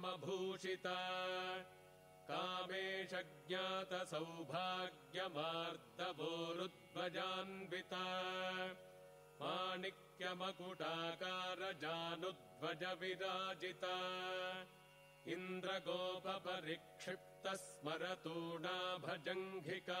भूषिता कामेश ज्ञात सौभाग्यमार्दभोरुध्वजान्विता माणिक्यमकुटाकारजानुध्वज इन्द्रगोपपरिक्षिप्त स्मरतो नाभजङ्घिका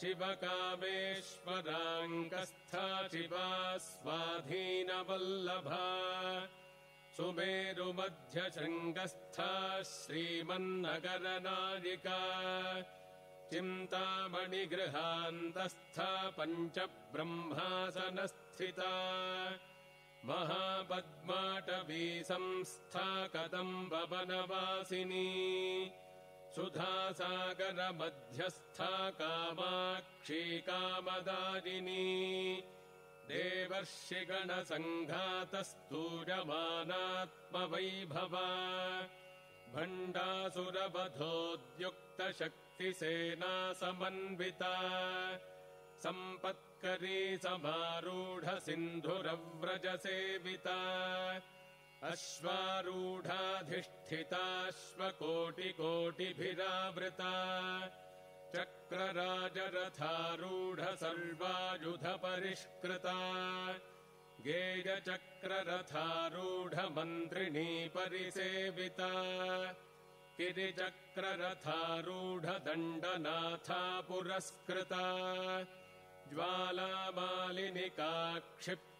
शिवकामेश्वराङ्गस्था शिवा स्वाधीनवल्लभा सुमेरुमध्यशङ्गस्था श्रीमन्नगरनाजिका चिन्तामणिगृहान्तस्था पञ्चब्रह्मासनस्थिता महापद्माटवी संस्था कदम्बवनवासिनी सुधासागर मध्यस्था कामाक्षि कामदारिनी देवर्षिगणसङ्घातस्तूयमानात्मवैभवा भण्डासुरवधोद्युक्तशक्तिसेना समन्विता सम्पत्करी समारूढसिन्धुरव्रजसेविता अश्वारूढाधिष्ठिताश्वकोटिकोटिभिरावृता चक्रराजरथारुढ सर्वायुधपरिष्कृता गेय चक्ररथारूढमन्त्रिणी परिसेविता किरिचक्ररथारूढदण्डनाथा पुरस्कृता ज्वालामालिनिकाक्षिप्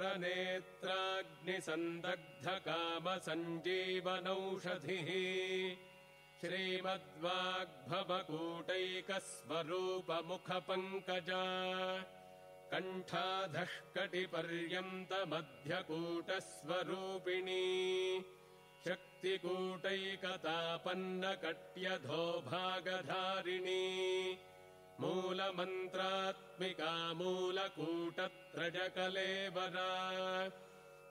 रनेत्राग्निसन्दग्धकामसञ्जीवनौषधिः श्रीमद्वाग्भवकूटैकस्वरूपमुखपङ्कजा कण्ठाधष्कटिपर्यन्तमध्यकूटस्वरूपिणी शक्तिकूटैकतापन्नकट्यधोभागधारिणी मूलमन्त्रात्मिका मन्त्रात्मिका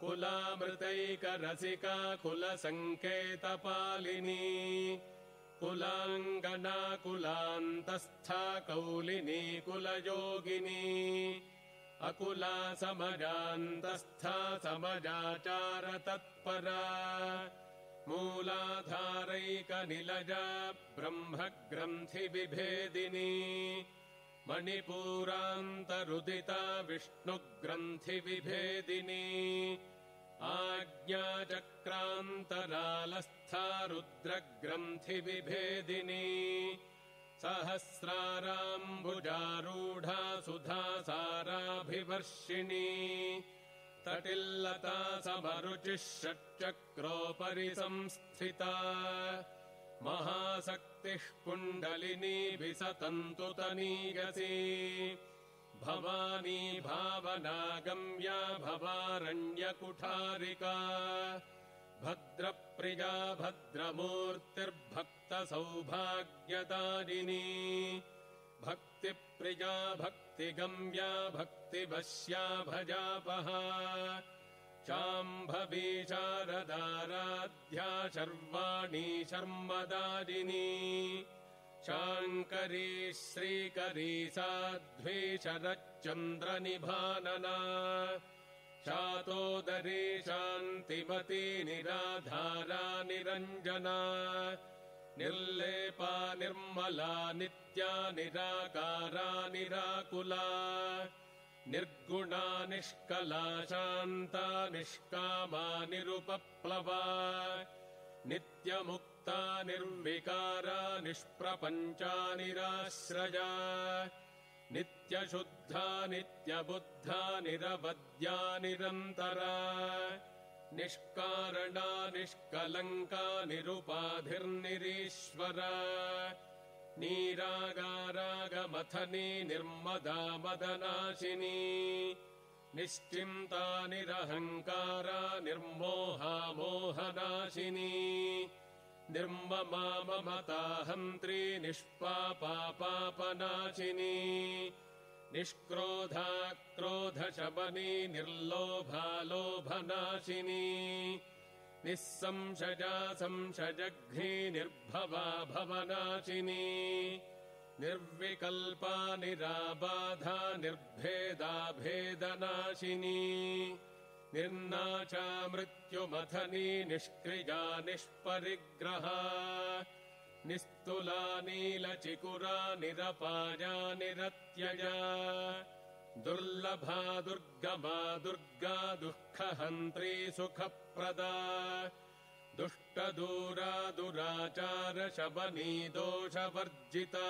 कुलामृतैकरसिका कुलसङ्केतपालिनी कुलाङ्गना कुलान्तस्था कौलिनी कुलयोगिनी अकुला समजान्तस्था समजाचारतत्परा मूलाधारैकनिलज ब्रह्मग्रन्थिविभेदिनी मणिपूरान्तरुदिता विष्णुग्रन्थिविभेदिनी विभेदिनी आज्ञाचक्रान्तरालस्था रुद्रग्रन्थिविभेदिनी विभेदिनी सहस्राराम्बुजारूढा सुधासाराभिवर्षिणी तटिल्लता सभरुचिषक्रोपरि संस्थिता महासक्तिः कुण्डलिनीभि सतन्तुतनीयसी भवानी भावनागम्या भवारण्यकुठारिका भद्रप्रिजा भद्रमूर्तिर्भक्तसौभाग्यदानि भक्तिप्रिजा भक्ति दिगम्या भक्तिवश्या भजापहा शाम्भवी शारदाराध्या शर्वाणी शर्मदाजिनी शाङ्करी श्रीकरी साध्वी शरच्चन्द्र शातोदरी शान्तिमती निराधारा निरञ्जना निर्लेपा निर्मला नित्य नित्या निराकारा निराकुला निर्गुणा निष्कलाशान्ता निष्कामा निरुपप्लवा नित्यमुक्ता निर्विकारा निष्प्रपञ्चा निराश्रया नित्यशुद्धा नित्यबुद्धा निरवद्या निरन्तरा निष्कारणा निष्कलङ्का निरुपाधिर्निरीश्वरा नीरागारागमथनी निर्मदा मदनाशिनी निश्चिन्ता निरहङ्कारा निर्मोहामोहनाशिनी निर्म मामताहन्त्री निष्पापापनाशिनी निर्लोभा निर्लोभालोभनाशिनी निःसंशजा संशजघ्नी निर्भवा भवनाशिनी निर्विकल्पा निराबाधा निर्भेदाभेदनाशिनी निर्नाचा मृत्युमथनी निष्क्रिया निष्परिग्रहा निस्तुला नीलचिकुरा निरपाजा निरत्यजा दुर्लभा दुर्गमा दुर्गा दुःखहन्त्री सुख प्रदा दुष्टदूरा दुराचारशबनी दोषवर्जिता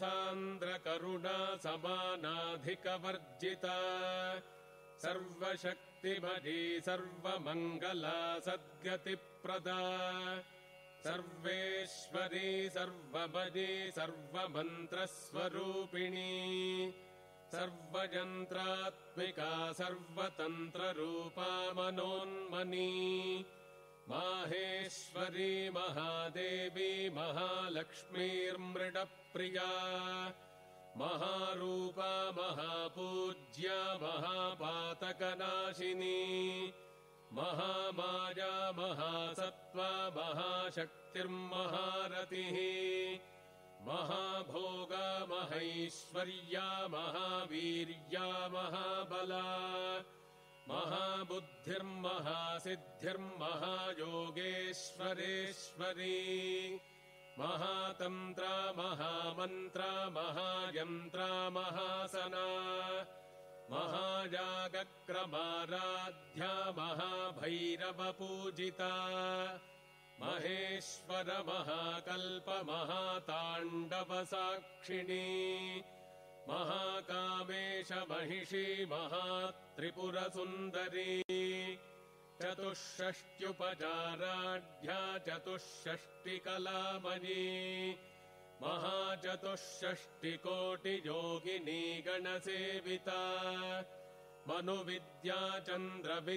सान्द्रकरुणा समानाधिकवर्जिता सर्वशक्तिभजी सर्वमङ्गला सद्गतिप्रदा सर्वेश्वरी सर्वभजे सर्वमन्त्रस्वरूपिणी सर्वजन्त्रात्मिका सर्वतन्त्ररूपा मनोन्मनी माहेश्वरी महादेवी महालक्ष्मीर्मृडप्रिया महारूपा महापूज्या महापातकनाशिनी महामाजा महासत्त्व महाशक्तिर्महारथिः महाभोगा महैश्वर्या महावीर्या महाबला महाबुद्धिर्महासिद्धिर्मयोगेश्वरेश्वरी महातन्त्रा महामन्त्रा महायन्त्रा महासना महाजागक्रमाराध्या महाभैरवपूजिता महेश्वरमहाकल्पमहाताण्डवसाक्षिणी महाकल्प महाताण्डव साक्षिणी महाकामेश महिषी महात्रिपुरसुन्दरी चतुष्षष्ट्युपचाराढ्या चतुष्षष्टि महाचतुष्षष्टिकोटियोगिनी गणसेविता मनुविद्या चन्द्र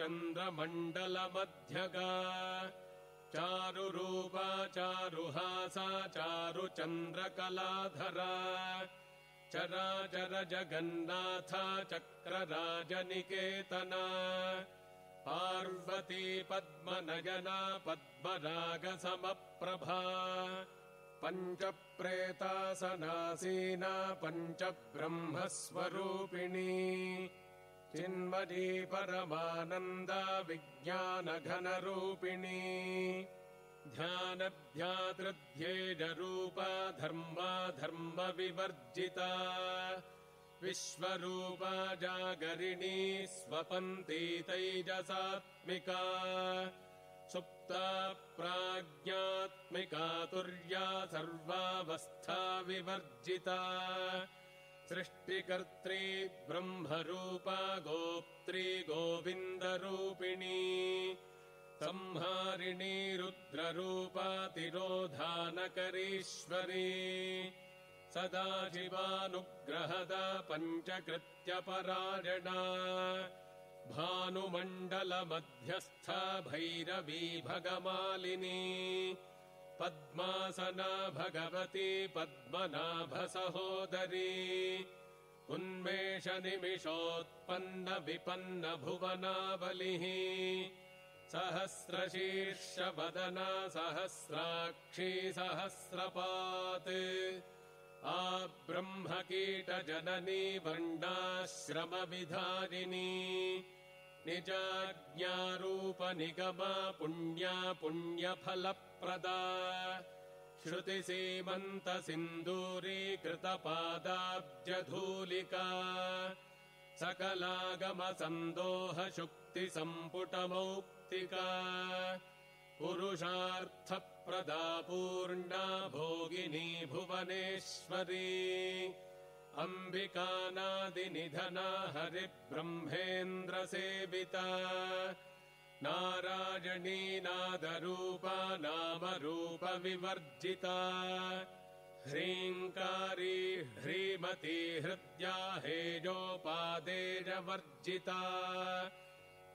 चन्द्रमण्डलमध्यगा चारुरूपा चारुहासा चारुचन्द्रकलाधरा चराजर जगन्नाथा चक्रराजनिकेतना पार्वती पद्मनयना पद्मरागसमप्रभा पञ्चप्रेतासनासीना पञ्च श्रिन्मजी परमानन्दा विज्ञानघनरूपिणी ध्यानध्यादृध्येजरूपा धर्मा धर्मविवर्जिता विवर्जिता विश्वरूपा जागरिणी स्वपन्तीतैजसात्मिका सुप्ता प्राज्ञात्मिका तुर्या सर्वावस्था विवर्जिता सृष्टिकर्त्री ब्रह्मरूपा गोप्त्री गोविन्दरूपिणी संहारिणी रुद्ररूपा तिरोधानकरीश्वरी सदा शिवानुग्रहद पञ्चकृत्यपरायणा मध्यस्था भैरवी भगमालिनी पद्मासना भगवती पद्मनाभसहोदरी उन्मेषनिमिषोत्पन्न निमिषोत्पन्न विपन्न भुवना बलिः सहस्रशीर्षवदना सहस्राक्षि सहस्रपात् आब्रह्मकीटजननी वर्णाश्रमविधानिनी निजाज्ञा निगमा पुण्या पुण्यफलप्रदा श्रुतिसीमन्तसिन्दूरीकृतपादाब्जधूलिका सकलागमसन्दोहशुक्तिसम्पुटमौक्तिका सकलागम पुरुषार्थप्रदा पूर्णा भोगिनी भुवनेश्वरी अम्बिकानादिनिधना हरिब्रह्मेन्द्रसेविता सेविता नारायणीनादरूपा नामरूप ह्रीङ्कारी ह्रीमती हृद्या हेजोपादेजवर्जिता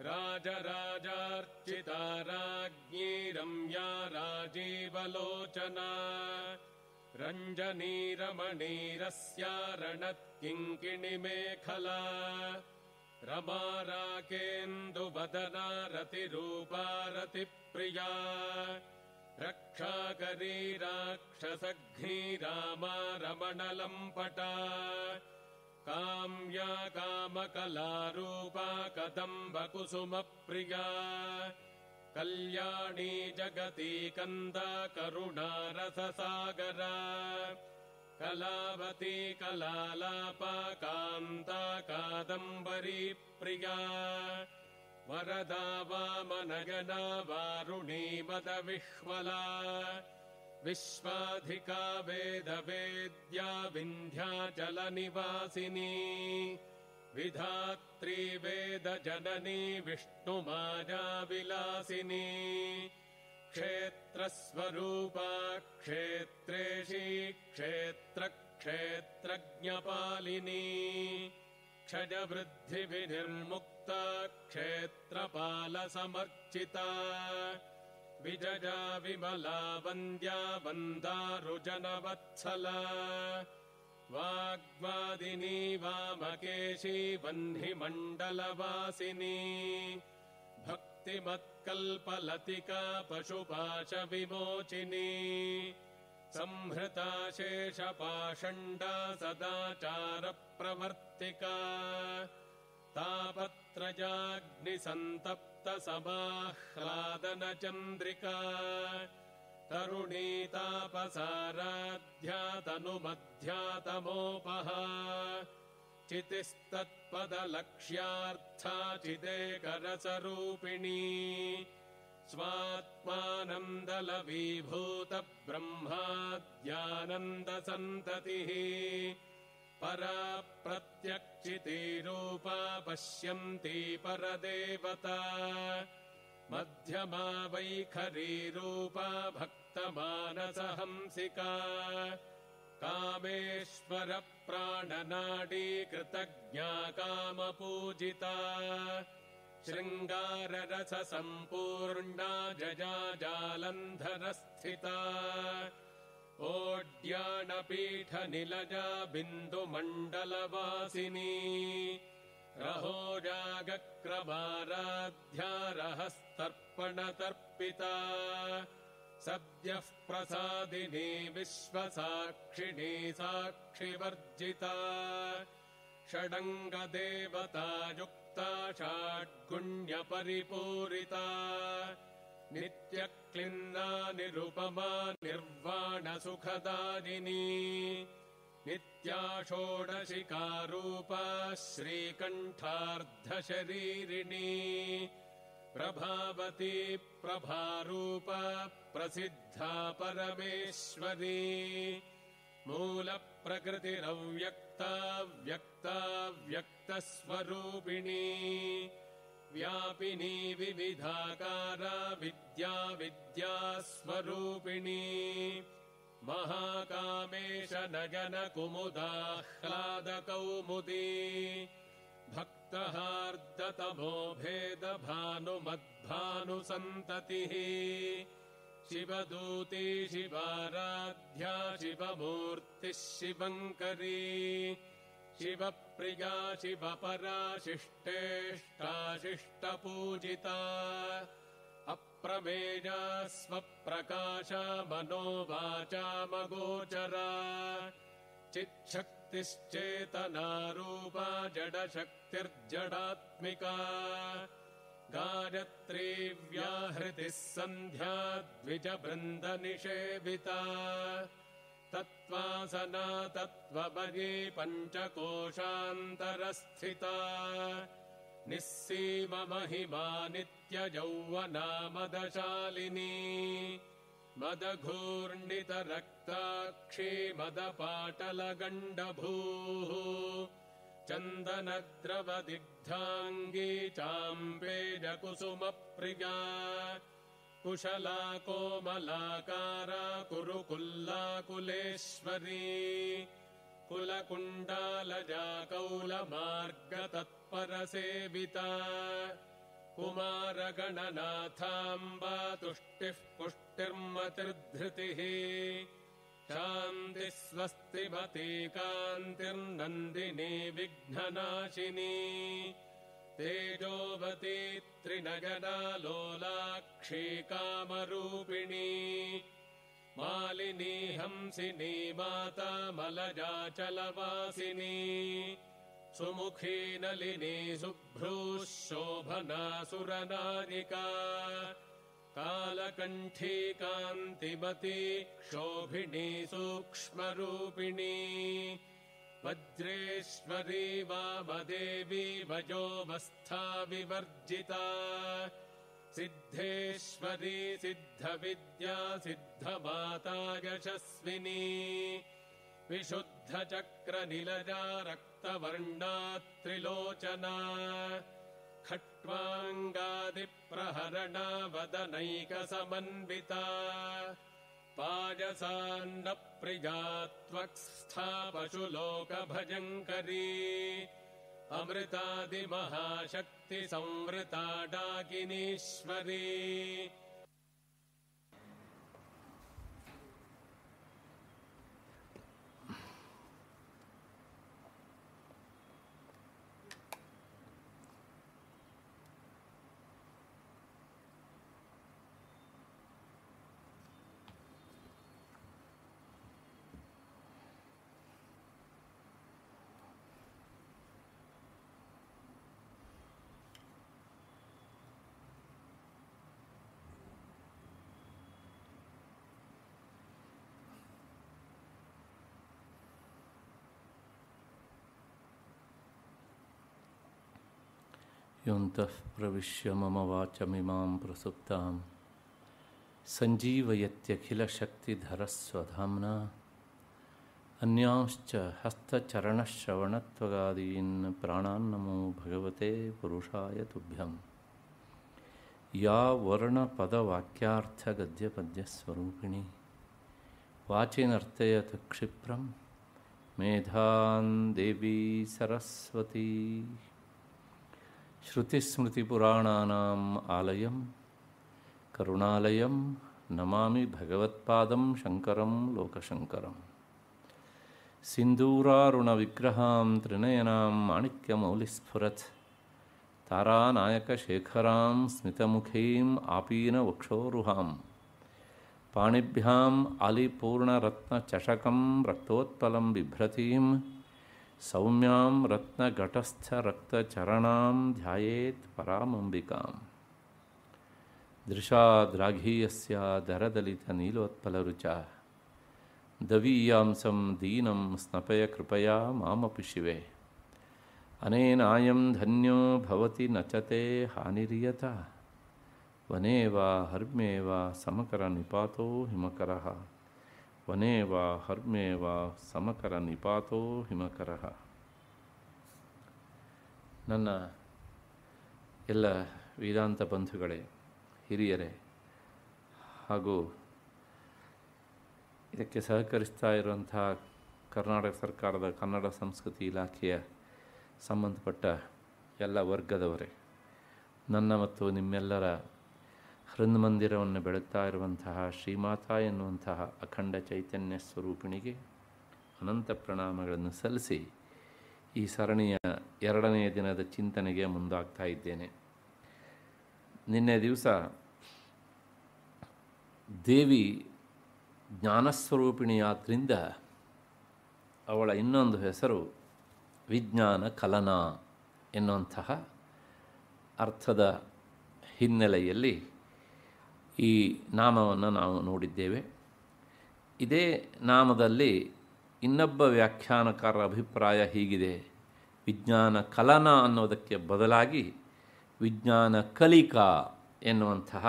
राजराजार्चिता राज्ञी रम्या राजीवलोचना रञ्जनी रणत्किङ्किणिमेखला किङ्किणि मेखला रतिरूपा रतिप्रिया रक्षाकरी राक्षसघ्नी रामा रमणलम्पटा काम्या कामकलारूपा कदम्बकुसुमप्रिया कल्याणी जगती कन्दा करुणारससागरा कलावती कान्ता कादम्बरी प्रिया वरदा वामनगना वारुणी वद विश्वाधिका वेदवेद्या विन्ध्याचलनिवासिनी विधात्री वेद जननी विष्णुमाजाविलासिनी क्षेत्रस्वरूपा क्षेत्रेशी क्षेत्रक्षेत्रज्ञपालिनी क्षज क्षेत्रपालसमर्चिता क्षेत्रपाल समर्चिता विजजा विमला वन्द्या वन्दारुजन वत्सला वाग्वादिनी वामगेशी वह्निमण्डलवासिनी भक्तिमत्कल्पलतिका पशुपाशविमोचिनी संहृता शेषपाषण्डा सदाचार प्रवर्तिका तावत्रजाग्निसन्तप्त चितिस्तत्पदलक्ष्यार्था चिदेकरसरूपिणी स्वात्मानन्दलवीभूतब्रह्माद्यानन्दसन्ततिः परा रूपा पश्यन्ती परदेवता मध्यमा वैखरी रूपा भक्तमानस हंसिका कामेश्वर कामपूजिता शृङ्गाररससम्पूर्णा जजा जालन्धरस्थिता ओड्यानपीठ बिन्दुमण्डलवासिनी रहो सद्यः प्रसादिनी विश्वसाक्षिणी साक्षिवर्जिता षडङ्गदेवता युक्ता षाड्गुण्यपरिपूरिता नित्यक्लिन्ना निरुपमा निर्वाणसुखदानिनी नित्याषोडशिकारूपा श्रीकण्ठार्धशरीरिणी प्रभावती प्रभारूपा प्रसिद्धा परमेश्वरी व्यक्ता व्यक्तस्वरूपिणी व्यापिनी विविधाकारा विद्या स्वरूपिणी महाकामेश नयनकुमुदाह्लादकौमुदी भक्तहार्दतमो भेदभानुमद्भानुसन्ततिः शिवदूती शिवाराध्या शिवमूर्तिः शिवङ्करी शिवप्रिया शिवपराशिष्टेष्टाशिष्टपूजिता प्रमेजा स्वप्रकाशा मनोवाचामगोचरा चिच्छक्तिश्चेतनारूपा जडशक्तिर्जडात्मिका गायत्री व्याहृदि सन्ध्या द्विजवृन्दनिषेविता तत्त्वासना तत्त्वबी पञ्चकोशान्तरस्थिता निःसीममहिमा नित्ययौवना मदशालिनी मदघोर्णित रक्ताक्षी चाम्बेजकुसुमप्रिया कुशला कोमलाकारा कुलकुण्डालजाकौलमार्गतत्परसेविता कौलमार्ग कुमारगणनाथाम्बा तुष्टिः पुष्टिर्मतिर्धृतिः शान्तिः कान्तिर्नन्दिनी विघ्ननाशिनी तेजोवती कामरूपिणी मालिनी हंसिनी मलजाचलवासिनी सुमुखी नलिनी सुभ्रूः शोभना सुरनादिका कालकण्ठी कान्तिमती क्षोभिणी सूक्ष्मरूपिणी वज्रेश्वरी वामदेवी भजोऽवस्था विवर्जिता सिद्धेश्वरी सिद्धविद्या सिद्धमाता यशस्विनी विशुद्धचक्रनिलजा रक्तवर्णा त्रिलोचना खट्वाङ्गादिप्रहरणा वदनैक समन्विता पायसान्न प्रिजा अमृतादिमहाशक्ति संवृता डाकिनीश्वरे योऽन्तः प्रवेश मम वाच वाचमिमां प्रसुप्ता सञ्जीवयत्यखिलशक्तिधरस्वधाम्ना अन्या हस्तचरणश्रवणत्वगादीन् प्राणान्नमो भगवते पुरुषाय तुभ्यं या वर्णपदवाक्यार्थगद्यपद्यस्वरूपिणी वाचिनर्तयत क्षिप्रं मेधान् देवी सरस्वती श्रुतिस्मृतिपुराणानाम् आलयं करुणालयं नमामि भगवत्पादं शङ्करं लोकशङ्करं सिन्दूरारुणविग्रहां त्रिनयनां माणिक्यमौलिस्फुरत् तारानायकशेखरां स्मितमुखीम् आपीनवक्षोरुहां पाणिभ्याम् आलिपूर्णरत्नचषकं रक्तोत्पलं बिभ्रतीं सौम्यां रत्नघटस्थरक्तचरणां ध्यायेत् परामम्बिकाम् दृशाद्राघीयस्य दरदलितनीलोत्पलरुचा दवीयांसं दीनं स्नपय कृपया मामपि शिवे अनेनायं धन्यो भवति न हानिरियता ते हानिर्यता वने वा हर्म्ये वा समकरनिपातो हिमकरः ವನೇ ವಾ ಹರ್ಮೇ ವಾ ಸಮಕರ ನಿಪಾತೋ ಹಿಮಕರ ನನ್ನ ಎಲ್ಲ ವೇದಾಂತ ಬಂಧುಗಳೇ ಹಿರಿಯರೇ ಹಾಗೂ ಇದಕ್ಕೆ ಸಹಕರಿಸ್ತಾ ಇರುವಂತಹ ಕರ್ನಾಟಕ ಸರ್ಕಾರದ ಕನ್ನಡ ಸಂಸ್ಕೃತಿ ಇಲಾಖೆಯ ಸಂಬಂಧಪಟ್ಟ ಎಲ್ಲ ವರ್ಗದವರೇ ನನ್ನ ಮತ್ತು ನಿಮ್ಮೆಲ್ಲರ ಹೃನ್ಮಂದಿರವನ್ನು ಬೆಳಗ್ತಾ ಇರುವಂತಹ ಶ್ರೀಮಾತಾ ಎನ್ನುವಂತಹ ಅಖಂಡ ಚೈತನ್ಯ ಸ್ವರೂಪಿಣಿಗೆ ಅನಂತ ಪ್ರಣಾಮಗಳನ್ನು ಸಲ್ಲಿಸಿ ಈ ಸರಣಿಯ ಎರಡನೆಯ ದಿನದ ಚಿಂತನೆಗೆ ಮುಂದಾಗ್ತಾ ಇದ್ದೇನೆ ನಿನ್ನೆ ದಿವಸ ದೇವಿ ಜ್ಞಾನಸ್ವರೂಪಿಣಿಯಾದ್ದರಿಂದ ಅವಳ ಇನ್ನೊಂದು ಹೆಸರು ವಿಜ್ಞಾನ ಕಲನ ಎನ್ನುವಂತಹ ಅರ್ಥದ ಹಿನ್ನೆಲೆಯಲ್ಲಿ ಈ ನಾಮವನ್ನು ನಾವು ನೋಡಿದ್ದೇವೆ ಇದೇ ನಾಮದಲ್ಲಿ ಇನ್ನೊಬ್ಬ ವ್ಯಾಖ್ಯಾನಕಾರರ ಅಭಿಪ್ರಾಯ ಹೀಗಿದೆ ವಿಜ್ಞಾನ ಕಲನ ಅನ್ನೋದಕ್ಕೆ ಬದಲಾಗಿ ವಿಜ್ಞಾನ ಕಲಿಕಾ ಎನ್ನುವಂತಹ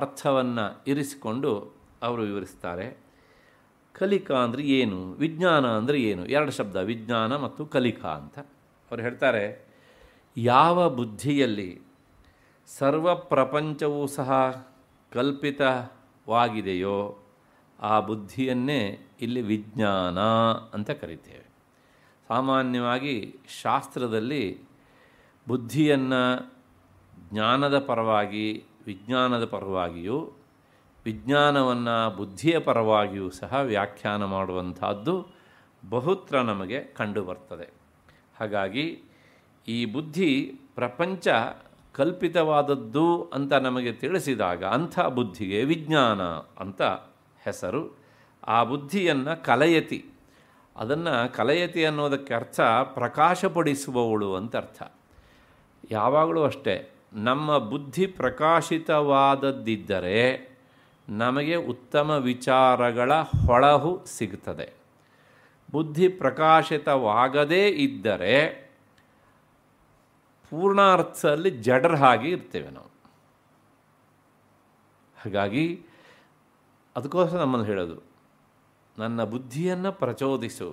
ಅರ್ಥವನ್ನು ಇರಿಸಿಕೊಂಡು ಅವರು ವಿವರಿಸ್ತಾರೆ ಕಲಿಕಾ ಅಂದರೆ ಏನು ವಿಜ್ಞಾನ ಅಂದರೆ ಏನು ಎರಡು ಶಬ್ದ ವಿಜ್ಞಾನ ಮತ್ತು ಕಲಿಕಾ ಅಂತ ಅವರು ಹೇಳ್ತಾರೆ ಯಾವ ಬುದ್ಧಿಯಲ್ಲಿ ಸರ್ವ ಪ್ರಪಂಚವೂ ಸಹ ಕಲ್ಪಿತವಾಗಿದೆಯೋ ಆ ಬುದ್ಧಿಯನ್ನೇ ಇಲ್ಲಿ ವಿಜ್ಞಾನ ಅಂತ ಕರಿತೇವೆ ಸಾಮಾನ್ಯವಾಗಿ ಶಾಸ್ತ್ರದಲ್ಲಿ ಬುದ್ಧಿಯನ್ನು ಜ್ಞಾನದ ಪರವಾಗಿ ವಿಜ್ಞಾನದ ಪರವಾಗಿಯೂ ವಿಜ್ಞಾನವನ್ನು ಬುದ್ಧಿಯ ಪರವಾಗಿಯೂ ಸಹ ವ್ಯಾಖ್ಯಾನ ಮಾಡುವಂತಹದ್ದು ಬಹುತ್ರ ನಮಗೆ ಕಂಡುಬರ್ತದೆ ಹಾಗಾಗಿ ಈ ಬುದ್ಧಿ ಪ್ರಪಂಚ ಕಲ್ಪಿತವಾದದ್ದು ಅಂತ ನಮಗೆ ತಿಳಿಸಿದಾಗ ಅಂಥ ಬುದ್ಧಿಗೆ ವಿಜ್ಞಾನ ಅಂತ ಹೆಸರು ಆ ಬುದ್ಧಿಯನ್ನು ಕಲಯತಿ ಅದನ್ನು ಕಲಯತಿ ಅನ್ನೋದಕ್ಕೆ ಅರ್ಥ ಪ್ರಕಾಶಪಡಿಸುವವಳು ಅಂತ ಅರ್ಥ ಯಾವಾಗಲೂ ಅಷ್ಟೇ ನಮ್ಮ ಬುದ್ಧಿ ಪ್ರಕಾಶಿತವಾದದ್ದಿದ್ದರೆ ನಮಗೆ ಉತ್ತಮ ವಿಚಾರಗಳ ಹೊಳಹು ಸಿಗುತ್ತದೆ ಬುದ್ಧಿ ಪ್ರಕಾಶಿತವಾಗದೇ ಇದ್ದರೆ ಪೂರ್ಣಾರ್ಥದಲ್ಲಿ ಜಡರ ಹಾಗೆ ಇರ್ತೇವೆ ನಾವು ಹಾಗಾಗಿ ಅದಕ್ಕೋಸ್ಕರ ನಮ್ಮನ್ನು ಹೇಳೋದು ನನ್ನ ಬುದ್ಧಿಯನ್ನು ಪ್ರಚೋದಿಸು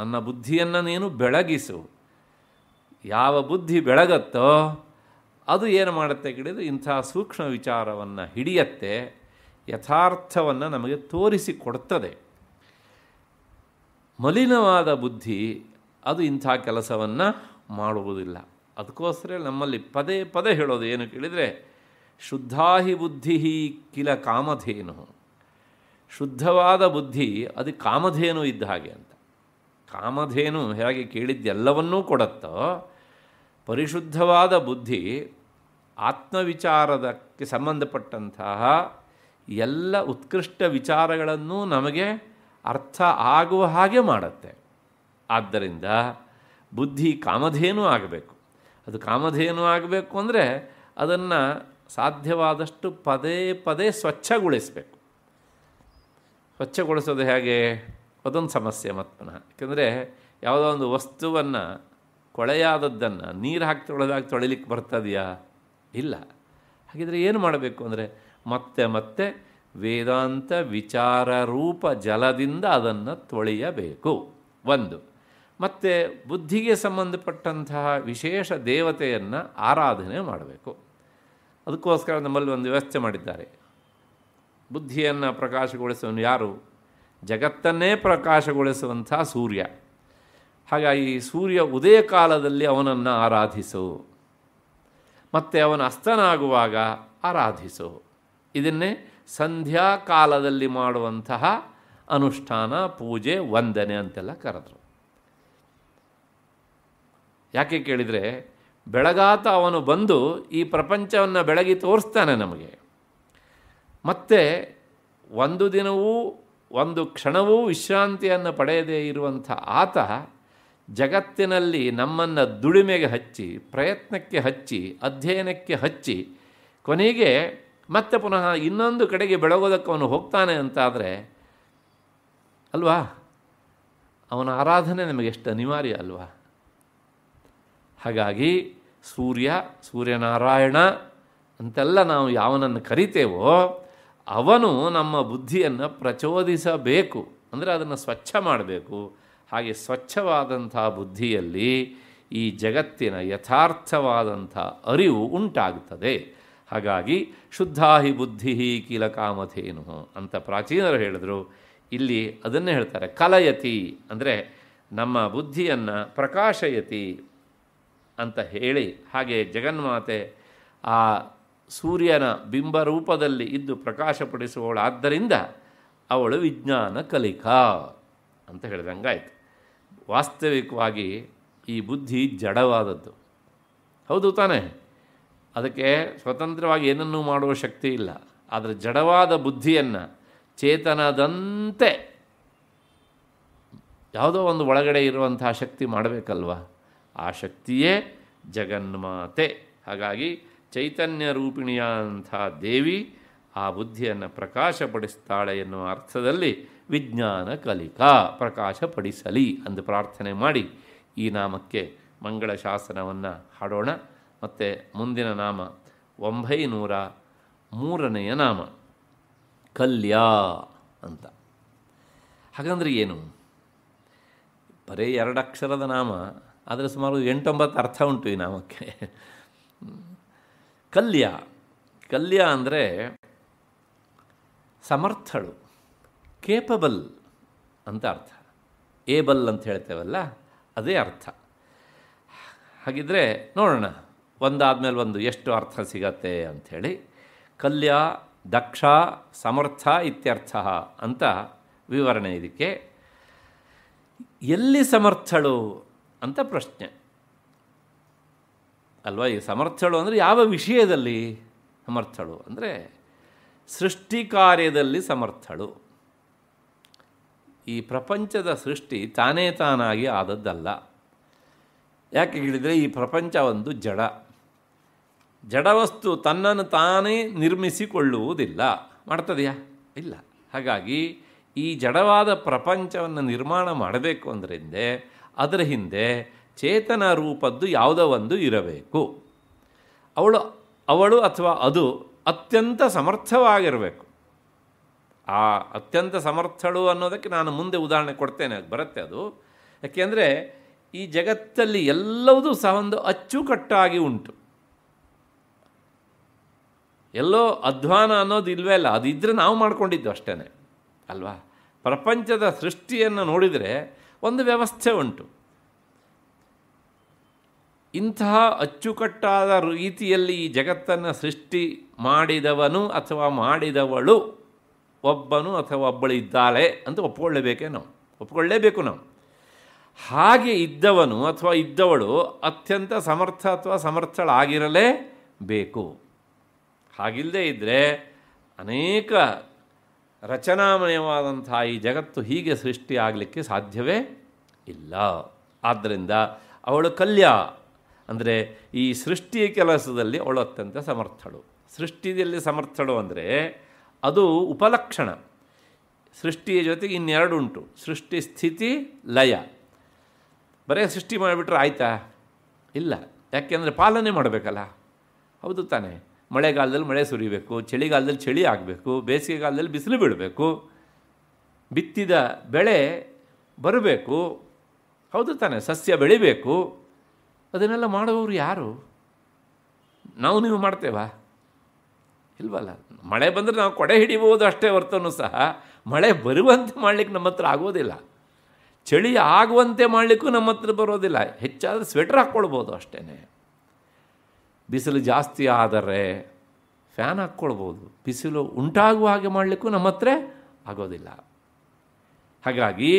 ನನ್ನ ಬುದ್ಧಿಯನ್ನು ನೀನು ಬೆಳಗಿಸು ಯಾವ ಬುದ್ಧಿ ಬೆಳಗತ್ತೋ ಅದು ಏನು ಮಾಡುತ್ತೆ ಕೇಳಿದರೆ ಇಂಥ ಸೂಕ್ಷ್ಮ ವಿಚಾರವನ್ನು ಹಿಡಿಯತ್ತೆ ಯಥಾರ್ಥವನ್ನು ನಮಗೆ ತೋರಿಸಿಕೊಡ್ತದೆ ಮಲಿನವಾದ ಬುದ್ಧಿ ಅದು ಇಂಥ ಕೆಲಸವನ್ನು ಮಾಡುವುದಿಲ್ಲ ಅದಕ್ಕೋಸ್ಕರ ನಮ್ಮಲ್ಲಿ ಪದೇ ಪದೇ ಹೇಳೋದು ಏನು ಕೇಳಿದರೆ ಶುದ್ಧಾಹಿ ಬುದ್ಧಿ ಕಿಲ ಕಾಮಧೇನು ಶುದ್ಧವಾದ ಬುದ್ಧಿ ಅದು ಕಾಮಧೇನು ಇದ್ದ ಹಾಗೆ ಅಂತ ಕಾಮಧೇನು ಹೇಗೆ ಕೇಳಿದ್ದೆಲ್ಲವನ್ನೂ ಕೊಡತ್ತೋ ಪರಿಶುದ್ಧವಾದ ಬುದ್ಧಿ ಆತ್ಮವಿಚಾರದಕ್ಕೆ ಸಂಬಂಧಪಟ್ಟಂತಹ ಎಲ್ಲ ಉತ್ಕೃಷ್ಟ ವಿಚಾರಗಳನ್ನು ನಮಗೆ ಅರ್ಥ ಆಗುವ ಹಾಗೆ ಮಾಡುತ್ತೆ ಆದ್ದರಿಂದ ಬುದ್ಧಿ ಕಾಮಧೇನು ಆಗಬೇಕು ಅದು ಕಾಮಧೇನು ಆಗಬೇಕು ಅಂದರೆ ಅದನ್ನು ಸಾಧ್ಯವಾದಷ್ಟು ಪದೇ ಪದೇ ಸ್ವಚ್ಛಗೊಳಿಸಬೇಕು ಸ್ವಚ್ಛಗೊಳಿಸೋದು ಹೇಗೆ ಅದೊಂದು ಸಮಸ್ಯೆ ಮತ್ತು ಪುನಃ ಯಾಕೆಂದರೆ ಯಾವುದೋ ಒಂದು ವಸ್ತುವನ್ನು ಕೊಳೆಯಾದದ್ದನ್ನು ನೀರು ಹಾಕಿ ತೊಳೆದಾಗಿ ತೊಳಿಲಿಕ್ಕೆ ಬರ್ತದೆಯಾ ಇಲ್ಲ ಹಾಗಿದ್ರೆ ಏನು ಮಾಡಬೇಕು ಅಂದರೆ ಮತ್ತೆ ಮತ್ತೆ ವೇದಾಂತ ವಿಚಾರ ರೂಪ ಜಲದಿಂದ ಅದನ್ನು ತೊಳೆಯಬೇಕು ಒಂದು ಮತ್ತು ಬುದ್ಧಿಗೆ ಸಂಬಂಧಪಟ್ಟಂತಹ ವಿಶೇಷ ದೇವತೆಯನ್ನು ಆರಾಧನೆ ಮಾಡಬೇಕು ಅದಕ್ಕೋಸ್ಕರ ನಮ್ಮಲ್ಲಿ ಒಂದು ವ್ಯವಸ್ಥೆ ಮಾಡಿದ್ದಾರೆ ಬುದ್ಧಿಯನ್ನು ಪ್ರಕಾಶಗೊಳಿಸುವನು ಯಾರು ಜಗತ್ತನ್ನೇ ಪ್ರಕಾಶಗೊಳಿಸುವಂಥ ಸೂರ್ಯ ಹಾಗಾಗಿ ಸೂರ್ಯ ಉದಯ ಕಾಲದಲ್ಲಿ ಅವನನ್ನು ಆರಾಧಿಸು ಮತ್ತು ಅವನ ಅಸ್ತನಾಗುವಾಗ ಆರಾಧಿಸು ಇದನ್ನೇ ಸಂಧ್ಯಾ ಕಾಲದಲ್ಲಿ ಮಾಡುವಂತಹ ಅನುಷ್ಠಾನ ಪೂಜೆ ವಂದನೆ ಅಂತೆಲ್ಲ ಕರೆದರು ಯಾಕೆ ಕೇಳಿದರೆ ಬೆಳಗಾತ ಅವನು ಬಂದು ಈ ಪ್ರಪಂಚವನ್ನು ಬೆಳಗಿ ತೋರಿಸ್ತಾನೆ ನಮಗೆ ಮತ್ತೆ ಒಂದು ದಿನವೂ ಒಂದು ಕ್ಷಣವೂ ವಿಶ್ರಾಂತಿಯನ್ನು ಪಡೆಯದೇ ಇರುವಂಥ ಆತ ಜಗತ್ತಿನಲ್ಲಿ ನಮ್ಮನ್ನು ದುಡಿಮೆಗೆ ಹಚ್ಚಿ ಪ್ರಯತ್ನಕ್ಕೆ ಹಚ್ಚಿ ಅಧ್ಯಯನಕ್ಕೆ ಹಚ್ಚಿ ಕೊನೆಗೆ ಮತ್ತೆ ಪುನಃ ಇನ್ನೊಂದು ಕಡೆಗೆ ಬೆಳಗೋದಕ್ಕೆ ಅವನು ಹೋಗ್ತಾನೆ ಅಂತಾದರೆ ಅಲ್ವಾ ಅವನ ಆರಾಧನೆ ನಮಗೆ ಎಷ್ಟು ಅನಿವಾರ್ಯ ಅಲ್ವಾ ಹಾಗಾಗಿ ಸೂರ್ಯ ಸೂರ್ಯನಾರಾಯಣ ಅಂತೆಲ್ಲ ನಾವು ಯಾವನನ್ನು ಕರಿತೇವೋ ಅವನು ನಮ್ಮ ಬುದ್ಧಿಯನ್ನು ಪ್ರಚೋದಿಸಬೇಕು ಅಂದರೆ ಅದನ್ನು ಸ್ವಚ್ಛ ಮಾಡಬೇಕು ಹಾಗೆ ಸ್ವಚ್ಛವಾದಂಥ ಬುದ್ಧಿಯಲ್ಲಿ ಈ ಜಗತ್ತಿನ ಯಥಾರ್ಥವಾದಂಥ ಅರಿವು ಉಂಟಾಗ್ತದೆ ಹಾಗಾಗಿ ಶುದ್ಧಾಹಿ ಬುದ್ಧಿ ಕೀಲ ಕಾಮಧೇನು ಅಂತ ಪ್ರಾಚೀನರು ಹೇಳಿದ್ರು ಇಲ್ಲಿ ಅದನ್ನೇ ಹೇಳ್ತಾರೆ ಕಲಯತಿ ಅಂದರೆ ನಮ್ಮ ಬುದ್ಧಿಯನ್ನು ಪ್ರಕಾಶಯತಿ ಅಂತ ಹೇಳಿ ಹಾಗೆ ಜಗನ್ಮಾತೆ ಆ ಸೂರ್ಯನ ಬಿಂಬರೂಪದಲ್ಲಿ ರೂಪದಲ್ಲಿ ಇದ್ದು ಪ್ರಕಾಶಪಡಿಸುವವಳಾದ್ದರಿಂದ ಅವಳು ವಿಜ್ಞಾನ ಕಲಿಕಾ ಅಂತ ಹೇಳಿದಂಗಾಯಿತು ವಾಸ್ತವಿಕವಾಗಿ ಈ ಬುದ್ಧಿ ಜಡವಾದದ್ದು ಹೌದು ತಾನೇ ಅದಕ್ಕೆ ಸ್ವತಂತ್ರವಾಗಿ ಏನನ್ನೂ ಮಾಡುವ ಶಕ್ತಿ ಇಲ್ಲ ಆದರೆ ಜಡವಾದ ಬುದ್ಧಿಯನ್ನು ಚೇತನದಂತೆ ಯಾವುದೋ ಒಂದು ಒಳಗಡೆ ಇರುವಂತಹ ಶಕ್ತಿ ಮಾಡಬೇಕಲ್ವಾ ಆ ಶಕ್ತಿಯೇ ಜಗನ್ಮಾತೆ ಹಾಗಾಗಿ ಚೈತನ್ಯ ರೂಪಿಣಿಯಾದಂಥ ದೇವಿ ಆ ಬುದ್ಧಿಯನ್ನು ಪ್ರಕಾಶಪಡಿಸ್ತಾಳೆ ಎನ್ನುವ ಅರ್ಥದಲ್ಲಿ ವಿಜ್ಞಾನ ಕಲಿಕಾ ಪ್ರಕಾಶಪಡಿಸಲಿ ಅಂದು ಪ್ರಾರ್ಥನೆ ಮಾಡಿ ಈ ನಾಮಕ್ಕೆ ಮಂಗಳ ಶಾಸನವನ್ನು ಹಾಡೋಣ ಮತ್ತು ಮುಂದಿನ ನಾಮ ಒಂಬೈನೂರ ಮೂರನೆಯ ನಾಮ ಕಲ್ಯ ಅಂತ ಹಾಗಂದ್ರೆ ಏನು ಬರೇ ಎರಡಕ್ಷರದ ನಾಮ ಆದರೆ ಸುಮಾರು ಎಂಟೊಂಬತ್ತು ಅರ್ಥ ಉಂಟು ಈ ನಾಮಕ್ಕೆ ಕಲ್ಯ ಕಲ್ಯ ಅಂದರೆ ಸಮರ್ಥಳು ಕೇಪಬಲ್ ಅಂತ ಅರ್ಥ ಏಬಲ್ ಅಂತ ಹೇಳ್ತೇವಲ್ಲ ಅದೇ ಅರ್ಥ ಹಾಗಿದ್ರೆ ನೋಡೋಣ ಒಂದಾದ್ಮೇಲೆ ಒಂದು ಎಷ್ಟು ಅರ್ಥ ಸಿಗತ್ತೆ ಅಂಥೇಳಿ ಕಲ್ಯ ದಕ್ಷ ಸಮರ್ಥ ಇತ್ಯರ್ಥ ಅಂತ ವಿವರಣೆ ಇದಕ್ಕೆ ಎಲ್ಲಿ ಸಮರ್ಥಳು ಅಂತ ಪ್ರಶ್ನೆ ಅಲ್ವಾ ಈ ಸಮರ್ಥಳು ಅಂದರೆ ಯಾವ ವಿಷಯದಲ್ಲಿ ಸಮರ್ಥಳು ಅಂದರೆ ಸೃಷ್ಟಿ ಕಾರ್ಯದಲ್ಲಿ ಸಮರ್ಥಳು ಈ ಪ್ರಪಂಚದ ಸೃಷ್ಟಿ ತಾನೇ ತಾನಾಗಿ ಆದದ್ದಲ್ಲ ಯಾಕೆ ಹೇಳಿದರೆ ಈ ಪ್ರಪಂಚ ಒಂದು ಜಡ ಜಡವಸ್ತು ತನ್ನನ್ನು ತಾನೇ ನಿರ್ಮಿಸಿಕೊಳ್ಳುವುದಿಲ್ಲ ಮಾಡ್ತದೆಯಾ ಇಲ್ಲ ಹಾಗಾಗಿ ಈ ಜಡವಾದ ಪ್ರಪಂಚವನ್ನು ನಿರ್ಮಾಣ ಮಾಡಬೇಕು ಅಂದ್ರಿಂದೇ ಅದರ ಹಿಂದೆ ಚೇತನ ರೂಪದ್ದು ಯಾವುದೋ ಒಂದು ಇರಬೇಕು ಅವಳು ಅವಳು ಅಥವಾ ಅದು ಅತ್ಯಂತ ಸಮರ್ಥವಾಗಿರಬೇಕು ಆ ಅತ್ಯಂತ ಸಮರ್ಥಳು ಅನ್ನೋದಕ್ಕೆ ನಾನು ಮುಂದೆ ಉದಾಹರಣೆ ಕೊಡ್ತೇನೆ ಬರುತ್ತೆ ಅದು ಯಾಕೆಂದರೆ ಈ ಜಗತ್ತಲ್ಲಿ ಎಲ್ಲವೂ ಸಹ ಒಂದು ಅಚ್ಚುಕಟ್ಟಾಗಿ ಉಂಟು ಎಲ್ಲೋ ಅಧ್ವಾನ ಅನ್ನೋದು ಇಲ್ವೇ ಅಲ್ಲ ಅದು ಇದ್ದರೆ ನಾವು ಮಾಡ್ಕೊಂಡಿದ್ದು ಅಷ್ಟೇ ಅಲ್ವಾ ಪ್ರಪಂಚದ ಸೃಷ್ಟಿಯನ್ನು ನೋಡಿದರೆ ಒಂದು ವ್ಯವಸ್ಥೆ ಉಂಟು ಇಂತಹ ಅಚ್ಚುಕಟ್ಟಾದ ರೀತಿಯಲ್ಲಿ ಈ ಜಗತ್ತನ್ನು ಸೃಷ್ಟಿ ಮಾಡಿದವನು ಅಥವಾ ಮಾಡಿದವಳು ಒಬ್ಬನು ಅಥವಾ ಒಬ್ಬಳು ಇದ್ದಾಳೆ ಅಂತ ಒಪ್ಪಿಕೊಳ್ಳಬೇಕೇ ನಾವು ಒಪ್ಪಿಕೊಳ್ಳೇಬೇಕು ನಾವು ಹಾಗೆ ಇದ್ದವನು ಅಥವಾ ಇದ್ದವಳು ಅತ್ಯಂತ ಸಮರ್ಥ ಅಥವಾ ಸಮರ್ಥಳಾಗಿರಲೇಬೇಕು ಬೇಕು ಹಾಗಿಲ್ಲದೇ ಇದ್ದರೆ ಅನೇಕ ರಚನಾಮಯವಾದಂಥ ಈ ಜಗತ್ತು ಹೀಗೆ ಸೃಷ್ಟಿಯಾಗಲಿಕ್ಕೆ ಸಾಧ್ಯವೇ ಇಲ್ಲ ಆದ್ದರಿಂದ ಅವಳು ಕಲ್ಯ ಅಂದರೆ ಈ ಸೃಷ್ಟಿಯ ಕೆಲಸದಲ್ಲಿ ಅವಳು ಅತ್ಯಂತ ಸಮರ್ಥಳು ಸೃಷ್ಟಿಯಲ್ಲಿ ಸಮರ್ಥಳು ಅಂದರೆ ಅದು ಉಪಲಕ್ಷಣ ಸೃಷ್ಟಿಯ ಜೊತೆಗೆ ಇನ್ನೆರಡು ಉಂಟು ಸೃಷ್ಟಿ ಸ್ಥಿತಿ ಲಯ ಬರೀ ಸೃಷ್ಟಿ ಮಾಡಿಬಿಟ್ರೆ ಆಯಿತಾ ಇಲ್ಲ ಯಾಕೆಂದರೆ ಪಾಲನೆ ಮಾಡಬೇಕಲ್ಲ ಹೌದು ತಾನೇ ಮಳೆಗಾಲದಲ್ಲಿ ಮಳೆ ಸುರಿಬೇಕು ಚಳಿಗಾಲದಲ್ಲಿ ಚಳಿ ಆಗಬೇಕು ಬೇಸಿಗೆಗಾಲದಲ್ಲಿ ಬಿಸಿಲು ಬಿಡಬೇಕು ಬಿತ್ತಿದ ಬೆಳೆ ಬರಬೇಕು ಹೌದು ತಾನೆ ಸಸ್ಯ ಬೆಳಿಬೇಕು ಅದನ್ನೆಲ್ಲ ಮಾಡುವವರು ಯಾರು ನಾವು ನೀವು ಮಾಡ್ತೇವಾ ಇಲ್ವಲ್ಲ ಮಳೆ ಬಂದರೆ ನಾವು ಕೊಡೆ ಹಿಡಿಬೋದು ಅಷ್ಟೇ ಹೊರತನೂ ಸಹ ಮಳೆ ಬರುವಂತೆ ಮಾಡಲಿಕ್ಕೆ ನಮ್ಮ ಹತ್ರ ಆಗೋದಿಲ್ಲ ಚಳಿ ಆಗುವಂತೆ ಮಾಡಲಿಕ್ಕೂ ನಮ್ಮ ಹತ್ರ ಬರೋದಿಲ್ಲ ಹೆಚ್ಚಾದರೆ ಸ್ವೆಟರ್ ಹಾಕ್ಕೊಳ್ಬೋದು ಅಷ್ಟೇ ಬಿಸಿಲು ಜಾಸ್ತಿ ಆದರೆ ಫ್ಯಾನ್ ಹಾಕ್ಕೊಳ್ಬೋದು ಬಿಸಿಲು ಉಂಟಾಗುವ ಹಾಗೆ ಮಾಡಲಿಕ್ಕೂ ನಮ್ಮ ಹತ್ರ ಆಗೋದಿಲ್ಲ ಹಾಗಾಗಿ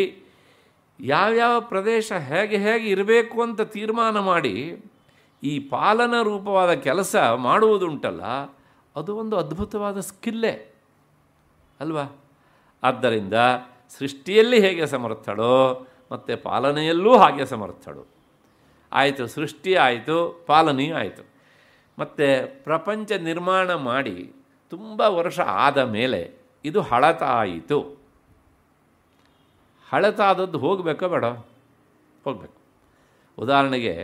ಯಾವ್ಯಾವ ಪ್ರದೇಶ ಹೇಗೆ ಹೇಗೆ ಇರಬೇಕು ಅಂತ ತೀರ್ಮಾನ ಮಾಡಿ ಈ ಪಾಲನ ರೂಪವಾದ ಕೆಲಸ ಮಾಡುವುದುಂಟಲ್ಲ ಅದು ಒಂದು ಅದ್ಭುತವಾದ ಸ್ಕಿಲ್ಲೇ ಅಲ್ವಾ ಆದ್ದರಿಂದ ಸೃಷ್ಟಿಯಲ್ಲಿ ಹೇಗೆ ಸಮರ್ಥಳೋ ಮತ್ತು ಪಾಲನೆಯಲ್ಲೂ ಹಾಗೆ ಸಮರ್ಥಳು ಆಯಿತು ಸೃಷ್ಟಿ ಆಯಿತು ಪಾಲನೆಯೂ ಆಯಿತು ಮತ್ತು ಪ್ರಪಂಚ ನಿರ್ಮಾಣ ಮಾಡಿ ತುಂಬ ವರ್ಷ ಆದ ಮೇಲೆ ಇದು ಹಳತಾಯಿತು ಹಳತಾದದ್ದು ಹೋಗಬೇಕೋ ಬೇಡ ಹೋಗಬೇಕು ಉದಾಹರಣೆಗೆ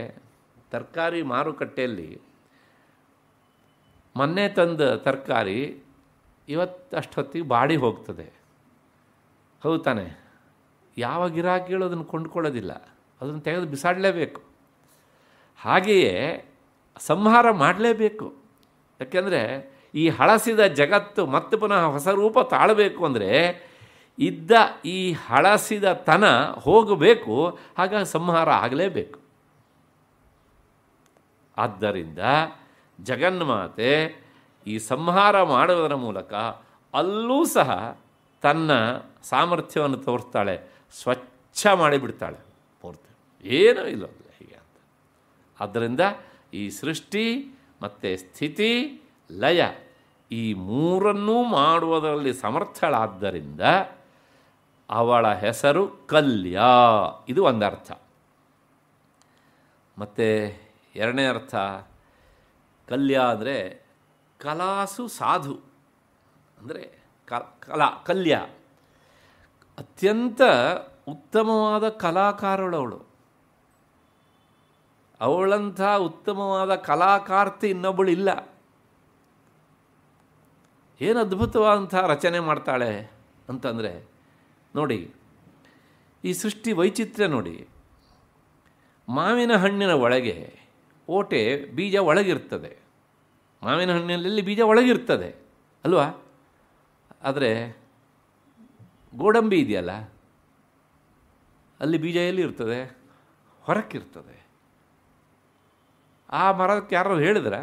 ತರಕಾರಿ ಮಾರುಕಟ್ಟೆಯಲ್ಲಿ ಮೊನ್ನೆ ತಂದ ತರಕಾರಿ ಇವತ್ತಷ್ಟೊತ್ತಿಗೆ ಬಾಡಿ ಹೋಗ್ತದೆ ಹೌದು ತಾನೆ ಯಾವ ಗಿರಾಕಿಗಳು ಅದನ್ನು ಕೊಂಡ್ಕೊಳ್ಳೋದಿಲ್ಲ ಅದನ್ನು ತೆಗೆದು ಬಿಸಾಡಲೇಬೇಕು ಹಾಗೆಯೇ ಸಂಹಾರ ಮಾಡಲೇಬೇಕು ಯಾಕೆಂದರೆ ಈ ಹಳಸಿದ ಜಗತ್ತು ಮತ್ತೆ ಪುನಃ ಹೊಸ ರೂಪ ತಾಳಬೇಕು ಅಂದರೆ ಇದ್ದ ಈ ಹಳಸಿದ ತನ ಹೋಗಬೇಕು ಹಾಗಾಗಿ ಸಂಹಾರ ಆಗಲೇಬೇಕು ಆದ್ದರಿಂದ ಜಗನ್ಮಾತೆ ಈ ಸಂಹಾರ ಮಾಡುವುದರ ಮೂಲಕ ಅಲ್ಲೂ ಸಹ ತನ್ನ ಸಾಮರ್ಥ್ಯವನ್ನು ತೋರಿಸ್ತಾಳೆ ಸ್ವಚ್ಛ ಮಾಡಿಬಿಡ್ತಾಳೆ ಪೂರ್ತಿ ಏನೂ ಇಲ್ಲ ಹೀಗೆ ಅಂತ ಆದ್ದರಿಂದ ಈ ಸೃಷ್ಟಿ ಮತ್ತು ಸ್ಥಿತಿ ಲಯ ಈ ಮೂರನ್ನೂ ಮಾಡುವುದರಲ್ಲಿ ಸಮರ್ಥಳಾದ್ದರಿಂದ ಅವಳ ಹೆಸರು ಕಲ್ಯ ಇದು ಒಂದು ಅರ್ಥ ಮತ್ತು ಎರಡನೇ ಅರ್ಥ ಕಲ್ಯ ಅಂದರೆ ಕಲಾಸು ಸಾಧು ಅಂದರೆ ಕಲಾ ಕಲ್ಯ ಅತ್ಯಂತ ಉತ್ತಮವಾದ ಕಲಾಕಾರಳವಳು ಅವಳಂಥ ಉತ್ತಮವಾದ ಕಲಾಕಾರ್ತಿ ಇನ್ನೊಬ್ಬಳು ಇಲ್ಲ ಏನು ಅದ್ಭುತವಾದಂಥ ರಚನೆ ಮಾಡ್ತಾಳೆ ಅಂತಂದರೆ ನೋಡಿ ಈ ಸೃಷ್ಟಿ ವೈಚಿತ್ರ್ಯ ನೋಡಿ ಮಾವಿನ ಹಣ್ಣಿನ ಒಳಗೆ ಓಟೆ ಬೀಜ ಒಳಗಿರ್ತದೆ ಮಾವಿನ ಹಣ್ಣಿನಲ್ಲಿ ಬೀಜ ಒಳಗಿರ್ತದೆ ಅಲ್ವಾ ಆದರೆ ಗೋಡಂಬಿ ಇದೆಯಲ್ಲ ಅಲ್ಲಿ ಬೀಜ ಎಲ್ಲಿ ಇರ್ತದೆ ಹೊರಕ್ಕಿರ್ತದೆ ಆ ಮರಕ್ಕೆ ಯಾರು ಹೇಳಿದ್ರೆ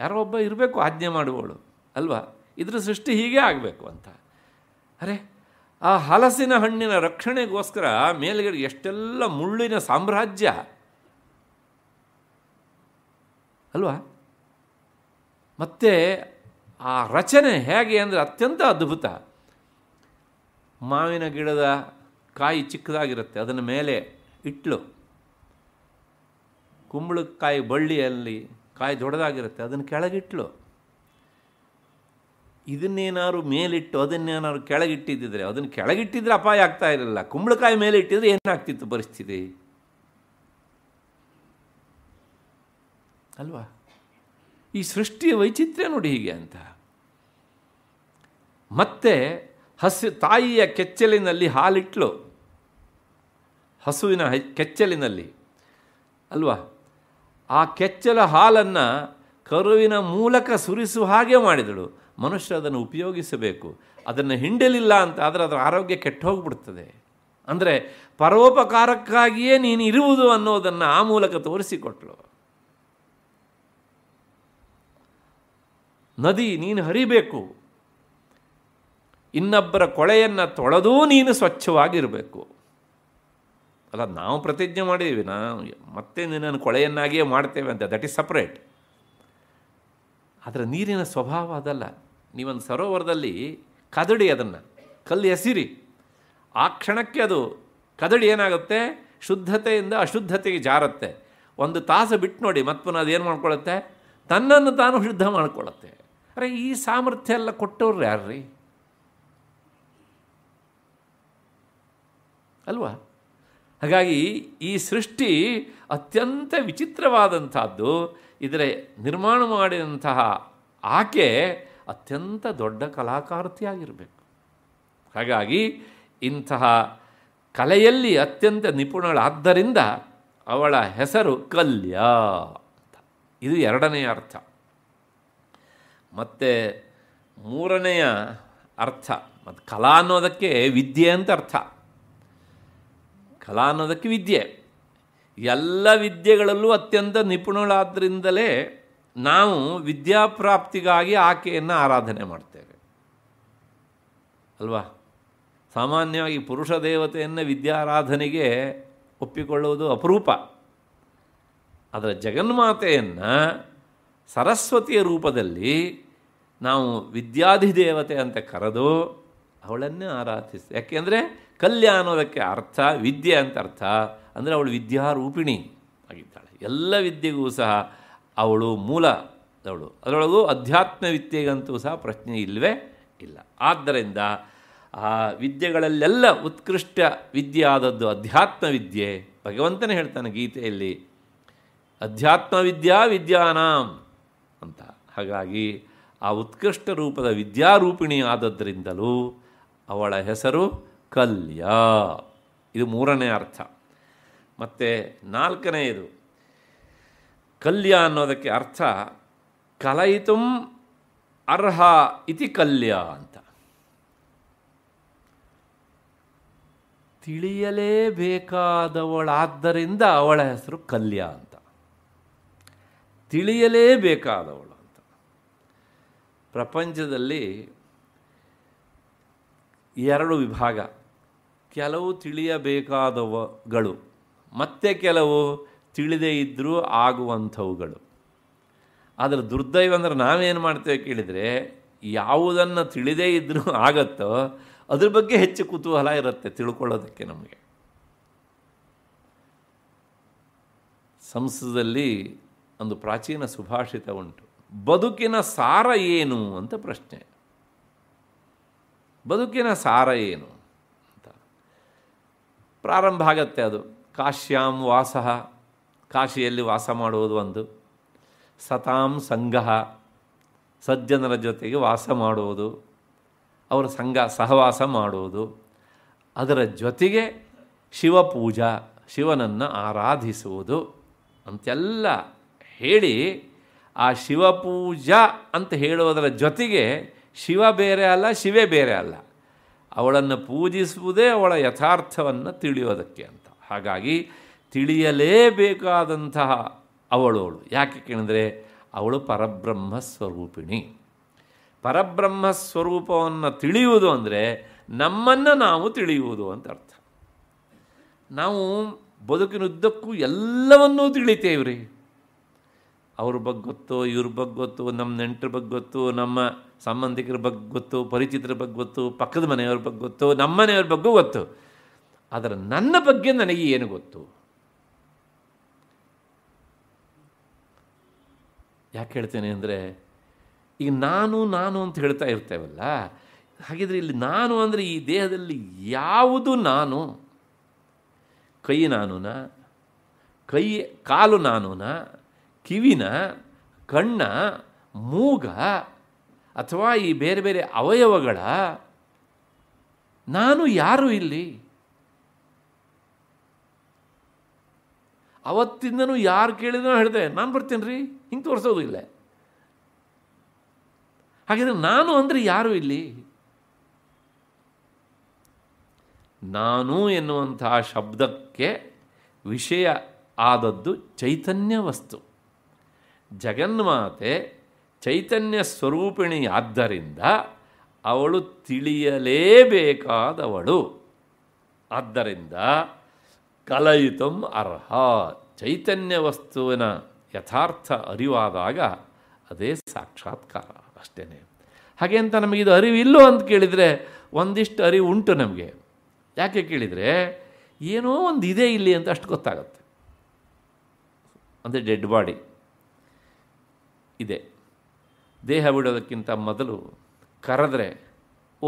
ಯಾರೋ ಒಬ್ಬ ಇರಬೇಕು ಆಜ್ಞೆ ಮಾಡುವವಳು ಅಲ್ವಾ ಇದ್ರ ಸೃಷ್ಟಿ ಹೀಗೆ ಆಗಬೇಕು ಅಂತ ಅರೆ ಆ ಹಲಸಿನ ಹಣ್ಣಿನ ರಕ್ಷಣೆಗೋಸ್ಕರ ಮೇಲ್ಗಡೆ ಎಷ್ಟೆಲ್ಲ ಮುಳ್ಳಿನ ಸಾಮ್ರಾಜ್ಯ ಅಲ್ವಾ ಮತ್ತೆ ಆ ರಚನೆ ಹೇಗೆ ಅಂದರೆ ಅತ್ಯಂತ ಅದ್ಭುತ ಮಾವಿನ ಗಿಡದ ಕಾಯಿ ಚಿಕ್ಕದಾಗಿರುತ್ತೆ ಅದನ್ನ ಮೇಲೆ ಇಟ್ಲು ಕುಂಬಳಕಾಯಿ ಬಳ್ಳಿಯಲ್ಲಿ ಕಾಯಿ ದೊಡ್ಡದಾಗಿರುತ್ತೆ ಅದನ್ನು ಕೆಳಗಿಟ್ಲು ಇದನ್ನೇನಾದ್ರು ಮೇಲಿಟ್ಟು ಅದನ್ನೇನಾದ್ರು ಕೆಳಗಿಟ್ಟಿದ್ದರೆ ಅದನ್ನು ಕೆಳಗಿಟ್ಟಿದ್ರೆ ಅಪಾಯ ಆಗ್ತಾ ಇರಲಿಲ್ಲ ಕುಂಬಳಕಾಯಿ ಮೇಲೆ ಇಟ್ಟಿದ್ರೆ ಏನಾಗ್ತಿತ್ತು ಪರಿಸ್ಥಿತಿ ಅಲ್ವಾ ಈ ಸೃಷ್ಟಿಯ ವೈಚಿತ್ರ್ಯ ನೋಡಿ ಹೀಗೆ ಅಂತ ಮತ್ತೆ ಹಸು ತಾಯಿಯ ಕೆಚ್ಚಲಿನಲ್ಲಿ ಹಾಲಿಟ್ಲು ಹಸುವಿನ ಕೆಚ್ಚಲಿನಲ್ಲಿ ಅಲ್ವಾ ಆ ಕೆಚ್ಚಲ ಹಾಲನ್ನು ಕರುವಿನ ಮೂಲಕ ಸುರಿಸುವ ಹಾಗೆ ಮಾಡಿದಳು ಮನುಷ್ಯ ಅದನ್ನು ಉಪಯೋಗಿಸಬೇಕು ಅದನ್ನು ಹಿಂಡಲಿಲ್ಲ ಅಂತ ಆದರೆ ಅದರ ಆರೋಗ್ಯ ಕೆಟ್ಟ ಹೋಗ್ಬಿಡ್ತದೆ ಅಂದರೆ ಪರೋಪಕಾರಕ್ಕಾಗಿಯೇ ನೀನು ಇರುವುದು ಅನ್ನೋದನ್ನು ಆ ಮೂಲಕ ತೋರಿಸಿಕೊಟ್ಟಳು ನದಿ ನೀನು ಹರಿಬೇಕು ಇನ್ನೊಬ್ಬರ ಕೊಳೆಯನ್ನು ತೊಳೆದೂ ನೀನು ಸ್ವಚ್ಛವಾಗಿರಬೇಕು ಅಲ್ಲ ನಾವು ಪ್ರತಿಜ್ಞೆ ಮಾಡಿದ್ದೀವಿ ನಾವು ಮತ್ತೆ ನಿನ್ನನ್ನು ಕೊಳೆಯನ್ನಾಗಿಯೇ ಮಾಡ್ತೇವೆ ಅಂತ ದಟ್ ಈಸ್ ಸಪ್ರೇಟ್ ಆದರೆ ನೀರಿನ ಸ್ವಭಾವ ಅದಲ್ಲ ನೀವೊಂದು ಸರೋವರದಲ್ಲಿ ಕದಡಿ ಅದನ್ನು ಕಲ್ಲಿ ಎಸಿರಿ ಆ ಕ್ಷಣಕ್ಕೆ ಅದು ಕದಡಿ ಏನಾಗುತ್ತೆ ಶುದ್ಧತೆಯಿಂದ ಅಶುದ್ಧತೆಗೆ ಜಾರುತ್ತೆ ಒಂದು ತಾಸು ಬಿಟ್ಟು ನೋಡಿ ಮತ್ತೆ ಅದು ಅದೇನು ಮಾಡ್ಕೊಳ್ಳುತ್ತೆ ತನ್ನನ್ನು ತಾನು ಶುದ್ಧ ಮಾಡ್ಕೊಳ್ಳುತ್ತೆ ಅರೆ ಈ ಸಾಮರ್ಥ್ಯ ಎಲ್ಲ ಕೊಟ್ಟವ್ರು ಯಾರ್ರೀ ಅಲ್ವಾ ಹಾಗಾಗಿ ಈ ಸೃಷ್ಟಿ ಅತ್ಯಂತ ವಿಚಿತ್ರವಾದಂಥದ್ದು ಇದರ ನಿರ್ಮಾಣ ಮಾಡಿದಂತಹ ಆಕೆ ಅತ್ಯಂತ ದೊಡ್ಡ ಕಲಾಕಾರತಿಯಾಗಿರಬೇಕು ಹಾಗಾಗಿ ಇಂತಹ ಕಲೆಯಲ್ಲಿ ಅತ್ಯಂತ ನಿಪುಣಳಾದ್ದರಿಂದ ಅವಳ ಹೆಸರು ಕಲ್ಯ ಅಂತ ಇದು ಎರಡನೆಯ ಅರ್ಥ ಮತ್ತು ಮೂರನೆಯ ಅರ್ಥ ಮತ್ತು ಕಲಾ ಅನ್ನೋದಕ್ಕೆ ವಿದ್ಯೆ ಅಂತ ಅರ್ಥ ಕಲಾ ಅನ್ನೋದಕ್ಕೆ ವಿದ್ಯೆ ಎಲ್ಲ ವಿದ್ಯೆಗಳಲ್ಲೂ ಅತ್ಯಂತ ನಿಪುಣಳಾದ್ದರಿಂದಲೇ ನಾವು ವಿದ್ಯಾಪ್ರಾಪ್ತಿಗಾಗಿ ಆಕೆಯನ್ನು ಆರಾಧನೆ ಮಾಡ್ತೇವೆ ಅಲ್ವಾ ಸಾಮಾನ್ಯವಾಗಿ ಪುರುಷ ದೇವತೆಯನ್ನು ವಿದ್ಯಾರಾಧನೆಗೆ ಒಪ್ಪಿಕೊಳ್ಳುವುದು ಅಪರೂಪ ಅದರ ಜಗನ್ಮಾತೆಯನ್ನು ಸರಸ್ವತಿಯ ರೂಪದಲ್ಲಿ ನಾವು ವಿದ್ಯಾಧಿದೇವತೆ ಅಂತ ಕರೆದು ಅವಳನ್ನೇ ಆರಾಧಿಸ್ತೇವೆ ಯಾಕೆಂದರೆ ಕಲ್ಯ ಅನ್ನೋದಕ್ಕೆ ಅರ್ಥ ವಿದ್ಯೆ ಅಂತ ಅರ್ಥ ಅಂದರೆ ಅವಳು ವಿದ್ಯಾರೂಪಿಣಿ ಆಗಿದ್ದಾಳೆ ಎಲ್ಲ ವಿದ್ಯೆಗೂ ಸಹ ಅವಳು ಮೂಲ ಅವಳು ಅದರೊಳಗೂ ಅಧ್ಯಾತ್ಮ ವಿದ್ಯೆಗಂತೂ ಸಹ ಪ್ರಶ್ನೆ ಇಲ್ಲವೇ ಇಲ್ಲ ಆದ್ದರಿಂದ ಆ ವಿದ್ಯೆಗಳಲ್ಲೆಲ್ಲ ಉತ್ಕೃಷ್ಟ ವಿದ್ಯೆ ಆದದ್ದು ಅಧ್ಯಾತ್ಮ ವಿದ್ಯೆ ಭಗವಂತನೇ ಹೇಳ್ತಾನೆ ಗೀತೆಯಲ್ಲಿ ಅಧ್ಯಾತ್ಮ ವಿದ್ಯಾ ವಿದ್ಯಾನಾಂ ಅಂತ ಹಾಗಾಗಿ ಆ ಉತ್ಕೃಷ್ಟ ರೂಪದ ವಿದ್ಯಾರೂಪಿಣಿ ಆದದ್ದರಿಂದಲೂ ಅವಳ ಹೆಸರು ಕಲ್ಯ ಇದು ಮೂರನೇ ಅರ್ಥ ಮತ್ತು ನಾಲ್ಕನೆಯದು ಕಲ್ಯ ಅನ್ನೋದಕ್ಕೆ ಅರ್ಥ ಕಲಯಿತು ಅರ್ಹ ಇತಿ ಕಲ್ಯ ಅಂತ ತಿಳಿಯಲೇಬೇಕಾದವಳಾದ್ದರಿಂದ ಅವಳ ಹೆಸರು ಕಲ್ಯ ಅಂತ ತಿಳಿಯಲೇಬೇಕಾದವಳು ಅಂತ ಪ್ರಪಂಚದಲ್ಲಿ ಎರಡು ವಿಭಾಗ ಕೆಲವು ತಿಳಿಯಬೇಕಾದವುಗಳು ಮತ್ತೆ ಕೆಲವು ತಿಳಿದೇ ಇದ್ದರೂ ಆಗುವಂಥವುಗಳು ಅದರ ದುರ್ದೈವ ಅಂದರೆ ನಾವೇನು ಮಾಡ್ತೇವೆ ಕೇಳಿದರೆ ಯಾವುದನ್ನು ತಿಳಿದೇ ಇದ್ದರೂ ಆಗತ್ತೋ ಅದ್ರ ಬಗ್ಗೆ ಹೆಚ್ಚು ಕುತೂಹಲ ಇರುತ್ತೆ ತಿಳ್ಕೊಳ್ಳೋದಕ್ಕೆ ನಮಗೆ ಸಂಸ್ಕೃತದಲ್ಲಿ ಒಂದು ಪ್ರಾಚೀನ ಸುಭಾಷಿತ ಉಂಟು ಬದುಕಿನ ಸಾರ ಏನು ಅಂತ ಪ್ರಶ್ನೆ ಬದುಕಿನ ಸಾರ ಏನು ಪ್ರಾರಂಭ ಆಗತ್ತೆ ಅದು ಕಾಶ್ಯಾಂ ವಾಸ ಕಾಶಿಯಲ್ಲಿ ವಾಸ ಮಾಡುವುದು ಒಂದು ಸತಾಂ ಸಂಘ ಸಜ್ಜನರ ಜೊತೆಗೆ ವಾಸ ಮಾಡುವುದು ಅವರ ಸಂಘ ಸಹವಾಸ ಮಾಡುವುದು ಅದರ ಜೊತೆಗೆ ಶಿವಪೂಜಾ ಶಿವನನ್ನು ಆರಾಧಿಸುವುದು ಅಂತೆಲ್ಲ ಹೇಳಿ ಆ ಶಿವಪೂಜಾ ಅಂತ ಹೇಳುವುದರ ಜೊತೆಗೆ ಶಿವ ಬೇರೆ ಅಲ್ಲ ಶಿವೇ ಬೇರೆ ಅಲ್ಲ ಅವಳನ್ನು ಪೂಜಿಸುವುದೇ ಅವಳ ಯಥಾರ್ಥವನ್ನು ತಿಳಿಯೋದಕ್ಕೆ ಅಂತ ಹಾಗಾಗಿ ತಿಳಿಯಲೇಬೇಕಾದಂತಹ ಅವಳವಳು ಯಾಕೆ ಕೇಳಿದರೆ ಅವಳು ಪರಬ್ರಹ್ಮ ಸ್ವರೂಪಿಣಿ ಪರಬ್ರಹ್ಮ ಸ್ವರೂಪವನ್ನು ತಿಳಿಯುವುದು ಅಂದರೆ ನಮ್ಮನ್ನು ನಾವು ತಿಳಿಯುವುದು ಅಂತ ಅರ್ಥ ನಾವು ಬದುಕಿನುದ್ದಕ್ಕೂ ಎಲ್ಲವನ್ನೂ ತಿಳಿತೇವ್ರಿ ಅವ್ರ ಬಗ್ಗೆ ಗೊತ್ತು ಇವ್ರ ಬಗ್ಗೆ ಗೊತ್ತು ನಮ್ಮ ನೆಂಟರ ಬಗ್ಗೆ ಗೊತ್ತು ನಮ್ಮ ಸಂಬಂಧಿಕರ ಬಗ್ಗೆ ಗೊತ್ತು ಪರಿಚಿತರ ಬಗ್ಗೆ ಗೊತ್ತು ಪಕ್ಕದ ಮನೆಯವ್ರ ಬಗ್ಗೆ ಗೊತ್ತು ನಮ್ಮ ಮನೆಯವ್ರ ಬಗ್ಗೆ ಗೊತ್ತು ಆದರೆ ನನ್ನ ಬಗ್ಗೆ ನನಗೆ ಏನು ಗೊತ್ತು ಯಾಕೆ ಹೇಳ್ತೇನೆ ಅಂದರೆ ಈಗ ನಾನು ನಾನು ಅಂತ ಹೇಳ್ತಾ ಇರ್ತೇವಲ್ಲ ಹಾಗಿದ್ರೆ ಇಲ್ಲಿ ನಾನು ಅಂದರೆ ಈ ದೇಹದಲ್ಲಿ ಯಾವುದು ನಾನು ಕೈ ನಾನುನಾ ಕೈ ಕಾಲು ನಾನುನಾ ಕಿವಿನ ಕಣ್ಣ ಮೂಗ ಅಥವಾ ಈ ಬೇರೆ ಬೇರೆ ಅವಯವಗಳ ನಾನು ಯಾರು ಇಲ್ಲಿ ಅವತ್ತಿಂದನೂ ಯಾರು ಕೇಳಿದ್ರೂ ಹೇಳಿದೆ ನಾನು ಬರ್ತೀನಿ ರೀ ಹಿಂಗೆ ತೋರಿಸೋದು ಇಲ್ಲ ಹಾಗಿದ್ರೆ ನಾನು ಅಂದರೆ ಯಾರು ಇಲ್ಲಿ ನಾನು ಎನ್ನುವಂತಹ ಶಬ್ದಕ್ಕೆ ವಿಷಯ ಆದದ್ದು ಚೈತನ್ಯ ವಸ್ತು ಜಗನ್ಮಾತೆ ಚೈತನ್ಯ ಸ್ವರೂಪಿಣಿಯಾದ್ದರಿಂದ ಅವಳು ತಿಳಿಯಲೇಬೇಕಾದವಳು ಆದ್ದರಿಂದ ಕಲಯಿತಂ ಅರ್ಹ ಚೈತನ್ಯ ವಸ್ತುವಿನ ಯಥಾರ್ಥ ಅರಿವಾದಾಗ ಅದೇ ಸಾಕ್ಷಾತ್ಕಾರ ಅಷ್ಟೇ ಹಾಗೆ ಅಂತ ನಮಗಿದು ಅರಿವಿಲ್ಲೋ ಅಂತ ಕೇಳಿದರೆ ಒಂದಿಷ್ಟು ಅರಿವು ಉಂಟು ನಮಗೆ ಯಾಕೆ ಕೇಳಿದರೆ ಏನೋ ಒಂದು ಇದೆ ಇಲ್ಲಿ ಅಂತ ಅಷ್ಟು ಗೊತ್ತಾಗುತ್ತೆ ಅಂದರೆ ಡೆಡ್ ಬಾಡಿ ಇದೆ ದೇಹ ಬಿಡೋದಕ್ಕಿಂತ ಮೊದಲು ಕರೆದ್ರೆ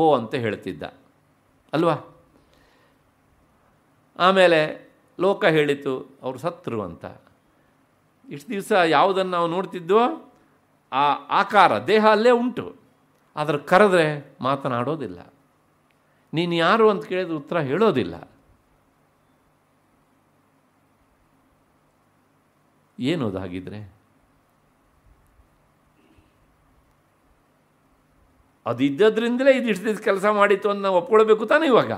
ಓ ಅಂತ ಹೇಳ್ತಿದ್ದ ಅಲ್ವಾ ಆಮೇಲೆ ಲೋಕ ಹೇಳಿತು ಅವರು ಸತ್ರು ಅಂತ ಇಷ್ಟು ದಿವಸ ಯಾವುದನ್ನು ನಾವು ನೋಡ್ತಿದ್ವೋ ಆ ಆಕಾರ ದೇಹ ಅಲ್ಲೇ ಉಂಟು ಆದರೆ ಕರೆದ್ರೆ ಮಾತನಾಡೋದಿಲ್ಲ ನೀನು ಯಾರು ಅಂತ ಕೇಳಿದ್ರೆ ಉತ್ತರ ಹೇಳೋದಿಲ್ಲ ಅದಾಗಿದ್ರೆ ಅದು ಇದ್ದದ್ರಿಂದಲೇ ಇದು ದಿವಸ ಕೆಲಸ ಮಾಡಿತ್ತು ಅಂತ ನಾವು ಒಪ್ಕೊಳ್ಬೇಕು ತಾನೇ ಇವಾಗ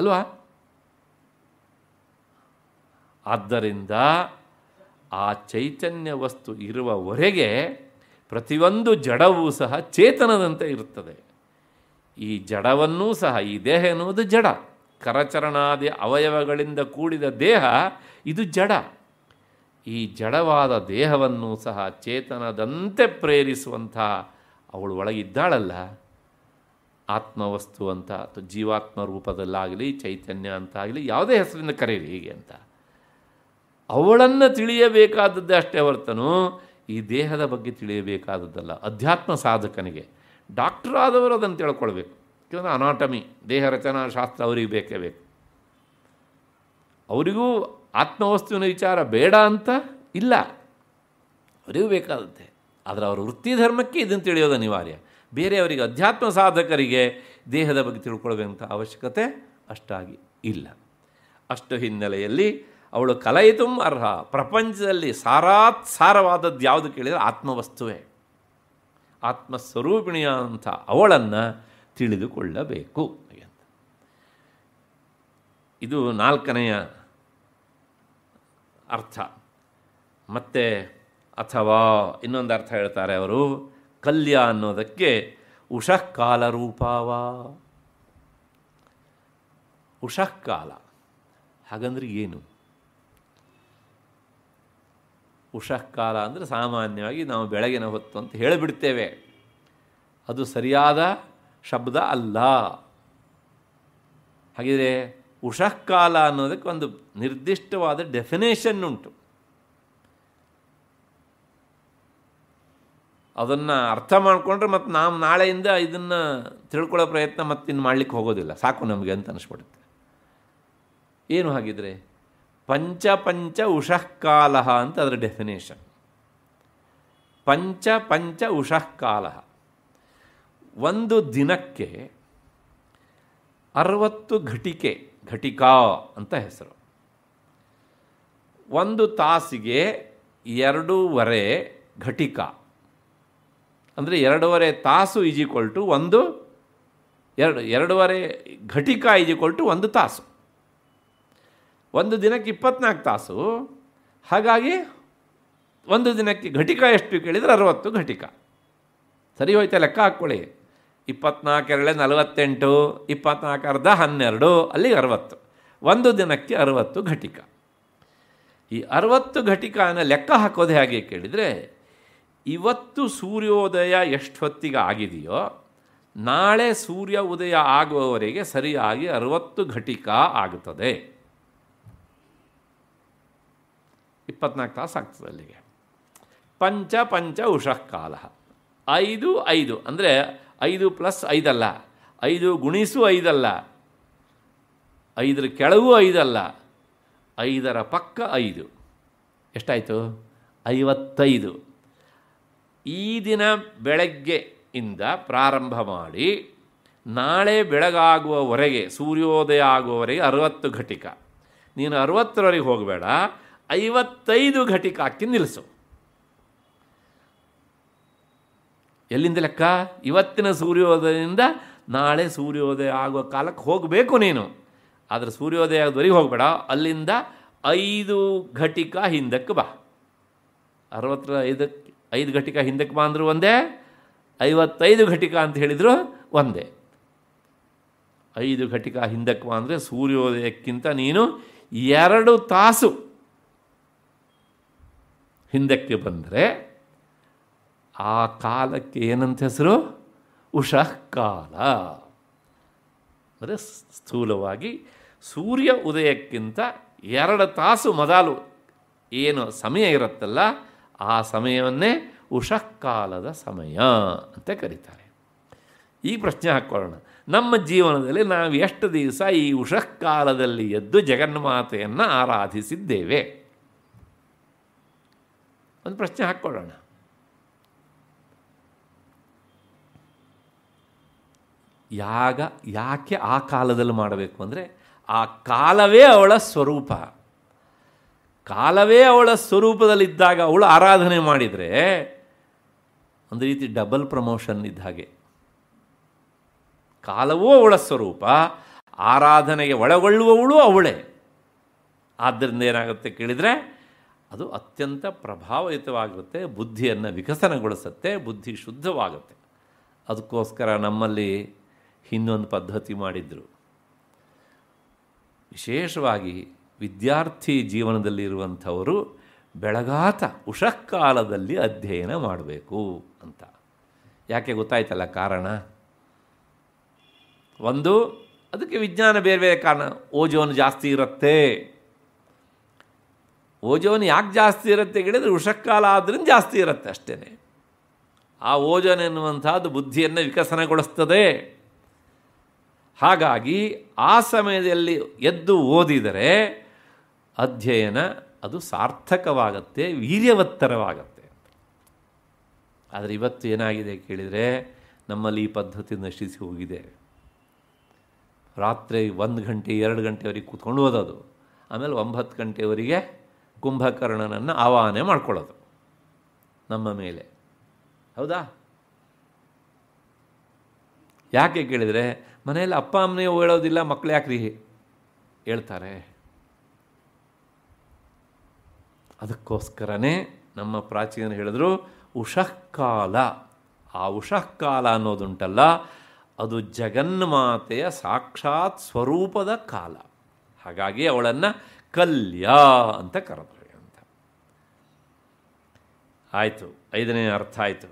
ಅಲ್ವಾ ಆದ್ದರಿಂದ ಆ ಚೈತನ್ಯ ವಸ್ತು ಇರುವವರೆಗೆ ಪ್ರತಿಯೊಂದು ಜಡವೂ ಸಹ ಚೇತನದಂತೆ ಇರುತ್ತದೆ ಈ ಜಡವನ್ನೂ ಸಹ ಈ ದೇಹ ಎನ್ನುವುದು ಜಡ ಕರಚರಣಾದಿ ಅವಯವಗಳಿಂದ ಕೂಡಿದ ದೇಹ ಇದು ಜಡ ಈ ಜಡವಾದ ದೇಹವನ್ನು ಸಹ ಚೇತನದಂತೆ ಪ್ರೇರಿಸುವಂಥ ಅವಳು ಒಳಗಿದ್ದಾಳಲ್ಲ ಆತ್ಮವಸ್ತು ಅಂತ ಅಥವಾ ಜೀವಾತ್ಮ ರೂಪದಲ್ಲಾಗಲಿ ಚೈತನ್ಯ ಅಂತ ಆಗಲಿ ಯಾವುದೇ ಹೆಸರಿಂದ ಕರೀರಿ ಹೀಗೆ ಅಂತ ಅವಳನ್ನು ತಿಳಿಯಬೇಕಾದದ್ದೇ ಅಷ್ಟೇ ಹೊರತನು ಈ ದೇಹದ ಬಗ್ಗೆ ತಿಳಿಯಬೇಕಾದದ್ದಲ್ಲ ಅಧ್ಯಾತ್ಮ ಸಾಧಕನಿಗೆ ಡಾಕ್ಟರ್ ಆದವರು ಅದನ್ನು ತಿಳ್ಕೊಳ್ಬೇಕು ಕೆಲವೊಂದು ಅನಾಟಮಿ ದೇಹ ರಚನಾ ಶಾಸ್ತ್ರ ಅವರಿಗೆ ಬೇಕೇ ಬೇಕು ಅವರಿಗೂ ಆತ್ಮವಸ್ತುವಿನ ವಿಚಾರ ಬೇಡ ಅಂತ ಇಲ್ಲ ಅವರಿಗೂ ಬೇಕಾದದ್ದೇ ಆದರೆ ಅವರ ವೃತ್ತಿ ಧರ್ಮಕ್ಕೆ ಇದನ್ನು ತಿಳಿಯೋದು ಅನಿವಾರ್ಯ ಬೇರೆಯವರಿಗೆ ಅಧ್ಯಾತ್ಮ ಸಾಧಕರಿಗೆ ದೇಹದ ಬಗ್ಗೆ ತಿಳ್ಕೊಳ್ಳುವಂಥ ಅವಶ್ಯಕತೆ ಅಷ್ಟಾಗಿ ಇಲ್ಲ ಅಷ್ಟು ಹಿನ್ನೆಲೆಯಲ್ಲಿ ಅವಳು ಕಲಯಿತು ಅರ್ಹ ಪ್ರಪಂಚದಲ್ಲಿ ಸಾರಾತ್ ಸಾರವಾದದ್ದು ಯಾವುದು ಕೇಳಿದರೆ ಆತ್ಮವಸ್ತುವೇ ಆತ್ಮಸ್ವರೂಪಿಣಿಯ ಅಂತ ಅವಳನ್ನು ತಿಳಿದುಕೊಳ್ಳಬೇಕು ಅಂತ ಇದು ನಾಲ್ಕನೆಯ ಅರ್ಥ ಮತ್ತು ಅಥವಾ ಇನ್ನೊಂದು ಅರ್ಥ ಹೇಳ್ತಾರೆ ಅವರು ಕಲ್ಯ ಅನ್ನೋದಕ್ಕೆ ಉಷಃಕಾಲ ರೂಪಾವ ಉಷಃಕಾಲ ಹಾಗಂದ್ರೆ ಏನು ಉಷಃಕಾಲ ಅಂದರೆ ಸಾಮಾನ್ಯವಾಗಿ ನಾವು ಬೆಳಗಿನ ಹೊತ್ತು ಅಂತ ಹೇಳಿಬಿಡ್ತೇವೆ ಅದು ಸರಿಯಾದ ಶಬ್ದ ಅಲ್ಲ ಹಾಗಿದ್ರೆ ಉಷಃಕಾಲ ಅನ್ನೋದಕ್ಕೆ ಒಂದು ನಿರ್ದಿಷ್ಟವಾದ ಡೆಫಿನೇಷನ್ ಉಂಟು ಅದನ್ನು ಅರ್ಥ ಮಾಡಿಕೊಂಡ್ರೆ ಮತ್ತು ನಾವು ನಾಳೆಯಿಂದ ಇದನ್ನು ತಿಳ್ಕೊಳ್ಳೋ ಪ್ರಯತ್ನ ಮತ್ತಿನ್ನು ಮಾಡಲಿಕ್ಕೆ ಹೋಗೋದಿಲ್ಲ ಸಾಕು ನಮಗೆ ಅಂತ ಅನಿಸ್ಬಿಡುತ್ತೆ ಏನು ಹಾಗಿದ್ರೆ ಪಂಚ ಪಂಚ ಉಷಃಕಾಲ ಅಂತ ಅದರ ಡೆಫಿನೇಷನ್ ಪಂಚ ಪಂಚ ಉಷಃಕಾಲ ಒಂದು ದಿನಕ್ಕೆ ಅರವತ್ತು ಘಟಿಕೆ ಘಟಿಕಾ ಅಂತ ಹೆಸರು ಒಂದು ತಾಸಿಗೆ ಎರಡೂವರೆ ಘಟಿಕಾ ಅಂದರೆ ಎರಡೂವರೆ ತಾಸು ಈಜ್ ಟು ಒಂದು ಎರಡು ಎರಡೂವರೆ ಘಟಿಕ ಈಜ್ ಟು ಒಂದು ತಾಸು ಒಂದು ದಿನಕ್ಕೆ ಇಪ್ಪತ್ನಾಲ್ಕು ತಾಸು ಹಾಗಾಗಿ ಒಂದು ದಿನಕ್ಕೆ ಘಟಿಕ ಎಷ್ಟು ಕೇಳಿದರೆ ಅರವತ್ತು ಘಟಿಕ ಸರಿ ಹೋಯ್ತಾ ಲೆಕ್ಕ ಹಾಕ್ಕೊಳ್ಳಿ ಇಪ್ಪತ್ನಾಲ್ಕು ಎರಡು ನಲವತ್ತೆಂಟು ಇಪ್ಪತ್ನಾಲ್ಕು ಅರ್ಧ ಹನ್ನೆರಡು ಅಲ್ಲಿಗೆ ಅರವತ್ತು ಒಂದು ದಿನಕ್ಕೆ ಅರುವತ್ತು ಘಟಿಕ ಈ ಅರವತ್ತು ಘಟಿಕನ ಲೆಕ್ಕ ಹಾಕೋದು ಹೇಗೆ ಕೇಳಿದರೆ ಇವತ್ತು ಸೂರ್ಯೋದಯ ಎಷ್ಟು ಹೊತ್ತಿಗೆ ಆಗಿದೆಯೋ ನಾಳೆ ಸೂರ್ಯ ಉದಯ ಆಗುವವರೆಗೆ ಸರಿಯಾಗಿ ಅರವತ್ತು ಘಟಿಕ ಆಗುತ್ತದೆ ಇಪ್ಪತ್ನಾಲ್ಕು ತಾಸು ಆಗ್ತದೆ ಅಲ್ಲಿಗೆ ಪಂಚ ಪಂಚ ಉಷಃ ಕಾಲ ಐದು ಐದು ಅಂದರೆ ಐದು ಪ್ಲಸ್ ಐದಲ್ಲ ಐದು ಗುಣಿಸು ಐದಲ್ಲ ಐದರ ಕೆಳವು ಐದಲ್ಲ ಐದರ ಪಕ್ಕ ಐದು ಎಷ್ಟಾಯಿತು ಐವತ್ತೈದು ಈ ದಿನ ಬೆಳಗ್ಗೆಯಿಂದ ಪ್ರಾರಂಭ ಮಾಡಿ ನಾಳೆ ಬೆಳಗಾಗುವವರೆಗೆ ಸೂರ್ಯೋದಯ ಆಗುವವರೆಗೆ ಅರವತ್ತು ಘಟಿಕ ನೀನು ಅರವತ್ತರವರೆಗೆ ಹೋಗಬೇಡ ಐವತ್ತೈದು ಘಟಿಕ ಹಾಕಿ ನಿಲ್ಲಿಸು ಎಲ್ಲಿಂದ ಲೆಕ್ಕ ಇವತ್ತಿನ ಸೂರ್ಯೋದಯದಿಂದ ನಾಳೆ ಸೂರ್ಯೋದಯ ಆಗುವ ಕಾಲಕ್ಕೆ ಹೋಗಬೇಕು ನೀನು ಆದರೆ ಸೂರ್ಯೋದಯದವರೆಗೆ ಹೋಗಬೇಡ ಅಲ್ಲಿಂದ ಐದು ಘಟಿಕ ಹಿಂದಕ್ಕೆ ಬಾ ಅರವತ್ತರ ಐದಕ್ಕೆ ಐದು ಘಟಿಕ ಹಿಂದಕ್ಕೆ ಬಾ ಒಂದೇ ಐವತ್ತೈದು ಘಟಿಕ ಅಂತ ಹೇಳಿದರು ಒಂದೇ ಐದು ಘಟಿಕ ಹಿಂದಕ್ಕೆ ಬಾ ಅಂದರೆ ಸೂರ್ಯೋದಯಕ್ಕಿಂತ ನೀನು ಎರಡು ತಾಸು ಹಿಂದಕ್ಕೆ ಬಂದರೆ ಆ ಕಾಲಕ್ಕೆ ಏನಂತ ಹೆಸರು ಉಷಃ ಕಾಲ ಅಂದರೆ ಸ್ಥೂಲವಾಗಿ ಸೂರ್ಯ ಉದಯಕ್ಕಿಂತ ಎರಡು ತಾಸು ಮೊದಲು ಏನು ಸಮಯ ಇರುತ್ತಲ್ಲ ಆ ಸಮಯವನ್ನೇ ಉಷಃಕಾಲದ ಸಮಯ ಅಂತ ಕರೀತಾರೆ ಈ ಪ್ರಶ್ನೆ ಹಾಕ್ಕೊಳ್ಳೋಣ ನಮ್ಮ ಜೀವನದಲ್ಲಿ ನಾವು ಎಷ್ಟು ದಿವಸ ಈ ಉಷಃಕಾಲದಲ್ಲಿ ಎದ್ದು ಜಗನ್ಮಾತೆಯನ್ನು ಆರಾಧಿಸಿದ್ದೇವೆ ಒಂದು ಪ್ರಶ್ನೆ ಹಾಕ್ಕೊಳ್ಳೋಣ ಯಾಗ ಯಾಕೆ ಆ ಕಾಲದಲ್ಲಿ ಮಾಡಬೇಕು ಅಂದರೆ ಆ ಕಾಲವೇ ಅವಳ ಸ್ವರೂಪ ಕಾಲವೇ ಅವಳ ಸ್ವರೂಪದಲ್ಲಿದ್ದಾಗ ಅವಳು ಆರಾಧನೆ ಮಾಡಿದರೆ ಒಂದು ರೀತಿ ಡಬಲ್ ಪ್ರಮೋಷನ್ ಇದ್ದ ಹಾಗೆ ಕಾಲವೂ ಅವಳ ಸ್ವರೂಪ ಆರಾಧನೆಗೆ ಒಳಗೊಳ್ಳುವವಳು ಅವಳೇ ಆದ್ದರಿಂದ ಏನಾಗುತ್ತೆ ಕೇಳಿದರೆ ಅದು ಅತ್ಯಂತ ಪ್ರಭಾವಯುತವಾಗಿರುತ್ತೆ ಬುದ್ಧಿಯನ್ನು ವಿಕಸನಗೊಳಿಸುತ್ತೆ ಬುದ್ಧಿ ಶುದ್ಧವಾಗುತ್ತೆ ಅದಕ್ಕೋಸ್ಕರ ನಮ್ಮಲ್ಲಿ ಇನ್ನೊಂದು ಪದ್ಧತಿ ಮಾಡಿದರು ವಿಶೇಷವಾಗಿ ವಿದ್ಯಾರ್ಥಿ ಜೀವನದಲ್ಲಿರುವಂಥವರು ಬೆಳಗಾತ ಉಷಃಕಾಲದಲ್ಲಿ ಅಧ್ಯಯನ ಮಾಡಬೇಕು ಅಂತ ಯಾಕೆ ಗೊತ್ತಾಯ್ತಲ್ಲ ಕಾರಣ ಒಂದು ಅದಕ್ಕೆ ವಿಜ್ಞಾನ ಬೇರೆ ಬೇರೆ ಕಾರಣ ಓಜೋನ್ ಜಾಸ್ತಿ ಇರುತ್ತೆ ಓಜೋನ್ ಯಾಕೆ ಜಾಸ್ತಿ ಇರುತ್ತೆ ಕೇಳಿದರೆ ಉಷಃಕಾಲ ಆದ್ರಿಂದ ಜಾಸ್ತಿ ಇರುತ್ತೆ ಅಷ್ಟೇ ಆ ಓಜೋನ್ ಎನ್ನುವಂಥದ್ದು ಬುದ್ಧಿಯನ್ನು ವಿಕಸನಗೊಳಿಸ್ತದೆ ಹಾಗಾಗಿ ಆ ಸಮಯದಲ್ಲಿ ಎದ್ದು ಓದಿದರೆ ಅಧ್ಯಯನ ಅದು ಸಾರ್ಥಕವಾಗತ್ತೆ ವೀರ್ಯವತ್ತರವಾಗತ್ತೆ ಆದರೆ ಇವತ್ತು ಏನಾಗಿದೆ ಕೇಳಿದರೆ ನಮ್ಮಲ್ಲಿ ಈ ಪದ್ಧತಿ ನಶಿಸಿ ಹೋಗಿದೆ ರಾತ್ರಿ ಒಂದು ಗಂಟೆ ಎರಡು ಗಂಟೆವರೆಗೆ ಕೂತ್ಕೊಂಡು ಓದೋದು ಆಮೇಲೆ ಒಂಬತ್ತು ಗಂಟೆವರೆಗೆ ಕುಂಭಕರ್ಣನನ್ನು ಆವಾಹನೆ ಮಾಡ್ಕೊಳ್ಳೋದು ನಮ್ಮ ಮೇಲೆ ಹೌದಾ ಯಾಕೆ ಕೇಳಿದರೆ ಮನೆಯಲ್ಲಿ ಅಪ್ಪ ಅಮ್ಮನೇ ಹೇಳೋದಿಲ್ಲ ಮಕ್ಕಳು ಯಾಕ್ರಿ ಹೇಳ್ತಾರೆ ಅದಕ್ಕೋಸ್ಕರನೇ ನಮ್ಮ ಪ್ರಾಚೀನ ಹೇಳಿದ್ರು ಉಷಃಕಾಲ ಆ ಉಷಃಕಾಲ ಅನ್ನೋದುಂಟಲ್ಲ ಅದು ಜಗನ್ಮಾತೆಯ ಸಾಕ್ಷಾತ್ ಸ್ವರೂಪದ ಕಾಲ ಹಾಗಾಗಿ ಅವಳನ್ನು ಕಲ್ಯ ಅಂತ ಕರೆದ್ರು ಅಂತ ಆಯಿತು ಐದನೇ ಅರ್ಥ ಆಯಿತು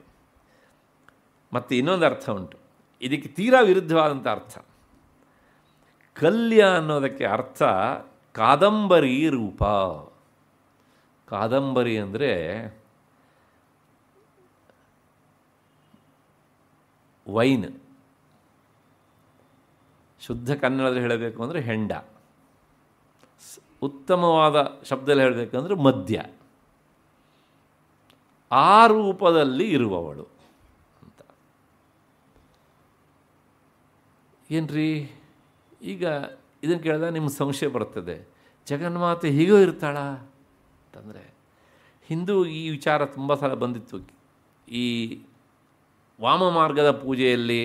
ಮತ್ತು ಇನ್ನೊಂದು ಅರ್ಥ ಉಂಟು ಇದಕ್ಕೆ ತೀರಾ ವಿರುದ್ಧವಾದಂಥ ಅರ್ಥ ಕಲ್ಯ ಅನ್ನೋದಕ್ಕೆ ಅರ್ಥ ಕಾದಂಬರಿ ರೂಪ ಕಾದಂಬರಿ ಅಂದರೆ ವೈನ್ ಶುದ್ಧ ಕನ್ನಡದಲ್ಲಿ ಹೇಳಬೇಕು ಅಂದರೆ ಹೆಂಡ ಉತ್ತಮವಾದ ಶಬ್ದದಲ್ಲಿ ಹೇಳಬೇಕಂದ್ರೆ ಮದ್ಯ ಆ ರೂಪದಲ್ಲಿ ಇರುವವಳು ಅಂತ ಏನ್ರಿ ಈಗ ಇದನ್ನು ಕೇಳಿದಾಗ ನಿಮ್ಮ ಸಂಶಯ ಬರ್ತದೆ ಜಗನ್ಮಾತೆ ಹೀಗೋ ಇರ್ತಾಳಾ ಅಂತಂದರೆ ಹಿಂದೂ ಈ ವಿಚಾರ ತುಂಬ ಸಲ ಬಂದಿತ್ತು ಈ ವಾಮ ಮಾರ್ಗದ ಪೂಜೆಯಲ್ಲಿ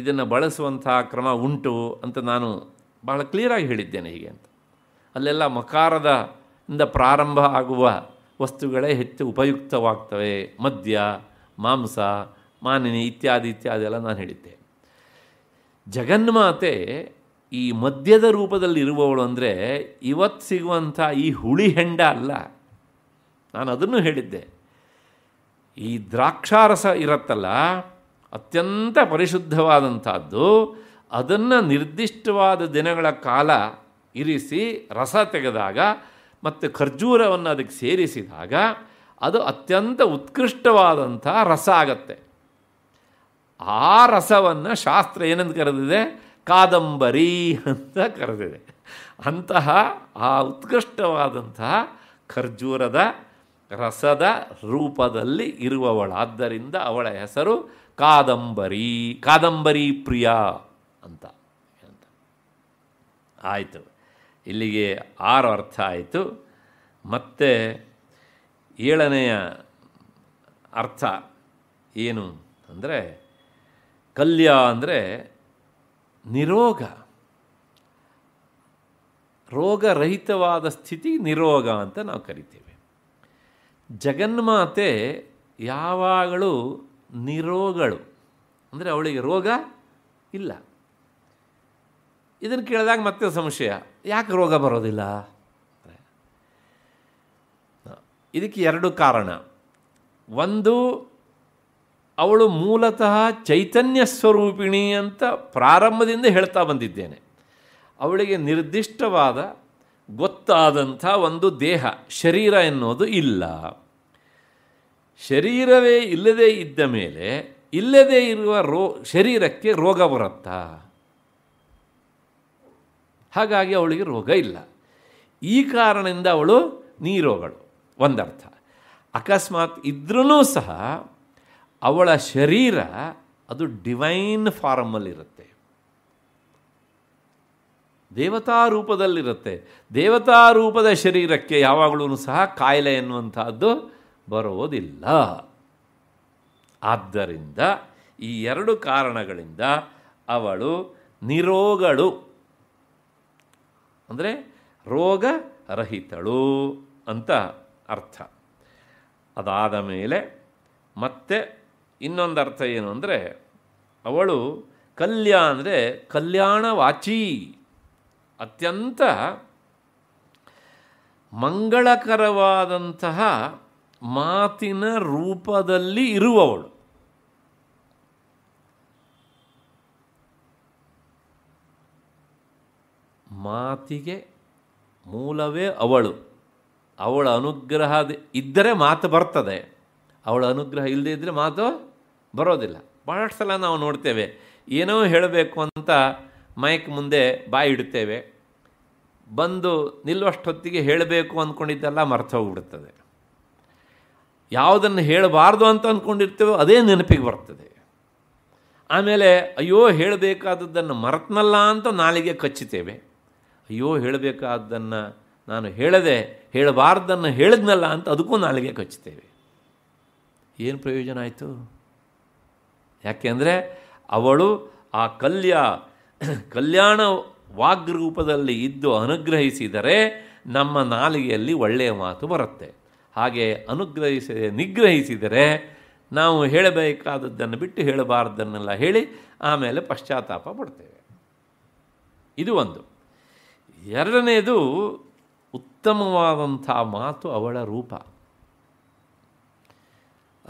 ಇದನ್ನು ಬಳಸುವಂಥ ಕ್ರಮ ಉಂಟು ಅಂತ ನಾನು ಬಹಳ ಕ್ಲಿಯರಾಗಿ ಹೇಳಿದ್ದೇನೆ ಹೀಗೆ ಅಂತ ಅಲ್ಲೆಲ್ಲ ಮಕಾರದ ಇಂದ ಪ್ರಾರಂಭ ಆಗುವ ವಸ್ತುಗಳೇ ಹೆಚ್ಚು ಉಪಯುಕ್ತವಾಗ್ತವೆ ಮದ್ಯ ಮಾಂಸ ಮಾನಿನಿ ಇತ್ಯಾದಿ ಇತ್ಯಾದಿ ಎಲ್ಲ ನಾನು ಹೇಳಿದ್ದೆ ಜಗನ್ಮಾತೆ ಈ ಮದ್ಯದ ರೂಪದಲ್ಲಿ ಇರುವವಳು ಅಂದರೆ ಇವತ್ತು ಸಿಗುವಂಥ ಈ ಹುಳಿ ಹೆಂಡ ಅಲ್ಲ ನಾನು ಅದನ್ನು ಹೇಳಿದ್ದೆ ಈ ದ್ರಾಕ್ಷಾರಸ ಇರತ್ತಲ್ಲ ಅತ್ಯಂತ ಪರಿಶುದ್ಧವಾದಂಥದ್ದು ಅದನ್ನು ನಿರ್ದಿಷ್ಟವಾದ ದಿನಗಳ ಕಾಲ ಇರಿಸಿ ರಸ ತೆಗೆದಾಗ ಮತ್ತು ಖರ್ಜೂರವನ್ನು ಅದಕ್ಕೆ ಸೇರಿಸಿದಾಗ ಅದು ಅತ್ಯಂತ ಉತ್ಕೃಷ್ಟವಾದಂಥ ರಸ ಆಗತ್ತೆ ಆ ರಸವನ್ನು ಶಾಸ್ತ್ರ ಏನಂತ ಕರೆದಿದೆ ಕಾದಂಬರಿ ಅಂತ ಕರೆದಿದೆ ಅಂತಹ ಆ ಉತ್ಕೃಷ್ಟವಾದಂತಹ ಖರ್ಜೂರದ ರಸದ ರೂಪದಲ್ಲಿ ಇರುವವಳಾದ್ದರಿಂದ ಅವಳ ಹೆಸರು ಕಾದಂಬರಿ ಕಾದಂಬರಿ ಪ್ರಿಯ ಅಂತ ಅಂತ ಆಯಿತು ಇಲ್ಲಿಗೆ ಆರು ಅರ್ಥ ಆಯಿತು ಮತ್ತೆ ಏಳನೆಯ ಅರ್ಥ ಏನು ಅಂದರೆ ಕಲ್ಯ ಅಂದರೆ ನಿರೋಗ ರೋಗರಹಿತವಾದ ಸ್ಥಿತಿ ನಿರೋಗ ಅಂತ ನಾವು ಕರಿತೇವೆ ಜಗನ್ಮಾತೆ ಯಾವಾಗಲೂ ನಿರೋಗಳು ಅಂದರೆ ಅವಳಿಗೆ ರೋಗ ಇಲ್ಲ ಇದನ್ನು ಕೇಳಿದಾಗ ಮತ್ತೆ ಸಂಶಯ ಯಾಕೆ ರೋಗ ಬರೋದಿಲ್ಲ ಇದಕ್ಕೆ ಎರಡು ಕಾರಣ ಒಂದು ಅವಳು ಮೂಲತಃ ಚೈತನ್ಯ ಸ್ವರೂಪಿಣಿ ಅಂತ ಪ್ರಾರಂಭದಿಂದ ಹೇಳ್ತಾ ಬಂದಿದ್ದೇನೆ ಅವಳಿಗೆ ನಿರ್ದಿಷ್ಟವಾದ ಗೊತ್ತಾದಂಥ ಒಂದು ದೇಹ ಶರೀರ ಎನ್ನುವುದು ಇಲ್ಲ ಶರೀರವೇ ಇಲ್ಲದೇ ಇದ್ದ ಮೇಲೆ ಇಲ್ಲದೇ ಇರುವ ರೋ ಶರೀರಕ್ಕೆ ರೋಗ ಬರುತ್ತಾ ಹಾಗಾಗಿ ಅವಳಿಗೆ ರೋಗ ಇಲ್ಲ ಈ ಕಾರಣದಿಂದ ಅವಳು ನೀರೋಗಳು ಒಂದರ್ಥ ಅಕಸ್ಮಾತ್ ಇದ್ರೂ ಸಹ ಅವಳ ಶರೀರ ಅದು ಡಿವೈನ್ ಫಾರ್ಮಲ್ಲಿರುತ್ತೆ ದೇವತಾ ರೂಪದಲ್ಲಿರುತ್ತೆ ದೇವತಾ ರೂಪದ ಶರೀರಕ್ಕೆ ಯಾವಾಗಲೂ ಸಹ ಕಾಯಿಲೆ ಎನ್ನುವಂಥದ್ದು ಬರೋದಿಲ್ಲ ಆದ್ದರಿಂದ ಈ ಎರಡು ಕಾರಣಗಳಿಂದ ಅವಳು ನಿರೋಗಳು ಅಂದರೆ ರೋಗ ರಹಿತಳು ಅಂತ ಅರ್ಥ ಅದಾದ ಮೇಲೆ ಮತ್ತೆ ಇನ್ನೊಂದು ಅರ್ಥ ಏನು ಅಂದರೆ ಅವಳು ಕಲ್ಯ ಅಂದರೆ ಕಲ್ಯಾಣವಾಚಿ ಅತ್ಯಂತ ಮಂಗಳಕರವಾದಂತಹ ಮಾತಿನ ರೂಪದಲ್ಲಿ ಇರುವವಳು ಮಾತಿಗೆ ಮೂಲವೇ ಅವಳು ಅವಳ ಅನುಗ್ರಹ ಇದ್ದರೆ ಮಾತು ಬರ್ತದೆ ಅವಳ ಅನುಗ್ರಹ ಇಲ್ಲದೇ ಇದ್ದರೆ ಮಾತು ಬರೋದಿಲ್ಲ ಭಾಳಷ್ಟು ಸಲ ನಾವು ನೋಡ್ತೇವೆ ಏನೋ ಹೇಳಬೇಕು ಅಂತ ಮೈಕ್ ಮುಂದೆ ಬಾಯಿ ಇಡ್ತೇವೆ ಬಂದು ನಿಲ್ಲುವಷ್ಟೊತ್ತಿಗೆ ಹೇಳಬೇಕು ಅಂದ್ಕೊಂಡಿದ್ದೆಲ್ಲ ಮರ್ತು ಹೋಗ್ಬಿಡ್ತದೆ ಯಾವುದನ್ನು ಹೇಳಬಾರ್ದು ಅಂತ ಅಂದ್ಕೊಂಡಿರ್ತೇವೋ ಅದೇ ನೆನಪಿಗೆ ಬರ್ತದೆ ಆಮೇಲೆ ಅಯ್ಯೋ ಹೇಳಬೇಕಾದದ್ದನ್ನು ಮರ್ತನಲ್ಲ ಅಂತ ನಾಲಿಗೆ ಕಚ್ಚುತ್ತೇವೆ ಅಯ್ಯೋ ಹೇಳಬೇಕಾದ್ದನ್ನು ನಾನು ಹೇಳದೆ ಹೇಳಬಾರ್ದನ್ನು ಹೇಳಿದ್ನಲ್ಲ ಅಂತ ಅದಕ್ಕೂ ನಾಲಿಗೆ ಕಚ್ಚುತ್ತೇವೆ ಏನು ಪ್ರಯೋಜನ ಆಯಿತು ಯಾಕೆಂದರೆ ಅವಳು ಆ ಕಲ್ಯ ಕಲ್ಯಾಣ ರೂಪದಲ್ಲಿ ಇದ್ದು ಅನುಗ್ರಹಿಸಿದರೆ ನಮ್ಮ ನಾಲಿಗೆಯಲ್ಲಿ ಒಳ್ಳೆಯ ಮಾತು ಬರುತ್ತೆ ಹಾಗೆ ಅನುಗ್ರಹಿಸಿ ನಿಗ್ರಹಿಸಿದರೆ ನಾವು ಹೇಳಬೇಕಾದದ್ದನ್ನು ಬಿಟ್ಟು ಹೇಳಬಾರ್ದನ್ನೆಲ್ಲ ಹೇಳಿ ಆಮೇಲೆ ಪಶ್ಚಾತ್ತಾಪ ಪಡ್ತೇವೆ ಇದು ಒಂದು ಎರಡನೇದು ಉತ್ತಮವಾದಂಥ ಮಾತು ಅವಳ ರೂಪ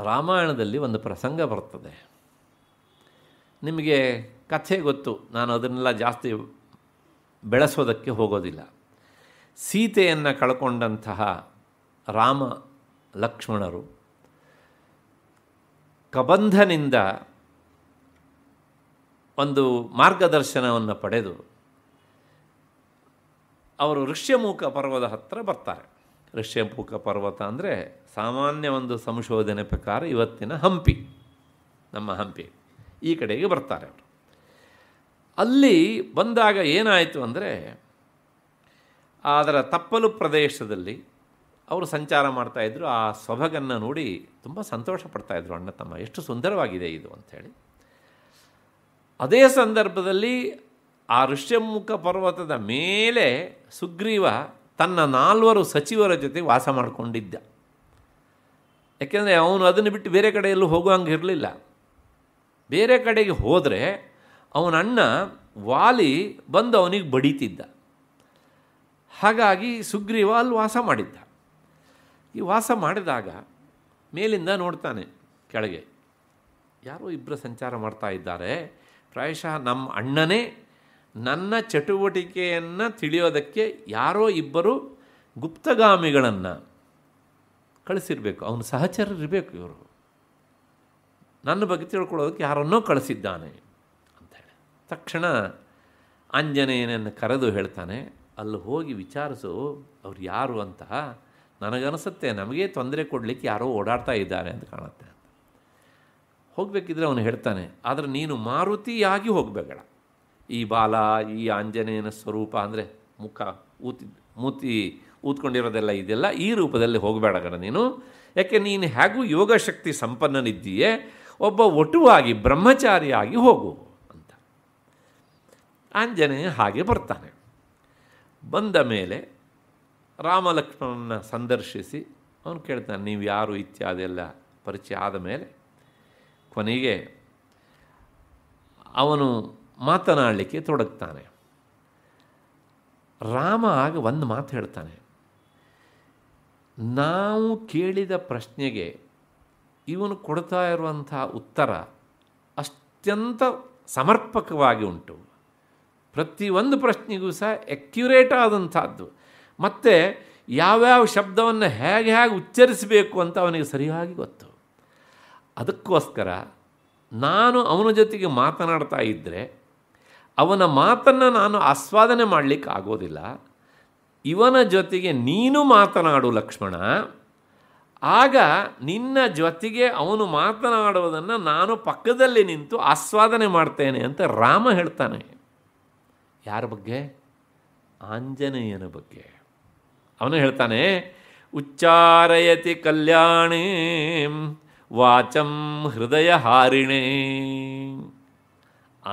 ರಾಮಾಯಣದಲ್ಲಿ ಒಂದು ಪ್ರಸಂಗ ಬರ್ತದೆ ನಿಮಗೆ ಕಥೆ ಗೊತ್ತು ನಾನು ಅದನ್ನೆಲ್ಲ ಜಾಸ್ತಿ ಬೆಳೆಸೋದಕ್ಕೆ ಹೋಗೋದಿಲ್ಲ ಸೀತೆಯನ್ನು ಕಳ್ಕೊಂಡಂತಹ ರಾಮ ಲಕ್ಷ್ಮಣರು ಕಬಂಧನಿಂದ ಒಂದು ಮಾರ್ಗದರ್ಶನವನ್ನು ಪಡೆದು ಅವರು ಋಷ್ಯಮೂಕ ಪರ್ವದ ಹತ್ತಿರ ಬರ್ತಾರೆ ಋಷ್ಯಮೂಕ ಪರ್ವತ ಅಂದರೆ ಸಾಮಾನ್ಯ ಒಂದು ಸಂಶೋಧನೆ ಪ್ರಕಾರ ಇವತ್ತಿನ ಹಂಪಿ ನಮ್ಮ ಹಂಪಿ ಈ ಕಡೆಗೆ ಬರ್ತಾರೆ ಅವರು ಅಲ್ಲಿ ಬಂದಾಗ ಏನಾಯಿತು ಅಂದರೆ ಅದರ ತಪ್ಪಲು ಪ್ರದೇಶದಲ್ಲಿ ಅವರು ಸಂಚಾರ ಮಾಡ್ತಾಯಿದ್ರು ಆ ಸೊಬಗನ್ನು ನೋಡಿ ತುಂಬ ಸಂತೋಷ ಪಡ್ತಾಯಿದ್ರು ಅಣ್ಣ ತಮ್ಮ ಎಷ್ಟು ಸುಂದರವಾಗಿದೆ ಇದು ಅಂಥೇಳಿ ಅದೇ ಸಂದರ್ಭದಲ್ಲಿ ಆ ಋಷ್ಯಮುಖ ಪರ್ವತದ ಮೇಲೆ ಸುಗ್ರೀವ ತನ್ನ ನಾಲ್ವರು ಸಚಿವರ ಜೊತೆ ವಾಸ ಮಾಡಿಕೊಂಡಿದ್ದ ಯಾಕೆಂದರೆ ಅವನು ಅದನ್ನು ಬಿಟ್ಟು ಬೇರೆ ಕಡೆಯಲ್ಲೂ ಹೋಗುವಂಗೆ ಇರಲಿಲ್ಲ ಬೇರೆ ಕಡೆಗೆ ಹೋದರೆ ಅವನ ಅಣ್ಣ ವಾಲಿ ಬಂದು ಅವನಿಗೆ ಬಡಿತಿದ್ದ ಹಾಗಾಗಿ ಸುಗ್ರೀವ ಅಲ್ಲಿ ವಾಸ ಮಾಡಿದ್ದ ಈ ವಾಸ ಮಾಡಿದಾಗ ಮೇಲಿಂದ ನೋಡ್ತಾನೆ ಕೆಳಗೆ ಯಾರೋ ಇಬ್ಬರು ಸಂಚಾರ ಮಾಡ್ತಾ ಇದ್ದಾರೆ ಪ್ರಾಯಶಃ ನಮ್ಮ ಅಣ್ಣನೇ ನನ್ನ ಚಟುವಟಿಕೆಯನ್ನು ತಿಳಿಯೋದಕ್ಕೆ ಯಾರೋ ಇಬ್ಬರು ಗುಪ್ತಗಾಮಿಗಳನ್ನು ಕಳಿಸಿರಬೇಕು ಅವನ ಸಹಚರರಿರಬೇಕು ಇವರು ನನ್ನ ಬಗ್ಗೆ ತಿಳ್ಕೊಳ್ಳೋದಕ್ಕೆ ಯಾರನ್ನೋ ಕಳಿಸಿದ್ದಾನೆ ಹೇಳಿ ತಕ್ಷಣ ಆಂಜನೇಯನನ್ನು ಕರೆದು ಹೇಳ್ತಾನೆ ಅಲ್ಲಿ ಹೋಗಿ ವಿಚಾರಿಸು ಅವ್ರು ಯಾರು ಅಂತ ನನಗನಿಸುತ್ತೆ ನಮಗೆ ತೊಂದರೆ ಕೊಡಲಿಕ್ಕೆ ಯಾರೋ ಓಡಾಡ್ತಾ ಇದ್ದಾರೆ ಅಂತ ಕಾಣುತ್ತೆ ಅಂತ ಹೋಗಬೇಕಿದ್ರೆ ಅವನು ಹೇಳ್ತಾನೆ ಆದರೆ ನೀನು ಮಾರುತಿಯಾಗಿ ಹೋಗಬೇಡ ಈ ಬಾಲ ಈ ಆಂಜನೇಯನ ಸ್ವರೂಪ ಅಂದರೆ ಮುಖ ಊತಿ ಮೂತಿ ಊತ್ಕೊಂಡಿರೋದೆಲ್ಲ ಇದೆಲ್ಲ ಈ ರೂಪದಲ್ಲಿ ಹೋಗಬೇಡ ನೀನು ಯಾಕೆ ನೀನು ಹೇಗೂ ಯೋಗಶಕ್ತಿ ಸಂಪನ್ನನಿದ್ದೀಯೇ ಒಬ್ಬ ಒಟುವಾಗಿ ಬ್ರಹ್ಮಚಾರಿಯಾಗಿ ಹೋಗು ಅಂತ ಆಂಜನೇಯ ಹಾಗೆ ಬರ್ತಾನೆ ಬಂದ ಮೇಲೆ ರಾಮಲಕ್ಷ್ಮಣನ ಸಂದರ್ಶಿಸಿ ಅವನು ಕೇಳ್ತಾನೆ ನೀವು ಯಾರು ಇತ್ಯಾದಿ ಎಲ್ಲ ಪರಿಚಯ ಆದ ಮೇಲೆ ಕೊನೆಗೆ ಅವನು ಮಾತನಾಡಲಿಕ್ಕೆ ತೊಡಗ್ತಾನೆ ರಾಮ ಆಗ ಒಂದು ಮಾತು ಹೇಳ್ತಾನೆ ನಾವು ಕೇಳಿದ ಪ್ರಶ್ನೆಗೆ ಇವನು ಕೊಡ್ತಾ ಇರುವಂಥ ಉತ್ತರ ಅತ್ಯಂತ ಸಮರ್ಪಕವಾಗಿ ಉಂಟು ಪ್ರತಿಯೊಂದು ಪ್ರಶ್ನೆಗೂ ಸಹ ಎಕ್ಯುರೇಟ್ ಆದಂಥದ್ದು ಮತ್ತು ಯಾವ್ಯಾವ ಶಬ್ದವನ್ನು ಹೇಗೆ ಹೇಗೆ ಉಚ್ಚರಿಸಬೇಕು ಅಂತ ಅವನಿಗೆ ಸರಿಯಾಗಿ ಗೊತ್ತು ಅದಕ್ಕೋಸ್ಕರ ನಾನು ಅವನ ಜೊತೆಗೆ ಮಾತನಾಡ್ತಾ ಇದ್ದರೆ ಅವನ ಮಾತನ್ನು ನಾನು ಆಸ್ವಾದನೆ ಮಾಡಲಿಕ್ಕೆ ಆಗೋದಿಲ್ಲ ಇವನ ಜೊತೆಗೆ ನೀನು ಮಾತನಾಡು ಲಕ್ಷ್ಮಣ ಆಗ ನಿನ್ನ ಜೊತೆಗೆ ಅವನು ಮಾತನಾಡುವುದನ್ನು ನಾನು ಪಕ್ಕದಲ್ಲಿ ನಿಂತು ಆಸ್ವಾದನೆ ಮಾಡ್ತೇನೆ ಅಂತ ರಾಮ ಹೇಳ್ತಾನೆ ಯಾರ ಬಗ್ಗೆ ಆಂಜನೇಯನ ಬಗ್ಗೆ ಅವನು ಹೇಳ್ತಾನೆ ಉಚ್ಚಾರಯತಿ ಕಲ್ಯಾಣೀಂ ವಾಚಂ ಹೃದಯ ಹಾರಿಣೇ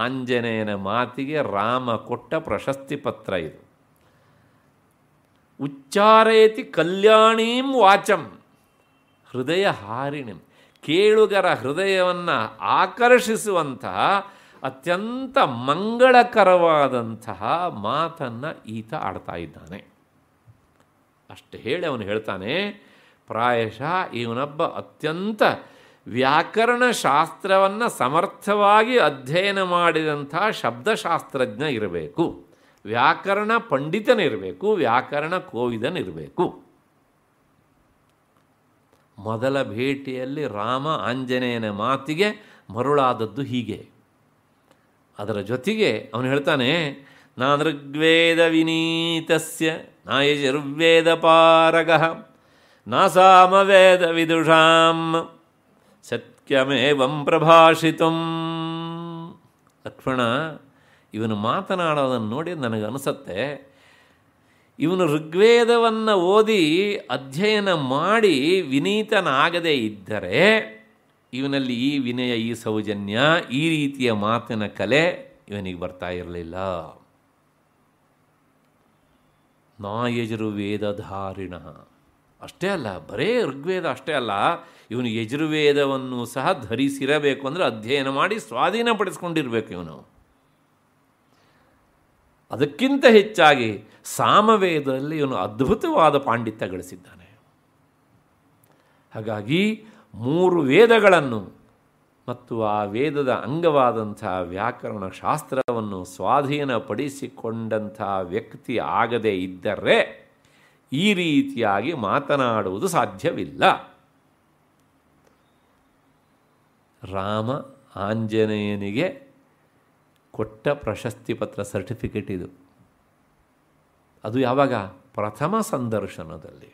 ಆಂಜನೇಯನ ಮಾತಿಗೆ ರಾಮ ಕೊಟ್ಟ ಪ್ರಶಸ್ತಿ ಪತ್ರ ಇದು ಉಚ್ಚಾರಯತಿ ಕಲ್ಯಾಣೀಂ ವಾಚಂ ಹೃದಯ ಹಾರಿಣಿ ಕೇಳುಗರ ಹೃದಯವನ್ನು ಆಕರ್ಷಿಸುವಂತಹ ಅತ್ಯಂತ ಮಂಗಳಕರವಾದಂತಹ ಮಾತನ್ನು ಈತ ಆಡ್ತಾ ಇದ್ದಾನೆ ಅಷ್ಟು ಹೇಳಿ ಅವನು ಹೇಳ್ತಾನೆ ಪ್ರಾಯಶಃ ಇವನೊಬ್ಬ ಅತ್ಯಂತ ವ್ಯಾಕರಣ ಶಾಸ್ತ್ರವನ್ನು ಸಮರ್ಥವಾಗಿ ಅಧ್ಯಯನ ಮಾಡಿದಂಥ ಶಬ್ದಶಾಸ್ತ್ರಜ್ಞ ಇರಬೇಕು ವ್ಯಾಕರಣ ಪಂಡಿತನಿರಬೇಕು ವ್ಯಾಕರಣ ಕೋವಿದನಿರಬೇಕು ಮೊದಲ ಭೇಟಿಯಲ್ಲಿ ರಾಮ ಆಂಜನೇಯನ ಮಾತಿಗೆ ಮರುಳಾದದ್ದು ಹೀಗೆ ಅದರ ಜೊತೆಗೆ ಅವನು ಹೇಳ್ತಾನೆ ನಾನೃಗ್ವೇದ ವಿನೀತಸ್ಯ ಯಜುರ್ವೇದ ಪಾರಗ ಸಾಮವೇದ ವಿದುಷಾಂ ಸತ್ಯಮೇವಂ ಪ್ರಭಾಷಿತಂ ಲಕ್ಷ್ಮಣ ಇವನು ಮಾತನಾಡೋದನ್ನು ನೋಡಿ ನನಗೆ ಇವನು ಋಗ್ವೇದವನ್ನು ಓದಿ ಅಧ್ಯಯನ ಮಾಡಿ ವಿನೀತನಾಗದೇ ಇದ್ದರೆ ಇವನಲ್ಲಿ ಈ ವಿನಯ ಈ ಸೌಜನ್ಯ ಈ ರೀತಿಯ ಮಾತಿನ ಕಲೆ ಇವನಿಗೆ ಬರ್ತಾ ಇರಲಿಲ್ಲ ನಾಯಜರು ವೇದಧಾರಿಣ ಅಷ್ಟೇ ಅಲ್ಲ ಬರೇ ಋಗ್ವೇದ ಅಷ್ಟೇ ಅಲ್ಲ ಇವನು ಯಜುರ್ವೇದವನ್ನು ಸಹ ಧರಿಸಿರಬೇಕು ಅಂದರೆ ಅಧ್ಯಯನ ಮಾಡಿ ಸ್ವಾಧೀನಪಡಿಸ್ಕೊಂಡಿರಬೇಕು ಇವನು ಅದಕ್ಕಿಂತ ಹೆಚ್ಚಾಗಿ ಸಾಮವೇದದಲ್ಲಿ ಇವನು ಅದ್ಭುತವಾದ ಪಾಂಡಿತ್ಯ ಗಳಿಸಿದ್ದಾನೆ ಹಾಗಾಗಿ ಮೂರು ವೇದಗಳನ್ನು ಮತ್ತು ಆ ವೇದದ ಅಂಗವಾದಂಥ ವ್ಯಾಕರಣ ಶಾಸ್ತ್ರವನ್ನು ಸ್ವಾಧೀನಪಡಿಸಿಕೊಂಡಂಥ ವ್ಯಕ್ತಿ ಆಗದೇ ಇದ್ದರೆ ಈ ರೀತಿಯಾಗಿ ಮಾತನಾಡುವುದು ಸಾಧ್ಯವಿಲ್ಲ ರಾಮ ಆಂಜನೇಯನಿಗೆ ಕೊಟ್ಟ ಪ್ರಶಸ್ತಿ ಪತ್ರ ಸರ್ಟಿಫಿಕೇಟ್ ಇದು ಅದು ಯಾವಾಗ ಪ್ರಥಮ ಸಂದರ್ಶನದಲ್ಲಿ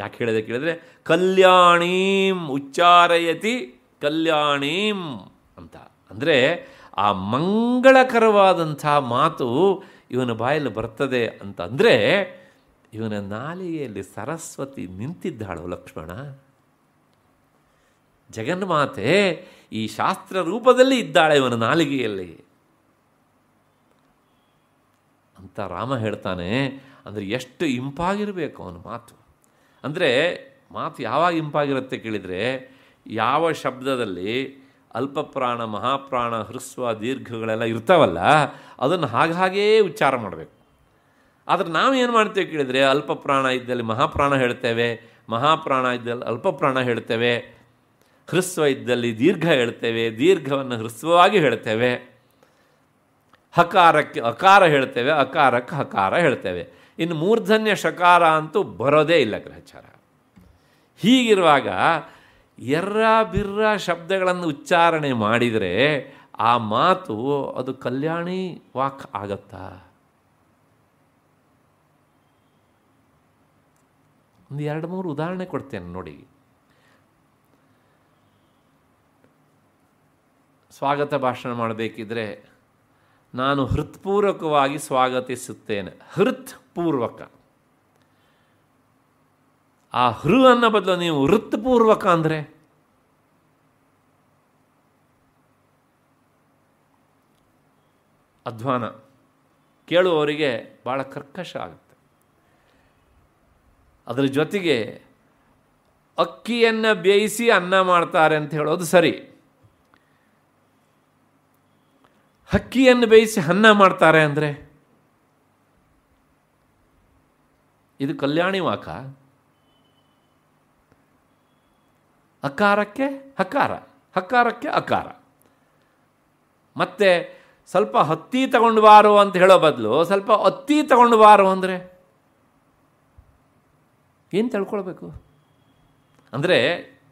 ಯಾಕೆ ಹೇಳಿದೆ ಕೇಳಿದರೆ ಕಲ್ಯಾಣೀಂ ಉಚ್ಚಾರಯತಿ ಕಲ್ಯಾಣೀಂ ಅಂತ ಅಂದರೆ ಆ ಮಂಗಳಕರವಾದಂಥ ಮಾತು ಇವನ ಬಾಯಲ್ಲಿ ಬರ್ತದೆ ಅಂತ ಅಂದರೆ ಇವನ ನಾಲಿಗೆಯಲ್ಲಿ ಸರಸ್ವತಿ ನಿಂತಿದ್ದಾಳು ಲಕ್ಷ್ಮಣ ಜಗನ್ಮಾತೆ ಈ ಶಾಸ್ತ್ರ ರೂಪದಲ್ಲಿ ಇದ್ದಾಳೆ ಇವನ ನಾಲಿಗೆಯಲ್ಲಿ ರಾಮ ಹೇಳ್ತಾನೆ ಅಂದರೆ ಎಷ್ಟು ಇಂಪಾಗಿರಬೇಕು ಅವನ ಮಾತು ಅಂದರೆ ಮಾತು ಯಾವಾಗ ಇಂಪಾಗಿರುತ್ತೆ ಕೇಳಿದರೆ ಯಾವ ಶಬ್ದದಲ್ಲಿ ಅಲ್ಪ ಪ್ರಾಣ ಮಹಾಪ್ರಾಣ ಹೃಸ್ವ ದೀರ್ಘಗಳೆಲ್ಲ ಇರ್ತಾವಲ್ಲ ಅದನ್ನು ಹಾಗೇ ಉಚ್ಚಾರ ಮಾಡಬೇಕು ಆದರೆ ನಾವು ಏನು ಮಾಡ್ತೇವೆ ಕೇಳಿದರೆ ಅಲ್ಪ ಪ್ರಾಣ ಇದ್ದಲ್ಲಿ ಮಹಾಪ್ರಾಣ ಹೇಳ್ತೇವೆ ಮಹಾಪ್ರಾಣ ಇದ್ದಲ್ಲಿ ಅಲ್ಪ ಪ್ರಾಣ ಹೇಳ್ತೇವೆ ಹೃಸ್ವ ಇದ್ದಲ್ಲಿ ದೀರ್ಘ ಹೇಳ್ತೇವೆ ದೀರ್ಘವನ್ನು ಹೃಸ್ವವಾಗಿ ಹೇಳ್ತೇವೆ ಹಕಾರಕ್ಕೆ ಅಕಾರ ಹೇಳ್ತೇವೆ ಅಕಾರಕ್ಕೆ ಹಕಾರ ಹೇಳ್ತೇವೆ ಇನ್ನು ಮೂರ್ಧನ್ಯ ಶಕಾರ ಅಂತೂ ಬರೋದೇ ಇಲ್ಲ ಗ್ರಹಚಾರ ಹೀಗಿರುವಾಗ ಎರ್ರ ಬಿರ್ರ ಶಬ್ದಗಳನ್ನು ಉಚ್ಚಾರಣೆ ಮಾಡಿದರೆ ಆ ಮಾತು ಅದು ಕಲ್ಯಾಣಿ ವಾಕ್ ಆಗತ್ತಾ ಒಂದು ಎರಡು ಮೂರು ಉದಾಹರಣೆ ಕೊಡ್ತೇನೆ ನೋಡಿ ಸ್ವಾಗತ ಭಾಷಣ ಮಾಡಬೇಕಿದ್ರೆ ನಾನು ಹೃತ್ಪೂರ್ವಕವಾಗಿ ಸ್ವಾಗತಿಸುತ್ತೇನೆ ಹೃತ್ಪೂರ್ವಕ ಆ ಹೃ ಅನ್ನೋ ಬದಲು ನೀವು ಹೃತ್ಪೂರ್ವಕ ಅಂದರೆ ಅಧ್ವಾನ ಕೇಳುವವರಿಗೆ ಭಾಳ ಕರ್ಕಶ ಆಗುತ್ತೆ ಅದರ ಜೊತೆಗೆ ಅಕ್ಕಿಯನ್ನು ಬೇಯಿಸಿ ಅನ್ನ ಮಾಡ್ತಾರೆ ಅಂತ ಹೇಳೋದು ಸರಿ ಹಕ್ಕಿಯನ್ನು ಬೇಯಿಸಿ ಅನ್ನ ಮಾಡ್ತಾರೆ ಅಂದರೆ ಇದು ಕಲ್ಯಾಣಿ ವಾಕ ಅಕಾರಕ್ಕೆ ಹಕಾರ ಹಕಾರಕ್ಕೆ ಅಕಾರ ಮತ್ತೆ ಸ್ವಲ್ಪ ಹತ್ತಿ ತಗೊಂಡು ಬಾರು ಅಂತ ಹೇಳೋ ಬದಲು ಸ್ವಲ್ಪ ಅತ್ತಿ ತಗೊಂಡು ಬಾರು ಅಂದರೆ ಏನು ತಿಳ್ಕೊಳ್ಬೇಕು ಅಂದರೆ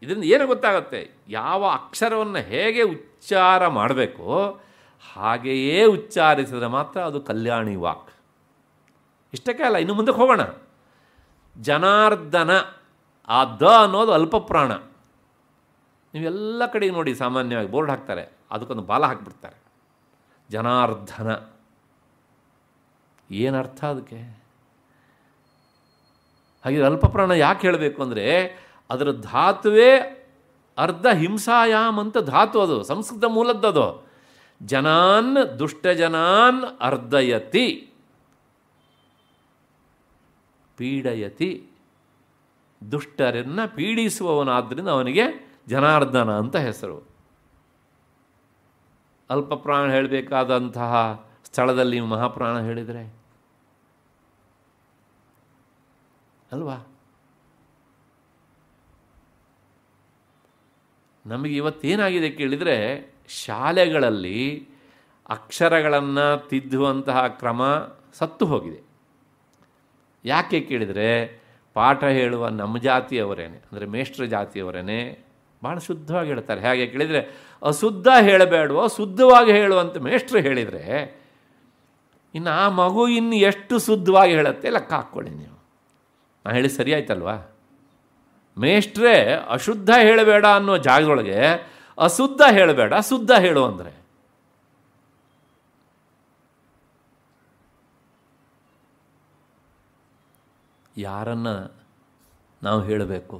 ಇದರಿಂದ ಏನು ಗೊತ್ತಾಗುತ್ತೆ ಯಾವ ಅಕ್ಷರವನ್ನು ಹೇಗೆ ಉಚ್ಚಾರ ಮಾಡಬೇಕು ಹಾಗೆಯೇ ಉಚ್ಚಾರಿಸಿದರೆ ಮಾತ್ರ ಅದು ಕಲ್ಯಾಣಿ ವಾಕ್ ಇಷ್ಟಕ್ಕೆ ಅಲ್ಲ ಇನ್ನು ಮುಂದಕ್ಕೆ ಹೋಗೋಣ ಜನಾರ್ದನ ಆ ದ ಅನ್ನೋದು ಅಲ್ಪಪ್ರಾಣ ಪ್ರಾಣ ನೀವೆಲ್ಲ ಕಡೆಗೆ ನೋಡಿ ಸಾಮಾನ್ಯವಾಗಿ ಬೋರ್ಡ್ ಹಾಕ್ತಾರೆ ಅದಕ್ಕೊಂದು ಬಾಲ ಹಾಕಿಬಿಡ್ತಾರೆ ಜನಾರ್ಧನ ಏನರ್ಥ ಅದಕ್ಕೆ ಹಾಗೆ ಅಲ್ಪಪ್ರಾಣ ಯಾಕೆ ಹೇಳಬೇಕು ಅಂದರೆ ಅದರ ಧಾತುವೇ ಅರ್ಧ ಹಿಂಸಾಯಾಮ್ ಅಂತ ಧಾತು ಅದು ಸಂಸ್ಕೃತ ಅದು ಜನಾನ್ ದುಷ್ಟಜನಾನ್ ಅರ್ಧಯತಿ ಪೀಡಯತಿ ದುಷ್ಟರನ್ನು ಪೀಡಿಸುವವನಾದ್ದರಿಂದ ಅವನಿಗೆ ಜನಾರ್ದನ ಅಂತ ಹೆಸರು ಅಲ್ಪ ಪ್ರಾಣ ಹೇಳಬೇಕಾದಂತಹ ಸ್ಥಳದಲ್ಲಿ ಮಹಾಪ್ರಾಣ ಹೇಳಿದರೆ ಅಲ್ವಾ ನಮಗೆ ಇವತ್ತೇನಾಗಿದೆ ಕೇಳಿದರೆ ಶಾಲೆಗಳಲ್ಲಿ ಅಕ್ಷರಗಳನ್ನು ತಿದ್ದುವಂತಹ ಕ್ರಮ ಸತ್ತು ಹೋಗಿದೆ ಯಾಕೆ ಕೇಳಿದರೆ ಪಾಠ ಹೇಳುವ ನಮ್ಮ ಜಾತಿಯವರೇನೆ ಅಂದರೆ ಮೇಷ್ಟ್ರ ಜಾತಿಯವರೇನೆ ಭಾಳ ಶುದ್ಧವಾಗಿ ಹೇಳ್ತಾರೆ ಹೇಗೆ ಕೇಳಿದರೆ ಅಶುದ್ಧ ಹೇಳಬೇಡುವ ಶುದ್ಧವಾಗಿ ಹೇಳುವಂಥ ಮೇಷ್ಟ್ರು ಹೇಳಿದರೆ ಇನ್ನು ಆ ಮಗು ಇನ್ನು ಎಷ್ಟು ಶುದ್ಧವಾಗಿ ಹೇಳುತ್ತೆ ಲೆಕ್ಕ ಹಾಕ್ಕೊಳ್ಳಿ ನೀವು ನಾನು ಹೇಳಿ ಸರಿ ಆಯ್ತಲ್ವಾ ಮೇಷ್ಟ್ರೇ ಅಶುದ್ಧ ಹೇಳಬೇಡ ಅನ್ನೋ ಜಾಗದೊಳಗೆ ಅಶುದ್ಧ ಹೇಳಬೇಡ ಅಶುದ್ಧ ಹೇಳು ಅಂದರೆ ಯಾರನ್ನು ನಾವು ಹೇಳಬೇಕು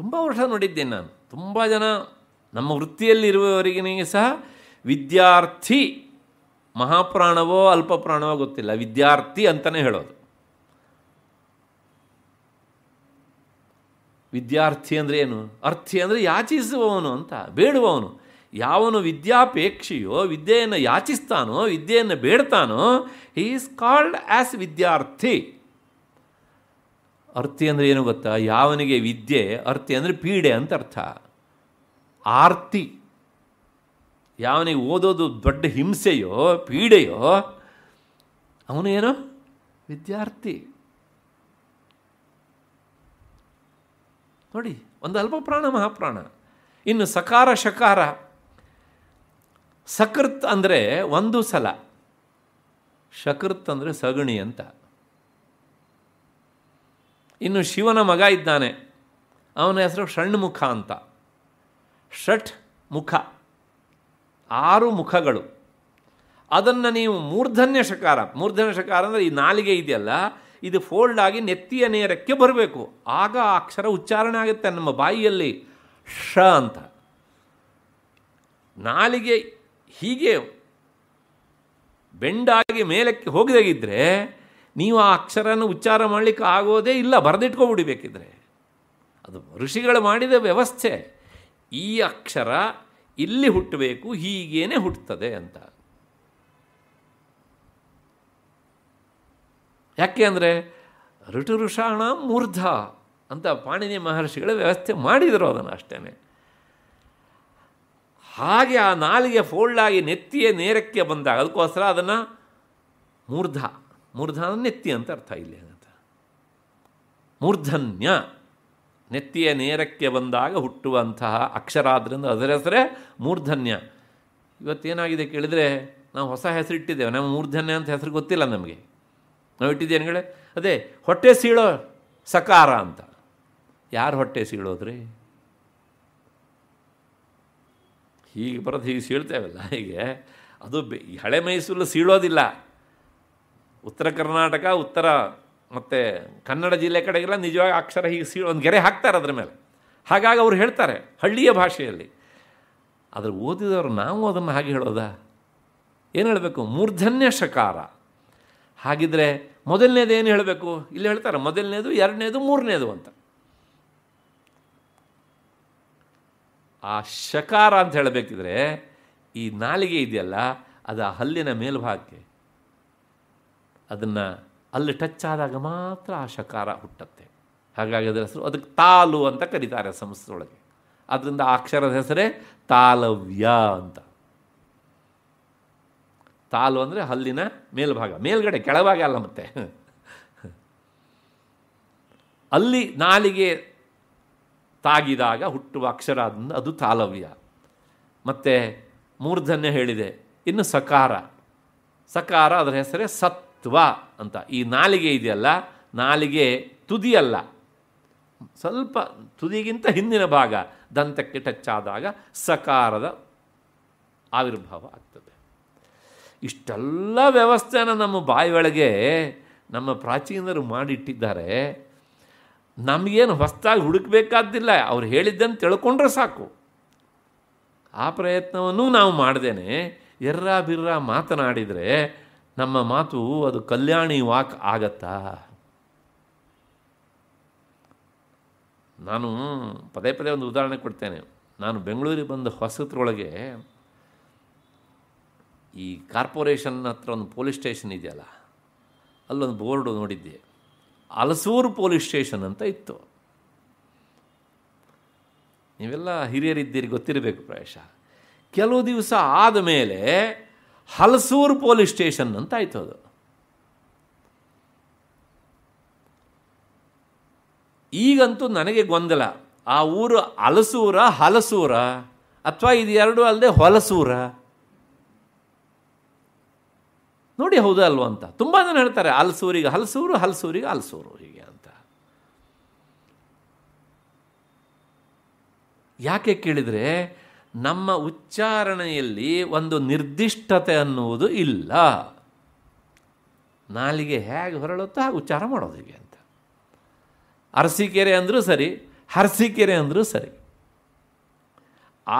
ತುಂಬ ವರ್ಷ ನೋಡಿದ್ದೇನೆ ನಾನು ತುಂಬ ಜನ ನಮ್ಮ ವೃತ್ತಿಯಲ್ಲಿರುವವರಿಗೆ ಸಹ ವಿದ್ಯಾರ್ಥಿ ಮಹಾಪ್ರಾಣವೋ ಅಲ್ಪ ಪ್ರಾಣವೋ ಗೊತ್ತಿಲ್ಲ ವಿದ್ಯಾರ್ಥಿ ಅಂತಲೇ ಹೇಳೋದು ವಿದ್ಯಾರ್ಥಿ ಅಂದರೆ ಏನು ಅರ್ಥಿ ಅಂದರೆ ಯಾಚಿಸುವವನು ಅಂತ ಬೇಡುವವನು ಯಾವನು ವಿದ್ಯಾಪೇಕ್ಷೆಯೋ ವಿದ್ಯೆಯನ್ನು ಯಾಚಿಸ್ತಾನೋ ವಿದ್ಯೆಯನ್ನು ಬೇಡ್ತಾನೋ he is called as vidyarthi ಅರ್ಥಿ ಅಂದರೆ ಏನು ಗೊತ್ತಾ ಯಾವನಿಗೆ ವಿದ್ಯೆ ಅರ್ಥಿ ಅಂದರೆ ಪೀಡೆ ಅಂತ ಅರ್ಥ ಆರ್ತಿ ಯಾವನಿಗೆ ಓದೋದು ದೊಡ್ಡ ಹಿಂಸೆಯೋ ಪೀಡೆಯೋ ಏನು ವಿದ್ಯಾರ್ಥಿ ನೋಡಿ ಒಂದು ಅಲ್ಪ ಪ್ರಾಣ ಮಹಾಪ್ರಾಣ ಇನ್ನು ಸಕಾರ ಶಕಾರ ಸಕೃತ್ ಅಂದರೆ ಒಂದು ಸಲ ಶಕೃತ್ ಅಂದರೆ ಸಗಣಿ ಅಂತ ಇನ್ನು ಶಿವನ ಮಗ ಇದ್ದಾನೆ ಅವನ ಹೆಸರು ಷಣ್ಮುಖ ಅಂತ ಷಟ್ ಮುಖ ಆರು ಮುಖಗಳು ಅದನ್ನು ನೀವು ಮೂರ್ಧನ್ಯ ಶಕಾರ ಮೂರ್ಧನ್ಯ ಶಕಾರ ಅಂದರೆ ಈ ನಾಲಿಗೆ ಇದೆಯಲ್ಲ ಇದು ಫೋಲ್ಡ್ ಆಗಿ ನೆತ್ತಿಯ ನೇರಕ್ಕೆ ಬರಬೇಕು ಆಗ ಆ ಅಕ್ಷರ ಉಚ್ಚಾರಣೆ ಆಗುತ್ತೆ ನಮ್ಮ ಬಾಯಿಯಲ್ಲಿ ಶ ಅಂತ ನಾಲಿಗೆ ಹೀಗೆ ಬೆಂಡಾಗಿ ಮೇಲಕ್ಕೆ ಹೋಗದಾಗಿದ್ದರೆ ನೀವು ಆ ಅಕ್ಷರನ ಉಚ್ಚಾರ ಮಾಡಲಿಕ್ಕೆ ಆಗೋದೇ ಇಲ್ಲ ಬರೆದಿಟ್ಕೊಬಿಡಿಬೇಕಿದ್ರೆ ಅದು ಋಷಿಗಳು ಮಾಡಿದ ವ್ಯವಸ್ಥೆ ಈ ಅಕ್ಷರ ಇಲ್ಲಿ ಹುಟ್ಟಬೇಕು ಹೀಗೇನೆ ಹುಟ್ಟುತ್ತದೆ ಅಂತ ಯಾಕೆ ಅಂದರೆ ಋಟು ಮೂರ್ಧ ಅಂತ ಪಾಣಿನಿ ಮಹರ್ಷಿಗಳ ವ್ಯವಸ್ಥೆ ಮಾಡಿದರು ಅದನ್ನು ಅಷ್ಟೇ ಹಾಗೆ ಆ ನಾಲಿಗೆ ಫೋಲ್ಡಾಗಿ ನೆತ್ತಿಯ ನೇರಕ್ಕೆ ಬಂದಾಗ ಅದಕ್ಕೋಸ್ಕರ ಅದನ್ನು ಮೂರ್ಧ ಮೂರ್ಧ ನೆತ್ತಿ ಅಂತ ಅರ್ಥ ಇಲ್ಲಿ ಅಂತ ಮೂರ್ಧನ್ಯ ನೆತ್ತಿಯ ನೇರಕ್ಕೆ ಬಂದಾಗ ಹುಟ್ಟುವಂತಹ ಅಕ್ಷರ ಆದ್ದರಿಂದ ಅದರ ಹೆಸರೇ ಮೂರ್ಧನ್ಯ ಇವತ್ತೇನಾಗಿದೆ ಕೇಳಿದರೆ ನಾವು ಹೊಸ ಹೆಸರಿಟ್ಟಿದ್ದೇವೆ ನಮ್ಮ ಮೂರ್ಧನ್ಯ ಅಂತ ಹೆಸರು ಗೊತ್ತಿಲ್ಲ ನಮಗೆ ನಾವು ಇಟ್ಟಿದ್ದೇನು ಹೇಳಿ ಅದೇ ಹೊಟ್ಟೆ ಸೀಳೋ ಸಕಾರ ಅಂತ ಯಾರು ಹೊಟ್ಟೆ ಸೀಳೋದ್ರಿ ಹೀಗೆ ಬರೋದು ಹೀಗೆ ಸೀಳ್ತೇವಲ್ಲ ಹೀಗೆ ಅದು ಬೆ ಹಳೆ ಮೈಸೂರು ಸೀಳೋದಿಲ್ಲ ಉತ್ತರ ಕರ್ನಾಟಕ ಉತ್ತರ ಮತ್ತು ಕನ್ನಡ ಜಿಲ್ಲೆ ಕಡೆಗೆಲ್ಲ ನಿಜವಾಗಿ ಅಕ್ಷರ ಹೀಗೆ ಸೀಳು ಒಂದು ಗೆರೆ ಹಾಕ್ತಾರೆ ಅದ್ರ ಮೇಲೆ ಹಾಗಾಗಿ ಅವ್ರು ಹೇಳ್ತಾರೆ ಹಳ್ಳಿಯ ಭಾಷೆಯಲ್ಲಿ ಆದರೆ ಓದಿದವರು ನಾವು ಅದನ್ನು ಹಾಗೆ ಹೇಳೋದಾ ಏನು ಹೇಳಬೇಕು ಮೂರ್ಧನ್ಯ ಶಕಾರ ಹಾಗಿದ್ರೆ ಮೊದಲನೇದು ಏನು ಹೇಳಬೇಕು ಇಲ್ಲಿ ಹೇಳ್ತಾರೆ ಮೊದಲನೇದು ಎರಡನೇದು ಮೂರನೇದು ಅಂತ ಆ ಶಕಾರ ಅಂತ ಹೇಳಬೇಕಿದ್ರೆ ಈ ನಾಲಿಗೆ ಇದೆಯಲ್ಲ ಅದು ಆ ಹಲ್ಲಿನ ಮೇಲ್ಭಾಗಕ್ಕೆ ಅದನ್ನು ಅಲ್ಲಿ ಟಚ್ ಆದಾಗ ಮಾತ್ರ ಆ ಶಕಾರ ಹುಟ್ಟತ್ತೆ ಹಾಗಾಗಿ ಅದರ ಹೆಸರು ಅದಕ್ಕೆ ತಾಲು ಅಂತ ಕರೀತಾರೆ ಒಳಗೆ ಅದರಿಂದ ಅಕ್ಷರದ ಹೆಸರೇ ತಾಲವ್ಯ ಅಂತ ತಾಲು ಅಂದರೆ ಹಲ್ಲಿನ ಮೇಲ್ಭಾಗ ಮೇಲ್ಗಡೆ ಕೆಳಭಾಗ ಅಲ್ಲ ಮತ್ತೆ ಅಲ್ಲಿ ನಾಲಿಗೆ ತಾಗಿದಾಗ ಹುಟ್ಟುವ ಅಕ್ಷರ ಅದು ತಾಲವ್ಯ ಮತ್ತು ಮೂರ್ಧನ್ಯ ಹೇಳಿದೆ ಇನ್ನು ಸಕಾರ ಸಕಾರ ಅದರ ಹೆಸರೇ ಸತ್ವ ಅಂತ ಈ ನಾಲಿಗೆ ಇದೆಯಲ್ಲ ನಾಲಿಗೆ ತುದಿಯಲ್ಲ ಸ್ವಲ್ಪ ತುದಿಗಿಂತ ಹಿಂದಿನ ಭಾಗ ದಂತಕ್ಕೆ ಟಚ್ ಆದಾಗ ಸಕಾರದ ಆವಿರ್ಭಾವ ಆಗ್ತದೆ ಇಷ್ಟೆಲ್ಲ ವ್ಯವಸ್ಥೆನ ನಮ್ಮ ಬಾಯಿ ನಮ್ಮ ಪ್ರಾಚೀನರು ಮಾಡಿಟ್ಟಿದ್ದಾರೆ ನಮಗೇನು ಹೊಸ್ತಾಗಿ ಹುಡುಕಬೇಕಾದ್ದಿಲ್ಲ ಅವ್ರು ಹೇಳಿದ್ದನ್ನು ತಿಳ್ಕೊಂಡ್ರೆ ಸಾಕು ಆ ಪ್ರಯತ್ನವನ್ನು ನಾವು ಮಾಡ್ದೇನೆ ಎರ್ರಾ ಬಿರ್ರಾ ಮಾತನಾಡಿದರೆ ನಮ್ಮ ಮಾತು ಅದು ಕಲ್ಯಾಣಿ ವಾಕ್ ಆಗತ್ತಾ ನಾನು ಪದೇ ಪದೇ ಒಂದು ಉದಾಹರಣೆ ಕೊಡ್ತೇನೆ ನಾನು ಬೆಂಗಳೂರಿಗೆ ಬಂದ ಹೊಸತ್ರೊಳಗೆ ಈ ಕಾರ್ಪೊರೇಷನ್ ಹತ್ರ ಒಂದು ಪೊಲೀಸ್ ಸ್ಟೇಷನ್ ಇದೆಯಲ್ಲ ಅಲ್ಲೊಂದು ಬೋರ್ಡು ನೋಡಿದ್ದೆ ಅಲಸೂರು ಪೊಲೀಸ್ ಸ್ಟೇಷನ್ ಅಂತ ಇತ್ತು ನೀವೆಲ್ಲ ಹಿರಿಯರಿದ್ದೀರಿ ಗೊತ್ತಿರಬೇಕು ಪ್ರಾಯಶಃ ಕೆಲವು ದಿವಸ ಆದ ಮೇಲೆ ಹಲಸೂರು ಪೊಲೀಸ್ ಸ್ಟೇಷನ್ ಅಂತ ಆಯಿತು ಅದು ಈಗಂತೂ ನನಗೆ ಗೊಂದಲ ಆ ಊರು ಅಲಸೂರ ಹಲಸೂರ ಅಥವಾ ಇದು ಎರಡು ಅಲ್ಲದೆ ಹೊಲಸೂರ ನೋಡಿ ಹೌದಾ ಅಲ್ವ ಅಂತ ತುಂಬ ಜನ ಹೇಳ್ತಾರೆ ಅಲ್ಸೂರಿಗೆ ಹಲಸೂರು ಹಲಸೂರಿಗೆ ಅಲ್ಸೂರು ಹೀಗೆ ಅಂತ ಯಾಕೆ ಕೇಳಿದರೆ ನಮ್ಮ ಉಚ್ಚಾರಣೆಯಲ್ಲಿ ಒಂದು ನಿರ್ದಿಷ್ಟತೆ ಅನ್ನುವುದು ಇಲ್ಲ ನಾಲಿಗೆ ಹೇಗೆ ಹೊರಳುತ್ತೋ ಹಾಗೆ ಉಚ್ಚಾರ ಮಾಡೋದು ಹೀಗೆ ಅಂತ ಅರಸಿಕೆರೆ ಅಂದರೂ ಸರಿ ಹರಸಿಕೆರೆ ಅಂದರೂ ಸರಿ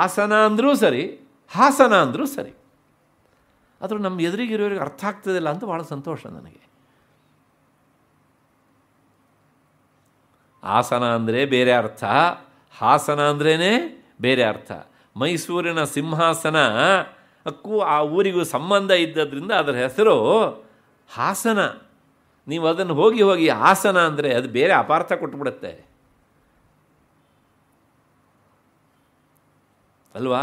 ಆಸನ ಅಂದರೂ ಸರಿ ಹಾಸನ ಅಂದರೂ ಸರಿ ಆದರೂ ನಮ್ಮ ಎದುರಿಗಿರೋರಿಗೆ ಅರ್ಥ ಆಗ್ತದಿಲ್ಲ ಅಂತ ಭಾಳ ಸಂತೋಷ ನನಗೆ ಆಸನ ಅಂದರೆ ಬೇರೆ ಅರ್ಥ ಹಾಸನ ಅಂದ್ರೇ ಬೇರೆ ಅರ್ಥ ಮೈಸೂರಿನ ಸಿಂಹಾಸನ ಅಕ್ಕೂ ಆ ಊರಿಗೂ ಸಂಬಂಧ ಇದ್ದದ್ರಿಂದ ಅದರ ಹೆಸರು ಹಾಸನ ನೀವು ಅದನ್ನು ಹೋಗಿ ಹೋಗಿ ಹಾಸನ ಅಂದರೆ ಅದು ಬೇರೆ ಅಪಾರ್ಥ ಕೊಟ್ಬಿಡುತ್ತೆ ಅಲ್ವಾ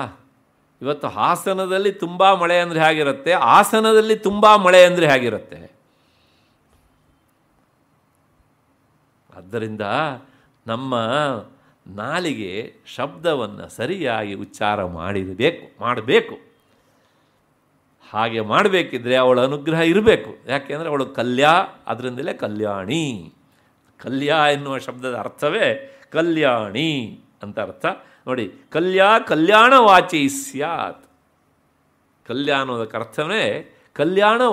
ಇವತ್ತು ಹಾಸನದಲ್ಲಿ ತುಂಬ ಮಳೆ ಅಂದರೆ ಹೇಗಿರುತ್ತೆ ಆಸನದಲ್ಲಿ ತುಂಬ ಮಳೆ ಅಂದರೆ ಹೇಗಿರುತ್ತೆ ಆದ್ದರಿಂದ ನಮ್ಮ ನಾಲಿಗೆ ಶಬ್ದವನ್ನು ಸರಿಯಾಗಿ ಉಚ್ಚಾರ ಮಾಡಿರಬೇಕು ಮಾಡಬೇಕು ಹಾಗೆ ಮಾಡಬೇಕಿದ್ರೆ ಅವಳ ಅನುಗ್ರಹ ಇರಬೇಕು ಯಾಕೆಂದರೆ ಅವಳು ಕಲ್ಯ ಅದರಿಂದಲೇ ಕಲ್ಯಾಣಿ ಕಲ್ಯ ಎನ್ನುವ ಶಬ್ದದ ಅರ್ಥವೇ ಕಲ್ಯಾಣಿ ಅಂತ ಅರ್ಥ ನೋಡಿ ಕಲ್ಯಾ ಕಲ್ಯಾಣ ವಾಚಿ ಸ್ಯಾತ್ ಕಲ್ಯಾಣ ಅನ್ನೋದಕ್ಕೆ ಅರ್ಥವೇ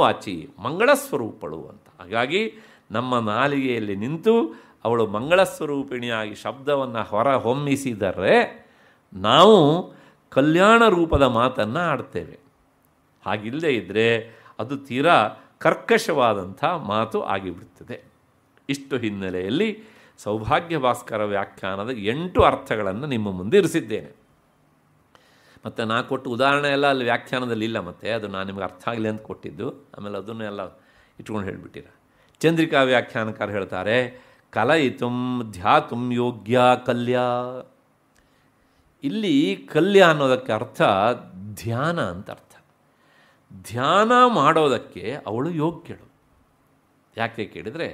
ವಾಚಿ ಮಂಗಳ ಸ್ವರೂಪಳು ಅಂತ ಹಾಗಾಗಿ ನಮ್ಮ ನಾಲಿಗೆಯಲ್ಲಿ ನಿಂತು ಅವಳು ಮಂಗಳ ಸ್ವರೂಪಿಣಿಯಾಗಿ ಶಬ್ದವನ್ನು ಹೊರ ಹೊಮ್ಮಿಸಿದರೆ ನಾವು ಕಲ್ಯಾಣ ರೂಪದ ಮಾತನ್ನು ಆಡ್ತೇವೆ ಹಾಗಿಲ್ಲದೇ ಇದ್ದರೆ ಅದು ತೀರಾ ಕರ್ಕಶವಾದಂಥ ಮಾತು ಆಗಿಬಿಡ್ತದೆ ಇಷ್ಟು ಹಿನ್ನೆಲೆಯಲ್ಲಿ ಸೌಭಾಗ್ಯ ಭಾಸ್ಕರ ವ್ಯಾಖ್ಯಾನದ ಎಂಟು ಅರ್ಥಗಳನ್ನು ನಿಮ್ಮ ಮುಂದೆ ಇರಿಸಿದ್ದೇನೆ ಮತ್ತು ನಾ ಕೊಟ್ಟು ಉದಾಹರಣೆ ಎಲ್ಲ ಅಲ್ಲಿ ವ್ಯಾಖ್ಯಾನದಲ್ಲಿ ಇಲ್ಲ ಮತ್ತೆ ಅದು ನಾನು ನಿಮಗೆ ಅರ್ಥ ಆಗಲಿ ಅಂತ ಕೊಟ್ಟಿದ್ದು ಆಮೇಲೆ ಅದನ್ನು ಎಲ್ಲ ಇಟ್ಕೊಂಡು ಹೇಳಿಬಿಟ್ಟಿರ ಚಂದ್ರಿಕಾ ವ್ಯಾಖ್ಯಾನಕಾರ ಹೇಳ್ತಾರೆ ಕಲಯಿತು ಧ್ಯಾತು ಯೋಗ್ಯ ಕಲ್ಯ ಇಲ್ಲಿ ಕಲ್ಯ ಅನ್ನೋದಕ್ಕೆ ಅರ್ಥ ಧ್ಯಾನ ಅಂತ ಅರ್ಥ ಧ್ಯಾನ ಮಾಡೋದಕ್ಕೆ ಅವಳು ಯೋಗ್ಯಳು ಯಾಕೆ ಕೇಳಿದರೆ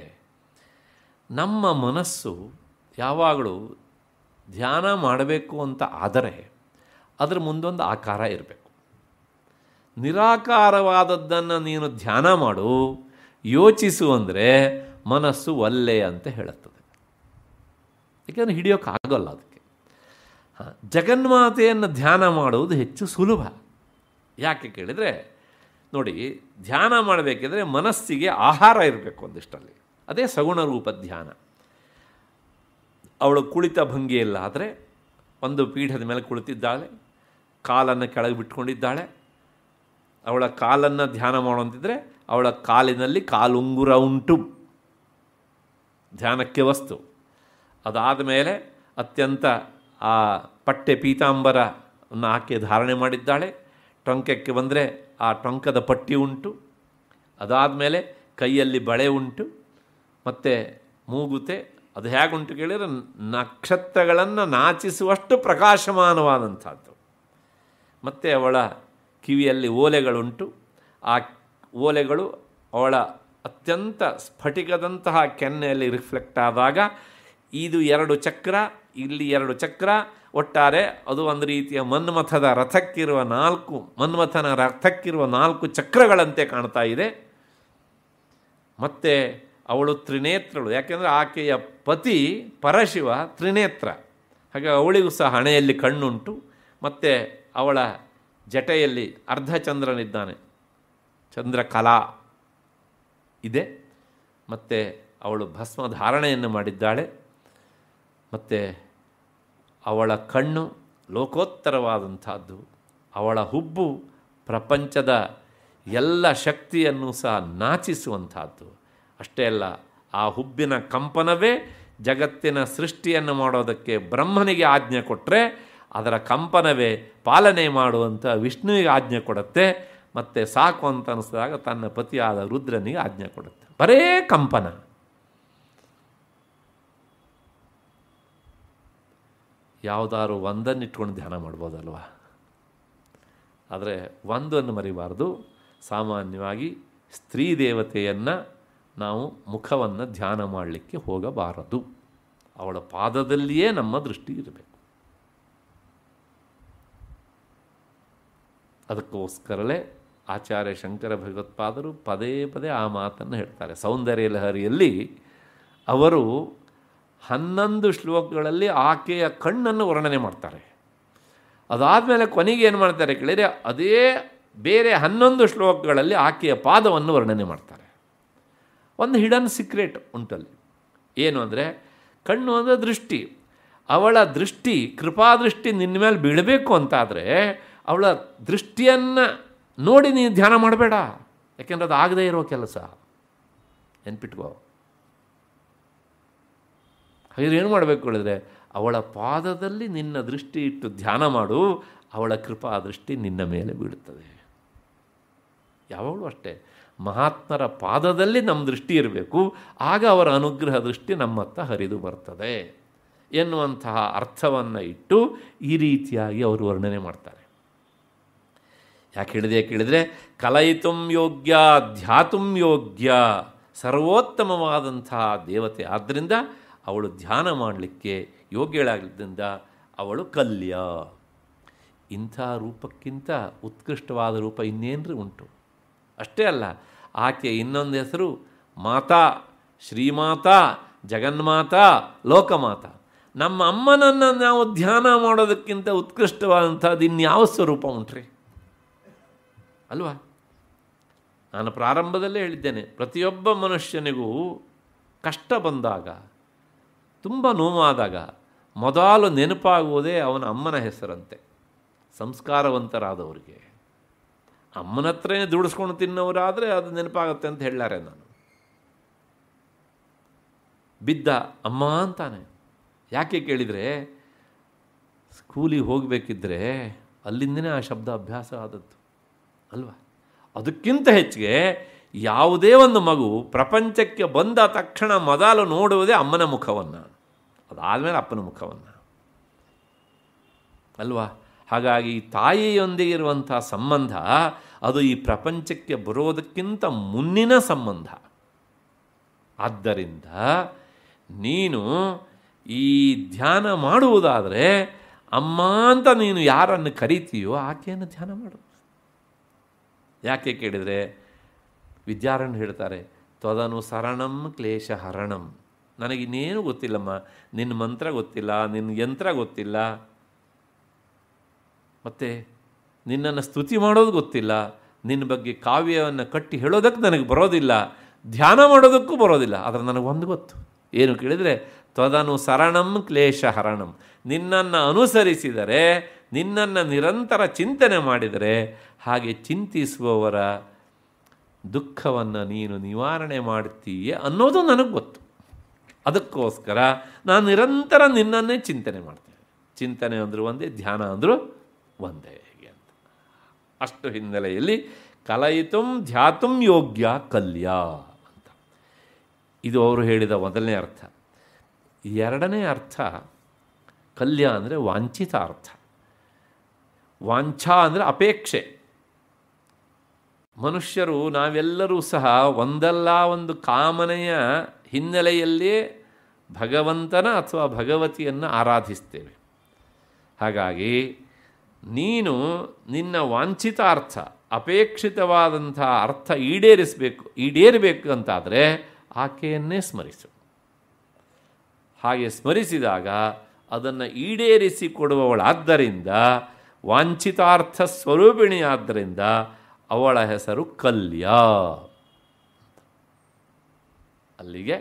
ನಮ್ಮ ಮನಸ್ಸು ಯಾವಾಗಲೂ ಧ್ಯಾನ ಮಾಡಬೇಕು ಅಂತ ಆದರೆ ಅದರ ಮುಂದೊಂದು ಆಕಾರ ಇರಬೇಕು ನಿರಾಕಾರವಾದದ್ದನ್ನು ನೀನು ಧ್ಯಾನ ಮಾಡು ಯೋಚಿಸು ಅಂದರೆ ಮನಸ್ಸು ಒಲ್ಲೆ ಅಂತ ಹೇಳುತ್ತದೆ ಯಾಕೆಂದರೆ ಹಿಡಿಯೋಕ್ಕಾಗಲ್ಲ ಅದಕ್ಕೆ ಹಾಂ ಜಗನ್ಮಾತೆಯನ್ನು ಧ್ಯಾನ ಮಾಡುವುದು ಹೆಚ್ಚು ಸುಲಭ ಯಾಕೆ ಕೇಳಿದರೆ ನೋಡಿ ಧ್ಯಾನ ಮಾಡಬೇಕಿದ್ರೆ ಮನಸ್ಸಿಗೆ ಆಹಾರ ಇರಬೇಕು ಒಂದಿಷ್ಟಲ್ಲಿ ಅದೇ ಸಗುಣ ರೂಪ ಧ್ಯಾನ ಅವಳು ಕುಳಿತ ಭಂಗಿಯಲ್ಲಾದರೆ ಒಂದು ಪೀಠದ ಮೇಲೆ ಕುಳಿತಿದ್ದಾಳೆ ಕಾಲನ್ನು ಕೆಳಗೆ ಬಿಟ್ಕೊಂಡಿದ್ದಾಳೆ ಅವಳ ಕಾಲನ್ನು ಧ್ಯಾನ ಮಾಡುವಂತಿದ್ರೆ ಅವಳ ಕಾಲಿನಲ್ಲಿ ಕಾಲುಂಗುರ ಉಂಟು ಧ್ಯಾನಕ್ಕೆ ವಸ್ತು ಅದಾದ ಮೇಲೆ ಅತ್ಯಂತ ಆ ಪಟ್ಟೆ ಪೀತಾಂಬರನ್ನು ಆಕೆ ಧಾರಣೆ ಮಾಡಿದ್ದಾಳೆ ಟೊಂಕಕ್ಕೆ ಬಂದರೆ ಆ ಟೊಂಕದ ಪಟ್ಟಿ ಉಂಟು ಅದಾದ ಮೇಲೆ ಕೈಯಲ್ಲಿ ಬಳೆ ಉಂಟು ಮತ್ತು ಮೂಗುತೆ ಅದು ಹೇಗುಂಟು ಕೇಳಿದರೆ ನಕ್ಷತ್ರಗಳನ್ನು ನಾಚಿಸುವಷ್ಟು ಪ್ರಕಾಶಮಾನವಾದಂಥದ್ದು ಮತ್ತು ಅವಳ ಕಿವಿಯಲ್ಲಿ ಓಲೆಗಳುಂಟು ಆ ಓಲೆಗಳು ಅವಳ ಅತ್ಯಂತ ಸ್ಫಟಿಕದಂತಹ ಕೆನ್ನೆಯಲ್ಲಿ ರಿಫ್ಲೆಕ್ಟ್ ಆದಾಗ ಇದು ಎರಡು ಚಕ್ರ ಇಲ್ಲಿ ಎರಡು ಚಕ್ರ ಒಟ್ಟಾರೆ ಅದು ಒಂದು ರೀತಿಯ ಮನ್ಮಥದ ರಥಕ್ಕಿರುವ ನಾಲ್ಕು ಮನ್ಮಥನ ರಥಕ್ಕಿರುವ ನಾಲ್ಕು ಚಕ್ರಗಳಂತೆ ಕಾಣ್ತಾ ಇದೆ ಮತ್ತು ಅವಳು ತ್ರಿನೇತ್ರಳು ಯಾಕೆಂದರೆ ಆಕೆಯ ಪತಿ ಪರಶಿವ ತ್ರಿನೇತ್ರ ಹಾಗೆ ಅವಳಿಗೂ ಸಹ ಹಣೆಯಲ್ಲಿ ಕಣ್ಣುಂಟು ಮತ್ತು ಅವಳ ಜಟೆಯಲ್ಲಿ ಅರ್ಧಚಂದ್ರನಿದ್ದಾನೆ ಚಂದ್ರಕಲಾ ಇದೆ ಮತ್ತು ಅವಳು ಭಸ್ಮ ಧಾರಣೆಯನ್ನು ಮಾಡಿದ್ದಾಳೆ ಮತ್ತು ಅವಳ ಕಣ್ಣು ಲೋಕೋತ್ತರವಾದಂಥದ್ದು ಅವಳ ಹುಬ್ಬು ಪ್ರಪಂಚದ ಎಲ್ಲ ಶಕ್ತಿಯನ್ನು ಸಹ ನಾಚಿಸುವಂಥದ್ದು ಅಷ್ಟೇ ಅಲ್ಲ ಆ ಹುಬ್ಬಿನ ಕಂಪನವೇ ಜಗತ್ತಿನ ಸೃಷ್ಟಿಯನ್ನು ಮಾಡೋದಕ್ಕೆ ಬ್ರಹ್ಮನಿಗೆ ಆಜ್ಞೆ ಕೊಟ್ಟರೆ ಅದರ ಕಂಪನವೇ ಪಾಲನೆ ಮಾಡುವಂಥ ವಿಷ್ಣುವಿಗೆ ಆಜ್ಞೆ ಕೊಡುತ್ತೆ ಮತ್ತು ಸಾಕು ಅಂತ ಅನಿಸಿದಾಗ ತನ್ನ ಪತಿಯಾದ ರುದ್ರನಿಗೆ ಆಜ್ಞೆ ಕೊಡುತ್ತೆ ಬರೇ ಕಂಪನ ಯಾವುದಾದ್ರು ಒಂದನ್ನಿಟ್ಕೊಂಡು ಧ್ಯಾನ ಮಾಡ್ಬೋದಲ್ವಾ ಆದರೆ ಒಂದನ್ನು ಮರಿಬಾರ್ದು ಸಾಮಾನ್ಯವಾಗಿ ಸ್ತ್ರೀ ದೇವತೆಯನ್ನು ನಾವು ಮುಖವನ್ನು ಧ್ಯಾನ ಮಾಡಲಿಕ್ಕೆ ಹೋಗಬಾರದು ಅವಳ ಪಾದದಲ್ಲಿಯೇ ನಮ್ಮ ದೃಷ್ಟಿ ಇರಬೇಕು ಅದಕ್ಕೋಸ್ಕರಲೇ ಆಚಾರ್ಯ ಶಂಕರ ಭಗವತ್ಪಾದರು ಪದೇ ಪದೇ ಆ ಮಾತನ್ನು ಹೇಳ್ತಾರೆ ಸೌಂದರ್ಯ ಲಹರಿಯಲ್ಲಿ ಅವರು ಹನ್ನೊಂದು ಶ್ಲೋಕಗಳಲ್ಲಿ ಆಕೆಯ ಕಣ್ಣನ್ನು ವರ್ಣನೆ ಮಾಡ್ತಾರೆ ಅದಾದಮೇಲೆ ಕೊನೆಗೆ ಏನು ಮಾಡ್ತಾರೆ ಕೇಳಿದರೆ ಅದೇ ಬೇರೆ ಹನ್ನೊಂದು ಶ್ಲೋಕಗಳಲ್ಲಿ ಆಕೆಯ ಪಾದವನ್ನು ವರ್ಣನೆ ಮಾಡ್ತಾರೆ ಒಂದು ಹಿಡನ್ ಸೀಕ್ರೆಟ್ ಉಂಟಲ್ಲಿ ಏನು ಅಂದರೆ ಕಣ್ಣು ಅಂದರೆ ದೃಷ್ಟಿ ಅವಳ ದೃಷ್ಟಿ ಕೃಪಾದೃಷ್ಟಿ ನಿನ್ನ ಮೇಲೆ ಬೀಳಬೇಕು ಅಂತಾದರೆ ಅವಳ ದೃಷ್ಟಿಯನ್ನು ನೋಡಿ ನೀನು ಧ್ಯಾನ ಮಾಡಬೇಡ ಯಾಕೆಂದರೆ ಅದು ಆಗದೇ ಇರೋ ಕೆಲಸ ನೆನ್ಪಿಟ್ಕೋ ಹಾಗಿದ್ರೆ ಏನು ಮಾಡಬೇಕು ಹೇಳಿದ್ರೆ ಅವಳ ಪಾದದಲ್ಲಿ ನಿನ್ನ ದೃಷ್ಟಿ ಇಟ್ಟು ಧ್ಯಾನ ಮಾಡು ಅವಳ ಕೃಪಾ ದೃಷ್ಟಿ ನಿನ್ನ ಮೇಲೆ ಬೀಳುತ್ತದೆ ಯಾವಾಗಲೂ ಅಷ್ಟೇ ಮಹಾತ್ಮರ ಪಾದದಲ್ಲಿ ನಮ್ಮ ದೃಷ್ಟಿ ಇರಬೇಕು ಆಗ ಅವರ ಅನುಗ್ರಹ ದೃಷ್ಟಿ ನಮ್ಮತ್ತ ಹರಿದು ಬರ್ತದೆ ಎನ್ನುವಂತಹ ಅರ್ಥವನ್ನು ಇಟ್ಟು ಈ ರೀತಿಯಾಗಿ ಅವರು ವರ್ಣನೆ ಮಾಡ್ತಾರೆ ಯಾಕೆ ಹೇಳಿದೆ ಕೇಳಿದರೆ ಕಲಯಿತು ಯೋಗ್ಯ ಧ್ಯಾತು ಯೋಗ್ಯ ಸರ್ವೋತ್ತಮವಾದಂತಹ ದೇವತೆ ಆದ್ದರಿಂದ ಅವಳು ಧ್ಯಾನ ಮಾಡಲಿಕ್ಕೆ ಯೋಗ್ಯಳಾಗಿದ್ದರಿಂದ ಅವಳು ಕಲ್ಯ ಇಂಥ ರೂಪಕ್ಕಿಂತ ಉತ್ಕೃಷ್ಟವಾದ ರೂಪ ಇನ್ನೇನ್ರಿ ಉಂಟು ಅಷ್ಟೇ ಅಲ್ಲ ಆಕೆಯ ಇನ್ನೊಂದು ಹೆಸರು ಮಾತಾ ಶ್ರೀಮಾತಾ ಜಗನ್ಮಾತಾ ಲೋಕಮಾತ ನಮ್ಮ ಅಮ್ಮನನ್ನು ನಾವು ಧ್ಯಾನ ಮಾಡೋದಕ್ಕಿಂತ ಉತ್ಕೃಷ್ಟವಾದಂಥದ್ದು ಇನ್ಯಾವ ಸ್ವರೂಪ ಉಂಟ್ರಿ ಅಲ್ವಾ ನಾನು ಪ್ರಾರಂಭದಲ್ಲೇ ಹೇಳಿದ್ದೇನೆ ಪ್ರತಿಯೊಬ್ಬ ಮನುಷ್ಯನಿಗೂ ಕಷ್ಟ ಬಂದಾಗ ತುಂಬ ನೋವಾದಾಗ ಮೊದಲು ನೆನಪಾಗುವುದೇ ಅವನ ಅಮ್ಮನ ಹೆಸರಂತೆ ಸಂಸ್ಕಾರವಂತರಾದವರಿಗೆ ಅಮ್ಮನ ಹತ್ರನೇ ದುಡಿಸ್ಕೊಂಡು ತಿನ್ನೋರಾದರೆ ಅದು ನೆನಪಾಗುತ್ತೆ ಅಂತ ಹೇಳಾರೆ ನಾನು ಬಿದ್ದ ಅಮ್ಮ ಅಂತಾನೆ ಯಾಕೆ ಕೇಳಿದರೆ ಸ್ಕೂಲಿಗೆ ಹೋಗಬೇಕಿದ್ರೆ ಅಲ್ಲಿಂದನೇ ಆ ಶಬ್ದ ಅಭ್ಯಾಸ ಆದದ್ದು ಅಲ್ವಾ ಅದಕ್ಕಿಂತ ಹೆಚ್ಚಿಗೆ ಯಾವುದೇ ಒಂದು ಮಗು ಪ್ರಪಂಚಕ್ಕೆ ಬಂದ ತಕ್ಷಣ ಮೊದಲು ನೋಡುವುದೇ ಅಮ್ಮನ ಮುಖವನ್ನು ಅದಾದಮೇಲೆ ಅಪ್ಪನ ಮುಖವನ್ನು ಅಲ್ವಾ ಹಾಗಾಗಿ ತಾಯಿಯೊಂದಿಗೆ ಇರುವಂಥ ಸಂಬಂಧ ಅದು ಈ ಪ್ರಪಂಚಕ್ಕೆ ಬರೋದಕ್ಕಿಂತ ಮುನ್ನಿನ ಸಂಬಂಧ ಆದ್ದರಿಂದ ನೀನು ಈ ಧ್ಯಾನ ಮಾಡುವುದಾದರೆ ಅಮ್ಮ ಅಂತ ನೀನು ಯಾರನ್ನು ಕರಿತೀಯೋ ಆಕೆಯನ್ನು ಧ್ಯಾನ ಮಾಡು ಯಾಕೆ ಕೇಳಿದರೆ ವಿದ್ಯಾರಣ್ಯ ಹೇಳ್ತಾರೆ ತ್ವದನು ಸರಣಂ ಕ್ಲೇಶ ಹರಣಂ ನನಗಿನ್ನೇನು ಗೊತ್ತಿಲ್ಲಮ್ಮ ನಿನ್ನ ಮಂತ್ರ ಗೊತ್ತಿಲ್ಲ ನಿನ್ನ ಯಂತ್ರ ಗೊತ್ತಿಲ್ಲ ಮತ್ತು ನಿನ್ನನ್ನು ಸ್ತುತಿ ಮಾಡೋದು ಗೊತ್ತಿಲ್ಲ ನಿನ್ನ ಬಗ್ಗೆ ಕಾವ್ಯವನ್ನು ಕಟ್ಟಿ ಹೇಳೋದಕ್ಕೆ ನನಗೆ ಬರೋದಿಲ್ಲ ಧ್ಯಾನ ಮಾಡೋದಕ್ಕೂ ಬರೋದಿಲ್ಲ ಆದರೆ ನನಗೊಂದು ಗೊತ್ತು ಏನು ಕೇಳಿದರೆ ತದನು ಸರಣಂ ಕ್ಲೇಶ ಹರಣಂ ನಿನ್ನನ್ನು ಅನುಸರಿಸಿದರೆ ನಿನ್ನನ್ನು ನಿರಂತರ ಚಿಂತನೆ ಮಾಡಿದರೆ ಹಾಗೆ ಚಿಂತಿಸುವವರ ದುಃಖವನ್ನು ನೀನು ನಿವಾರಣೆ ಮಾಡ್ತೀಯೇ ಅನ್ನೋದು ನನಗೆ ಗೊತ್ತು ಅದಕ್ಕೋಸ್ಕರ ನಾನು ನಿರಂತರ ನಿನ್ನನ್ನೇ ಚಿಂತನೆ ಮಾಡ್ತೇನೆ ಚಿಂತನೆ ಅಂದರೂ ಒಂದೇ ಧ್ಯಾನ ಅಂದರೂ ಒಂದೇ ಹೇಗೆ ಅಂತ ಅಷ್ಟು ಹಿನ್ನೆಲೆಯಲ್ಲಿ ಕಲಯಿತುಂ ಧ್ಯಾತುಂ ಯೋಗ್ಯ ಕಲ್ಯ ಅಂತ ಇದು ಅವರು ಹೇಳಿದ ಮೊದಲನೇ ಅರ್ಥ ಎರಡನೇ ಅರ್ಥ ಕಲ್ಯ ಅಂದರೆ ವಾಂಛಿತ ಅರ್ಥ ವಾಂಛಾ ಅಂದರೆ ಅಪೇಕ್ಷೆ ಮನುಷ್ಯರು ನಾವೆಲ್ಲರೂ ಸಹ ಒಂದಲ್ಲ ಒಂದು ಕಾಮನೆಯ ಹಿನ್ನೆಲೆಯಲ್ಲಿಯೇ ಭಗವಂತನ ಅಥವಾ ಭಗವತಿಯನ್ನು ಆರಾಧಿಸ್ತೇವೆ ಹಾಗಾಗಿ ನೀನು ನಿನ್ನ ವಾಂಛಿತಾರ್ಥ ಅಪೇಕ್ಷಿತವಾದಂಥ ಅರ್ಥ ಈಡೇರಿಸಬೇಕು ಈಡೇರಬೇಕು ಅಂತಾದರೆ ಆಕೆಯನ್ನೇ ಸ್ಮರಿಸು ಹಾಗೆ ಸ್ಮರಿಸಿದಾಗ ಅದನ್ನು ಈಡೇರಿಸಿಕೊಡುವವಳಾದ್ದರಿಂದ ವಾಂಛಿತಾರ್ಥ ಸ್ವರೂಪಿಣಿಯಾದ್ದರಿಂದ ಅವಳ ಹೆಸರು ಕಲ್ಯ ಅಲ್ಲಿಗೆ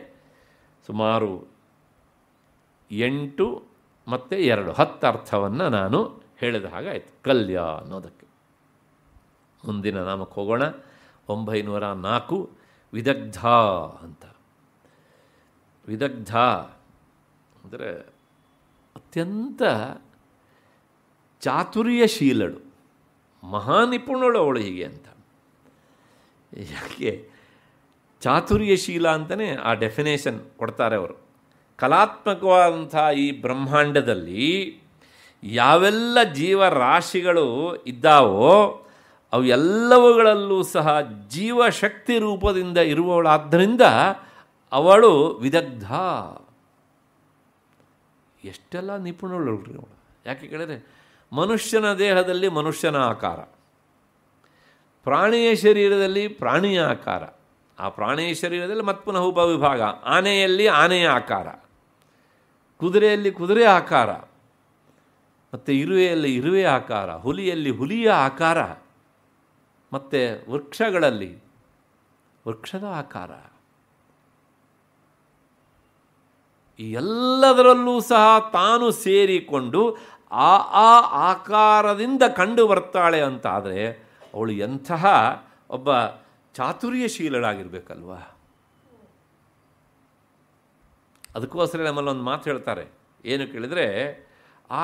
ಸುಮಾರು ಎಂಟು ಮತ್ತು ಎರಡು ಹತ್ತು ಅರ್ಥವನ್ನು ನಾನು ಹೇಳಿದ ಹಾಗಾಯಿತು ಕಲ್ಯ ಅನ್ನೋದಕ್ಕೆ ಮುಂದಿನ ನಾಮಕ್ಕೆ ಹೋಗೋಣ ಒಂಬೈನೂರ ನಾಲ್ಕು ವಿದಗ್ಧ ಅಂತ ವಿದಗ್ಧ ಅಂದರೆ ಅತ್ಯಂತ ಚಾತುರ್ಯಶೀಲಳು ಮಹಾನಿಪುಣಳು ಅವಳು ಹೀಗೆ ಅಂತ ಯಾಕೆ ಚಾತುರ್ಯಶೀಲ ಅಂತಲೇ ಆ ಡೆಫಿನೇಷನ್ ಕೊಡ್ತಾರೆ ಅವರು ಕಲಾತ್ಮಕವಾದಂಥ ಈ ಬ್ರಹ್ಮಾಂಡದಲ್ಲಿ ಯಾವೆಲ್ಲ ಜೀವರಾಶಿಗಳು ಇದ್ದಾವೋ ಅವು ಎಲ್ಲವುಗಳಲ್ಲೂ ಸಹ ಜೀವಶಕ್ತಿ ರೂಪದಿಂದ ಇರುವವಳಾದ್ದರಿಂದ ಅವಳು ವಿದಗ್ಧ ಎಷ್ಟೆಲ್ಲ ನಿಪುಣಳು ಅವಳು ಯಾಕೆ ಕೇಳಿದ್ರೆ ಮನುಷ್ಯನ ದೇಹದಲ್ಲಿ ಮನುಷ್ಯನ ಆಕಾರ ಪ್ರಾಣಿಯ ಶರೀರದಲ್ಲಿ ಪ್ರಾಣಿಯ ಆಕಾರ ಆ ಪ್ರಾಣಿಯ ಶರೀರದಲ್ಲಿ ಮತ್ಪುನಃ ಉಪವಿಭಾಗ ಆನೆಯಲ್ಲಿ ಆನೆಯ ಆಕಾರ ಕುದುರೆಯಲ್ಲಿ ಕುದುರೆ ಆಕಾರ ಮತ್ತು ಇರುವೆಯಲ್ಲಿ ಇರುವೆ ಆಕಾರ ಹುಲಿಯಲ್ಲಿ ಹುಲಿಯ ಆಕಾರ ಮತ್ತು ವೃಕ್ಷಗಳಲ್ಲಿ ವೃಕ್ಷದ ಆಕಾರ ಈ ಎಲ್ಲದರಲ್ಲೂ ಸಹ ತಾನು ಸೇರಿಕೊಂಡು ಆ ಆ ಆಕಾರದಿಂದ ಕಂಡು ಬರ್ತಾಳೆ ಅಂತ ಅವಳು ಎಂತಹ ಒಬ್ಬ ಚಾತುರ್ಯಶೀಲಳಾಗಿರ್ಬೇಕಲ್ವ ಅದಕ್ಕೋಸ್ಕರ ನಮ್ಮಲ್ಲಿ ಒಂದು ಮಾತು ಹೇಳ್ತಾರೆ ಏನು ಕೇಳಿದರೆ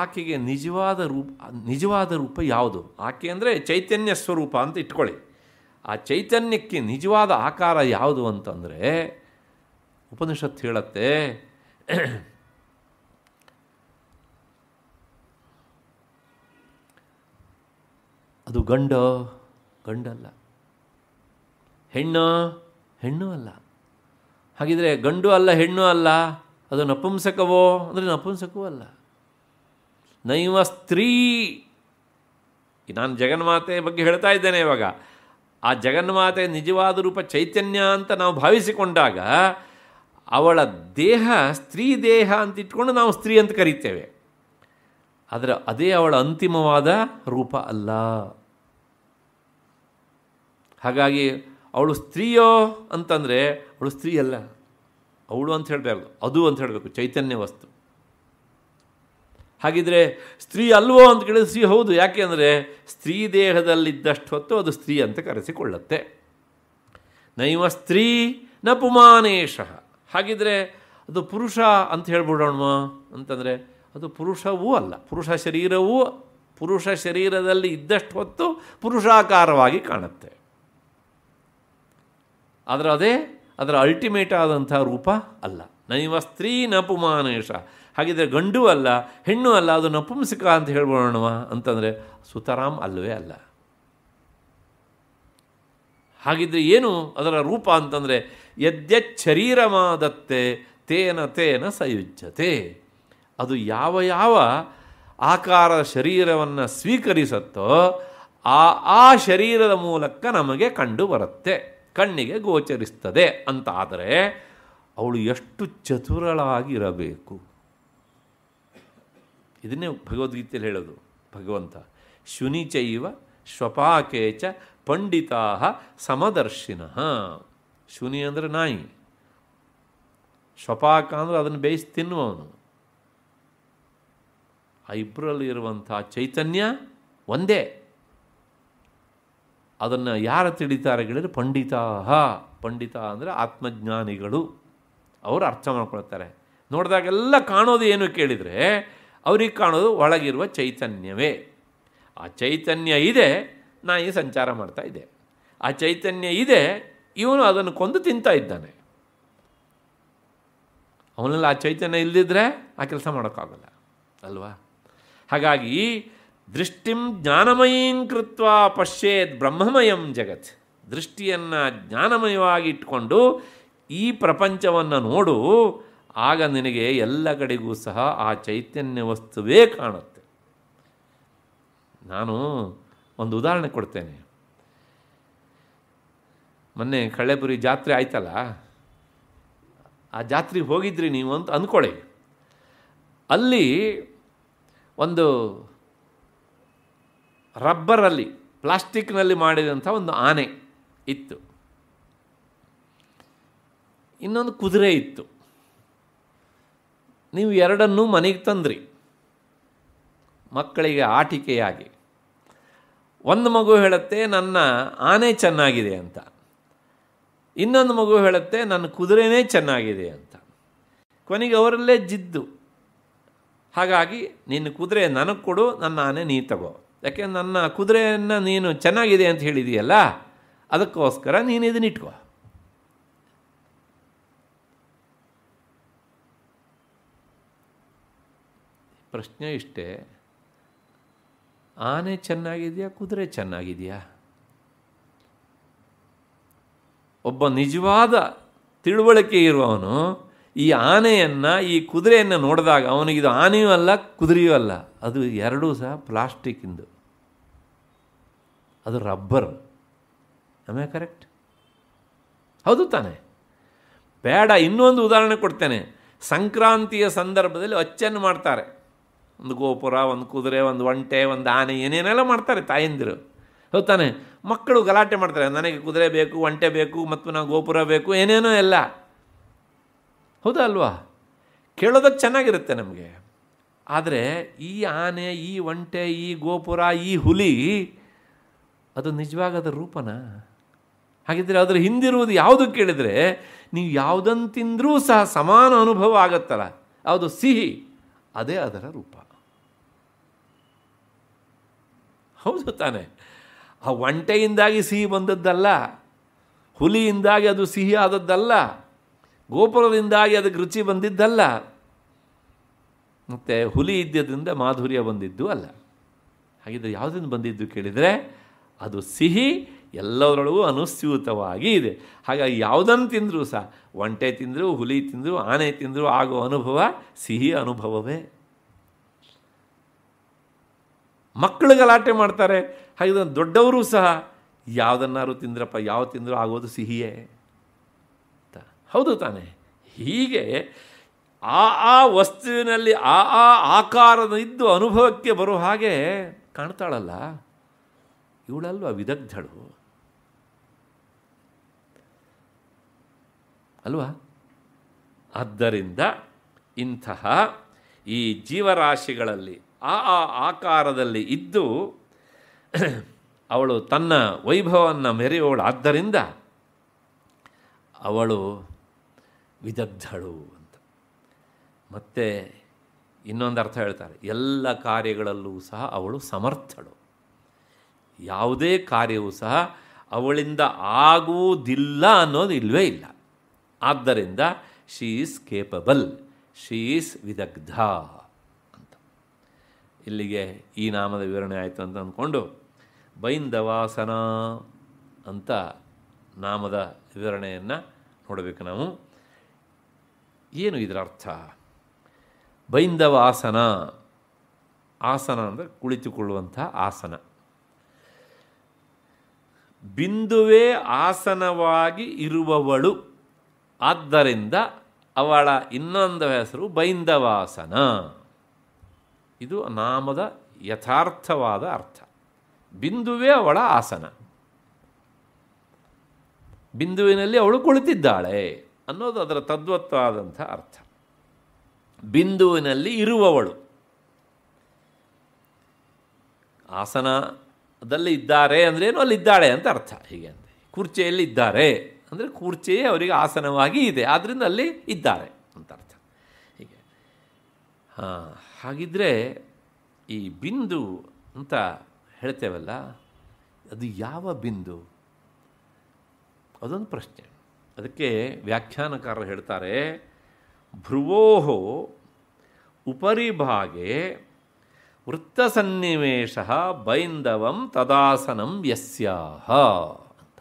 ಆಕೆಗೆ ನಿಜವಾದ ರೂಪ ನಿಜವಾದ ರೂಪ ಯಾವುದು ಆಕೆ ಅಂದರೆ ಚೈತನ್ಯ ಸ್ವರೂಪ ಅಂತ ಇಟ್ಕೊಳ್ಳಿ ಆ ಚೈತನ್ಯಕ್ಕೆ ನಿಜವಾದ ಆಕಾರ ಯಾವುದು ಅಂತಂದರೆ ಉಪನಿಷತ್ತು ಹೇಳತ್ತೆ ಅದು ಗಂಡ ಗಂಡಲ್ಲ ಹೆಣ್ಣು ಹೆಣ್ಣು ಅಲ್ಲ ಹಾಗಿದ್ರೆ ಗಂಡು ಅಲ್ಲ ಹೆಣ್ಣು ಅಲ್ಲ ಅದು ನಪುಂಸಕವೋ ಅಂದರೆ ನಪುಂಸಕವೂ ಅಲ್ಲ ನೈವ ಸ್ತ್ರೀ ನಾನು ಜಗನ್ಮಾತೆ ಬಗ್ಗೆ ಹೇಳ್ತಾ ಇದ್ದೇನೆ ಇವಾಗ ಆ ಜಗನ್ಮಾತೆ ನಿಜವಾದ ರೂಪ ಚೈತನ್ಯ ಅಂತ ನಾವು ಭಾವಿಸಿಕೊಂಡಾಗ ಅವಳ ದೇಹ ಸ್ತ್ರೀ ದೇಹ ಅಂತ ಇಟ್ಕೊಂಡು ನಾವು ಸ್ತ್ರೀ ಅಂತ ಕರಿತೇವೆ ಆದರೆ ಅದೇ ಅವಳ ಅಂತಿಮವಾದ ರೂಪ ಅಲ್ಲ ಹಾಗಾಗಿ ಅವಳು ಸ್ತ್ರೀಯೋ ಅಂತಂದರೆ ಅವಳು ಸ್ತ್ರೀ ಅಲ್ಲ ಅವಳು ಅಂತ ಹೇಳಬಾರ್ದು ಅದು ಅಂತ ಹೇಳಬೇಕು ಚೈತನ್ಯ ವಸ್ತು ಹಾಗಿದ್ರೆ ಸ್ತ್ರೀ ಅಲ್ವೋ ಅಂತ ಕೇಳಿದ್ರೆ ಸ್ತ್ರೀ ಹೌದು ಯಾಕೆ ಅಂದರೆ ಸ್ತ್ರೀ ದೇಹದಲ್ಲಿದ್ದಷ್ಟು ಹೊತ್ತು ಅದು ಸ್ತ್ರೀ ಅಂತ ಕರೆಸಿಕೊಳ್ಳುತ್ತೆ ನೈವ ಸ್ತ್ರೀ ನ ಪುಮಾನೇಶ ಹಾಗಿದ್ರೆ ಅದು ಪುರುಷ ಅಂತ ಹೇಳ್ಬಿಡೋಣ ಅಂತಂದರೆ ಅದು ಪುರುಷವೂ ಅಲ್ಲ ಪುರುಷ ಶರೀರವೂ ಪುರುಷ ಶರೀರದಲ್ಲಿ ಇದ್ದಷ್ಟು ಹೊತ್ತು ಪುರುಷಾಕಾರವಾಗಿ ಕಾಣುತ್ತೆ ಆದರೆ ಅದೇ ಅದರ ಅಲ್ಟಿಮೇಟ್ ಆದಂಥ ರೂಪ ಅಲ್ಲ ನೈವ ಸ್ತ್ರೀ ನ ಪುಮಾನೇಶ ಹಾಗಿದ್ರೆ ಗಂಡು ಅಲ್ಲ ಹೆಣ್ಣು ಅಲ್ಲ ಅದು ನಪುಂಸಿಕ ಅಂತ ಹೇಳ್ಬೋಣವ ಅಂತಂದರೆ ಸುತರಾಮ್ ಅಲ್ಲವೇ ಅಲ್ಲ ಹಾಗಿದ್ರೆ ಏನು ಅದರ ರೂಪ ಅಂತಂದರೆ ಶರೀರಮಾದತ್ತೆ ತೇನ ತೇನ ಸಯುಜ್ಯತೆ ಅದು ಯಾವ ಯಾವ ಆಕಾರ ಶರೀರವನ್ನು ಸ್ವೀಕರಿಸುತ್ತೋ ಆ ಆ ಶರೀರದ ಮೂಲಕ ನಮಗೆ ಕಂಡು ಬರುತ್ತೆ ಕಣ್ಣಿಗೆ ಗೋಚರಿಸ್ತದೆ ಅಂತಾದರೆ ಅವಳು ಎಷ್ಟು ಚತುರಳಾಗಿರಬೇಕು ಇದನ್ನೇ ಭಗವದ್ಗೀತೆಯಲ್ಲಿ ಹೇಳೋದು ಭಗವಂತ ಶುನಿಚೈವ ಶ್ವಪಾಕೇಚ ಪಂಡಿತಾಹ ಸಮದರ್ಶಿನ ಶುನಿ ಅಂದರೆ ನಾಯಿ ಶ್ವಪಾಕ ಅಂದರೆ ಅದನ್ನು ಬೇಯಿಸಿ ತಿನ್ನುವವನು ಆ ಇಬ್ಬರಲ್ಲಿ ಇರುವಂಥ ಚೈತನ್ಯ ಒಂದೇ ಅದನ್ನು ಯಾರು ತಿಳಿತಾರೆ ಹೇಳಿದರೆ ಪಂಡಿತಾ ಪಂಡಿತ ಅಂದರೆ ಆತ್ಮಜ್ಞಾನಿಗಳು ಅವರು ಅರ್ಥ ಮಾಡ್ಕೊಳ್ತಾರೆ ನೋಡಿದಾಗೆಲ್ಲ ಕಾಣೋದು ಏನು ಕೇಳಿದರೆ ಅವ್ರಿಗೆ ಕಾಣೋದು ಒಳಗಿರುವ ಚೈತನ್ಯವೇ ಆ ಚೈತನ್ಯ ಇದೆ ನಾಯಿ ಸಂಚಾರ ಮಾಡ್ತಾ ಇದೆ ಆ ಚೈತನ್ಯ ಇದೆ ಇವನು ಅದನ್ನು ಕೊಂದು ತಿಂತಾ ಇದ್ದಾನೆ ಅವನಲ್ಲಿ ಆ ಚೈತನ್ಯ ಇಲ್ಲದಿದ್ದರೆ ಆ ಕೆಲಸ ಮಾಡೋಕ್ಕಾಗಲ್ಲ ಅಲ್ವಾ ಹಾಗಾಗಿ ದೃಷ್ಟಿಂ ಜ್ಞಾನಮಯೀಂ ಕೃತ್ವ ಪಶ್ಯೇತ್ ಬ್ರಹ್ಮಮಯಂ ಜಗತ್ ದೃಷ್ಟಿಯನ್ನು ಜ್ಞಾನಮಯವಾಗಿ ಇಟ್ಕೊಂಡು ಈ ಪ್ರಪಂಚವನ್ನು ನೋಡು ಆಗ ನಿನಗೆ ಎಲ್ಲ ಕಡೆಗೂ ಸಹ ಆ ಚೈತನ್ಯ ವಸ್ತುವೇ ಕಾಣುತ್ತೆ ನಾನು ಒಂದು ಉದಾಹರಣೆ ಕೊಡ್ತೇನೆ ಮೊನ್ನೆ ಕಳ್ಳೆಪುರಿ ಜಾತ್ರೆ ಆಯ್ತಲ್ಲ ಆ ಜಾತ್ರೆಗೆ ಹೋಗಿದ್ರಿ ನೀವು ಅಂತ ಅಂದ್ಕೊಳ್ಳಿ ಅಲ್ಲಿ ಒಂದು ರಬ್ಬರಲ್ಲಿ ಪ್ಲಾಸ್ಟಿಕ್ನಲ್ಲಿ ಮಾಡಿದಂಥ ಒಂದು ಆನೆ ಇತ್ತು ಇನ್ನೊಂದು ಕುದುರೆ ಇತ್ತು ನೀವು ಎರಡನ್ನೂ ಮನೆಗೆ ತಂದ್ರಿ ಮಕ್ಕಳಿಗೆ ಆಟಿಕೆಯಾಗಿ ಒಂದು ಮಗು ಹೇಳುತ್ತೆ ನನ್ನ ಆನೆ ಚೆನ್ನಾಗಿದೆ ಅಂತ ಇನ್ನೊಂದು ಮಗು ಹೇಳುತ್ತೆ ನನ್ನ ಕುದುರೆನೇ ಚೆನ್ನಾಗಿದೆ ಅಂತ ಕೊನೆಗೆ ಅವರಲ್ಲೇ ಜಿದ್ದು ಹಾಗಾಗಿ ನಿನ್ನ ಕುದುರೆ ನನಗೆ ಕೊಡು ನನ್ನ ಆನೆ ನೀ ತಗೋ ಯಾಕೆ ನನ್ನ ಕುದುರೆಯನ್ನು ನೀನು ಚೆನ್ನಾಗಿದೆ ಅಂತ ಹೇಳಿದೆಯಲ್ಲ ಅದಕ್ಕೋಸ್ಕರ ನೀನು ಇದನ್ನ ಇಟ್ಕೋ ಪ್ರಶ್ನೆ ಇಷ್ಟೇ ಆನೆ ಚೆನ್ನಾಗಿದೆಯಾ ಕುದುರೆ ಚೆನ್ನಾಗಿದೆಯಾ ಒಬ್ಬ ನಿಜವಾದ ತಿಳುವಳಿಕೆ ಇರುವವನು ಈ ಆನೆಯನ್ನು ಈ ಕುದುರೆಯನ್ನು ನೋಡಿದಾಗ ಅವನಿಗಿದು ಆನೆಯೂ ಅಲ್ಲ ಕುದುರೆಯೂ ಅಲ್ಲ ಅದು ಎರಡೂ ಸಹ ಪ್ಲಾಸ್ಟಿಕ್ಕಿಂದು ಅದು ರಬ್ಬರ್ ಆಮೇಲೆ ಕರೆಕ್ಟ್ ಹೌದು ತಾನೆ ಬೇಡ ಇನ್ನೊಂದು ಉದಾಹರಣೆ ಕೊಡ್ತೇನೆ ಸಂಕ್ರಾಂತಿಯ ಸಂದರ್ಭದಲ್ಲಿ ಅಚ್ಚನ್ನು ಮಾಡ್ತಾರೆ ಒಂದು ಗೋಪುರ ಒಂದು ಕುದುರೆ ಒಂದು ಒಂಟೆ ಒಂದು ಆನೆ ಏನೇನೆಲ್ಲ ಮಾಡ್ತಾರೆ ತಾಯಂದಿರು ಹೋಗ್ತಾನೆ ಮಕ್ಕಳು ಗಲಾಟೆ ಮಾಡ್ತಾರೆ ನನಗೆ ಕುದುರೆ ಬೇಕು ಒಂಟೆ ಬೇಕು ಮತ್ತು ನಾವು ಗೋಪುರ ಬೇಕು ಏನೇನೋ ಎಲ್ಲ ಹೌದಾ ಅಲ್ವಾ ಕೇಳೋದಕ್ಕೆ ಚೆನ್ನಾಗಿರುತ್ತೆ ನಮಗೆ ಆದರೆ ಈ ಆನೆ ಈ ಒಂಟೆ ಈ ಗೋಪುರ ಈ ಹುಲಿ ಅದು ನಿಜವಾಗದ ರೂಪನ ಹಾಗಿದ್ರೆ ಅದರ ಹಿಂದಿರುವುದು ಯಾವುದು ಕೇಳಿದರೆ ನೀವು ತಿಂದರೂ ಸಹ ಸಮಾನ ಅನುಭವ ಆಗುತ್ತಲ್ಲ ಅದು ಸಿಹಿ ಅದೇ ಅದರ ರೂಪ ಹೌದು ತಾನೆ ಆ ಒಂಟೆಯಿಂದಾಗಿ ಸಿಹಿ ಬಂದದ್ದಲ್ಲ ಹುಲಿಯಿಂದಾಗಿ ಅದು ಸಿಹಿ ಆದದ್ದಲ್ಲ ಗೋಪುರದಿಂದಾಗಿ ಅದಕ್ಕೆ ರುಚಿ ಬಂದಿದ್ದಲ್ಲ ಮತ್ತು ಹುಲಿ ಇದ್ದದ್ರಿಂದ ಮಾಧುರ್ಯ ಬಂದಿದ್ದು ಅಲ್ಲ ಹಾಗಿದ್ರೆ ಯಾವುದನ್ನು ಬಂದಿದ್ದು ಕೇಳಿದರೆ ಅದು ಸಿಹಿ ಎಲ್ಲರೊಳಗೂ ಅನುಸ್ಯೂತವಾಗಿ ಇದೆ ಹಾಗಾಗಿ ಯಾವುದನ್ನು ತಿಂದರೂ ಸಹ ಒಂಟೆ ತಿಂದರೂ ಹುಲಿ ತಿಂದರೂ ಆನೆ ತಿಂದರೂ ಆಗೋ ಅನುಭವ ಸಿಹಿ ಅನುಭವವೇ ಮಕ್ಕಳು ಗಲಾಟೆ ಮಾಡ್ತಾರೆ ಹಾಗೆ ದೊಡ್ಡವರು ಸಹ ಯಾವುದನ್ನಾರು ತಿಂದ್ರಪ್ಪ ಯಾವ ತಿಂದರೂ ಆಗೋದು ಸಿಹಿಯೇ ಅಂತ ಹೌದು ತಾನೇ ಹೀಗೆ ಆ ಆ ವಸ್ತುವಿನಲ್ಲಿ ಆ ಆ ಆಕಾರದ ಇದ್ದು ಅನುಭವಕ್ಕೆ ಬರೋ ಹಾಗೆ ಕಾಣ್ತಾಳಲ್ಲ ಇವಳಲ್ವ ವಿದಗ್ಧಳು ಅಲ್ವಾ ಆದ್ದರಿಂದ ಇಂತಹ ಈ ಜೀವರಾಶಿಗಳಲ್ಲಿ ಆ ಆ ಆಕಾರದಲ್ಲಿ ಇದ್ದು ಅವಳು ತನ್ನ ವೈಭವವನ್ನು ಆದ್ದರಿಂದ ಅವಳು ವಿದಗ್ಧಳು ಅಂತ ಮತ್ತೆ ಇನ್ನೊಂದು ಅರ್ಥ ಹೇಳ್ತಾರೆ ಎಲ್ಲ ಕಾರ್ಯಗಳಲ್ಲೂ ಸಹ ಅವಳು ಸಮರ್ಥಳು ಯಾವುದೇ ಕಾರ್ಯವೂ ಸಹ ಅವಳಿಂದ ಆಗುವುದಿಲ್ಲ ಅನ್ನೋದು ಇಲ್ಲವೇ ಇಲ್ಲ ಆದ್ದರಿಂದ she is capable she is vidagdha ಇಲ್ಲಿಗೆ ಈ ನಾಮದ ವಿವರಣೆ ಆಯಿತು ಅಂತ ಅಂದ್ಕೊಂಡು ಬೈಂದವಾಸನ ಅಂತ ನಾಮದ ವಿವರಣೆಯನ್ನು ನೋಡಬೇಕು ನಾವು ಏನು ಇದರ ಅರ್ಥ ಬೈಂದವಾಸನ ಆಸನ ಆಸನ ಅಂದರೆ ಕುಳಿತುಕೊಳ್ಳುವಂಥ ಆಸನ ಬಿಂದುವೇ ಆಸನವಾಗಿ ಇರುವವಳು ಆದ್ದರಿಂದ ಅವಳ ಇನ್ನೊಂದು ಹೆಸರು ಬೈಂದವಾಸನ ಇದು ನಾಮದ ಯಥಾರ್ಥವಾದ ಅರ್ಥ ಬಿಂದುವೇ ಅವಳ ಆಸನ ಬಿಂದುವಿನಲ್ಲಿ ಅವಳು ಕುಳಿತಿದ್ದಾಳೆ ಅನ್ನೋದು ಅದರ ತದ್ವತ್ವಾದಂಥ ಅರ್ಥ ಬಿಂದುವಿನಲ್ಲಿ ಇರುವವಳು ಆಸನದಲ್ಲಿ ಇದ್ದಾರೆ ಏನು ಅಲ್ಲಿದ್ದಾಳೆ ಅಂತ ಅರ್ಥ ಹೀಗೆ ಅಂದರೆ ಕುರ್ಚೆಯಲ್ಲಿ ಇದ್ದಾರೆ ಅಂದರೆ ಕುರ್ಚೆಯೇ ಅವರಿಗೆ ಆಸನವಾಗಿ ಇದೆ ಆದ್ದರಿಂದ ಅಲ್ಲಿ ಇದ್ದಾರೆ ಅಂತ ಅರ್ಥ ಹೀಗೆ ಹಾಂ ಹಾಗಿದ್ರೆ ಈ ಬಿಂದು ಅಂತ ಹೇಳ್ತೇವಲ್ಲ ಅದು ಯಾವ ಬಿಂದು ಅದೊಂದು ಪ್ರಶ್ನೆ ಅದಕ್ಕೆ ವ್ಯಾಖ್ಯಾನಕಾರರು ಹೇಳ್ತಾರೆ ಭ್ರುವೋ ಉಪರಿಭಾಗೆ ವೃತ್ತಸನ್ನಿವೇಶ ಬೈಂದವಂ ತದಾಸನಂ ಯಸ್ಯಾಹ ಅಂತ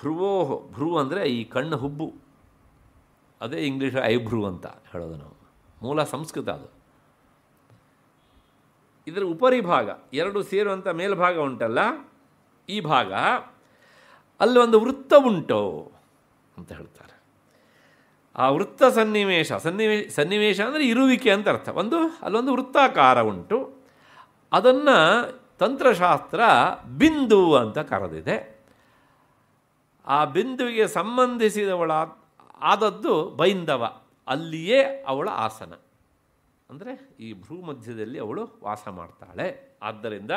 ಭ್ರುವೋ ಭ್ರೂ ಅಂದರೆ ಈ ಕಣ್ಣು ಹುಬ್ಬು ಅದೇ ಇಂಗ್ಲೀಷ್ ಐಭ್ರೂ ಅಂತ ಹೇಳೋದು ನಾವು ಮೂಲ ಸಂಸ್ಕೃತ ಅದು ಇದರ ಉಪರಿಭಾಗ ಎರಡು ಸೇರುವಂಥ ಮೇಲ್ಭಾಗ ಉಂಟಲ್ಲ ಈ ಭಾಗ ಅಲ್ಲಿ ಒಂದು ವೃತ್ತ ಉಂಟು ಅಂತ ಹೇಳ್ತಾರೆ ಆ ವೃತ್ತ ಸನ್ನಿವೇಶ ಸನ್ನಿವೇಶ ಸನ್ನಿವೇಶ ಅಂದರೆ ಇರುವಿಕೆ ಅಂತ ಅರ್ಥ ಒಂದು ಅಲ್ಲೊಂದು ವೃತ್ತಾಕಾರ ಉಂಟು ಅದನ್ನು ತಂತ್ರಶಾಸ್ತ್ರ ಬಿಂದು ಅಂತ ಕರೆದಿದೆ ಆ ಬಿಂದುವಿಗೆ ಸಂಬಂಧಿಸಿದವಳ ಆದದ್ದು ಬೈಂದವ ಅಲ್ಲಿಯೇ ಅವಳ ಆಸನ ಅಂದರೆ ಈ ಭೂಮಧ್ಯದಲ್ಲಿ ಮಧ್ಯದಲ್ಲಿ ಅವಳು ವಾಸ ಮಾಡ್ತಾಳೆ ಆದ್ದರಿಂದ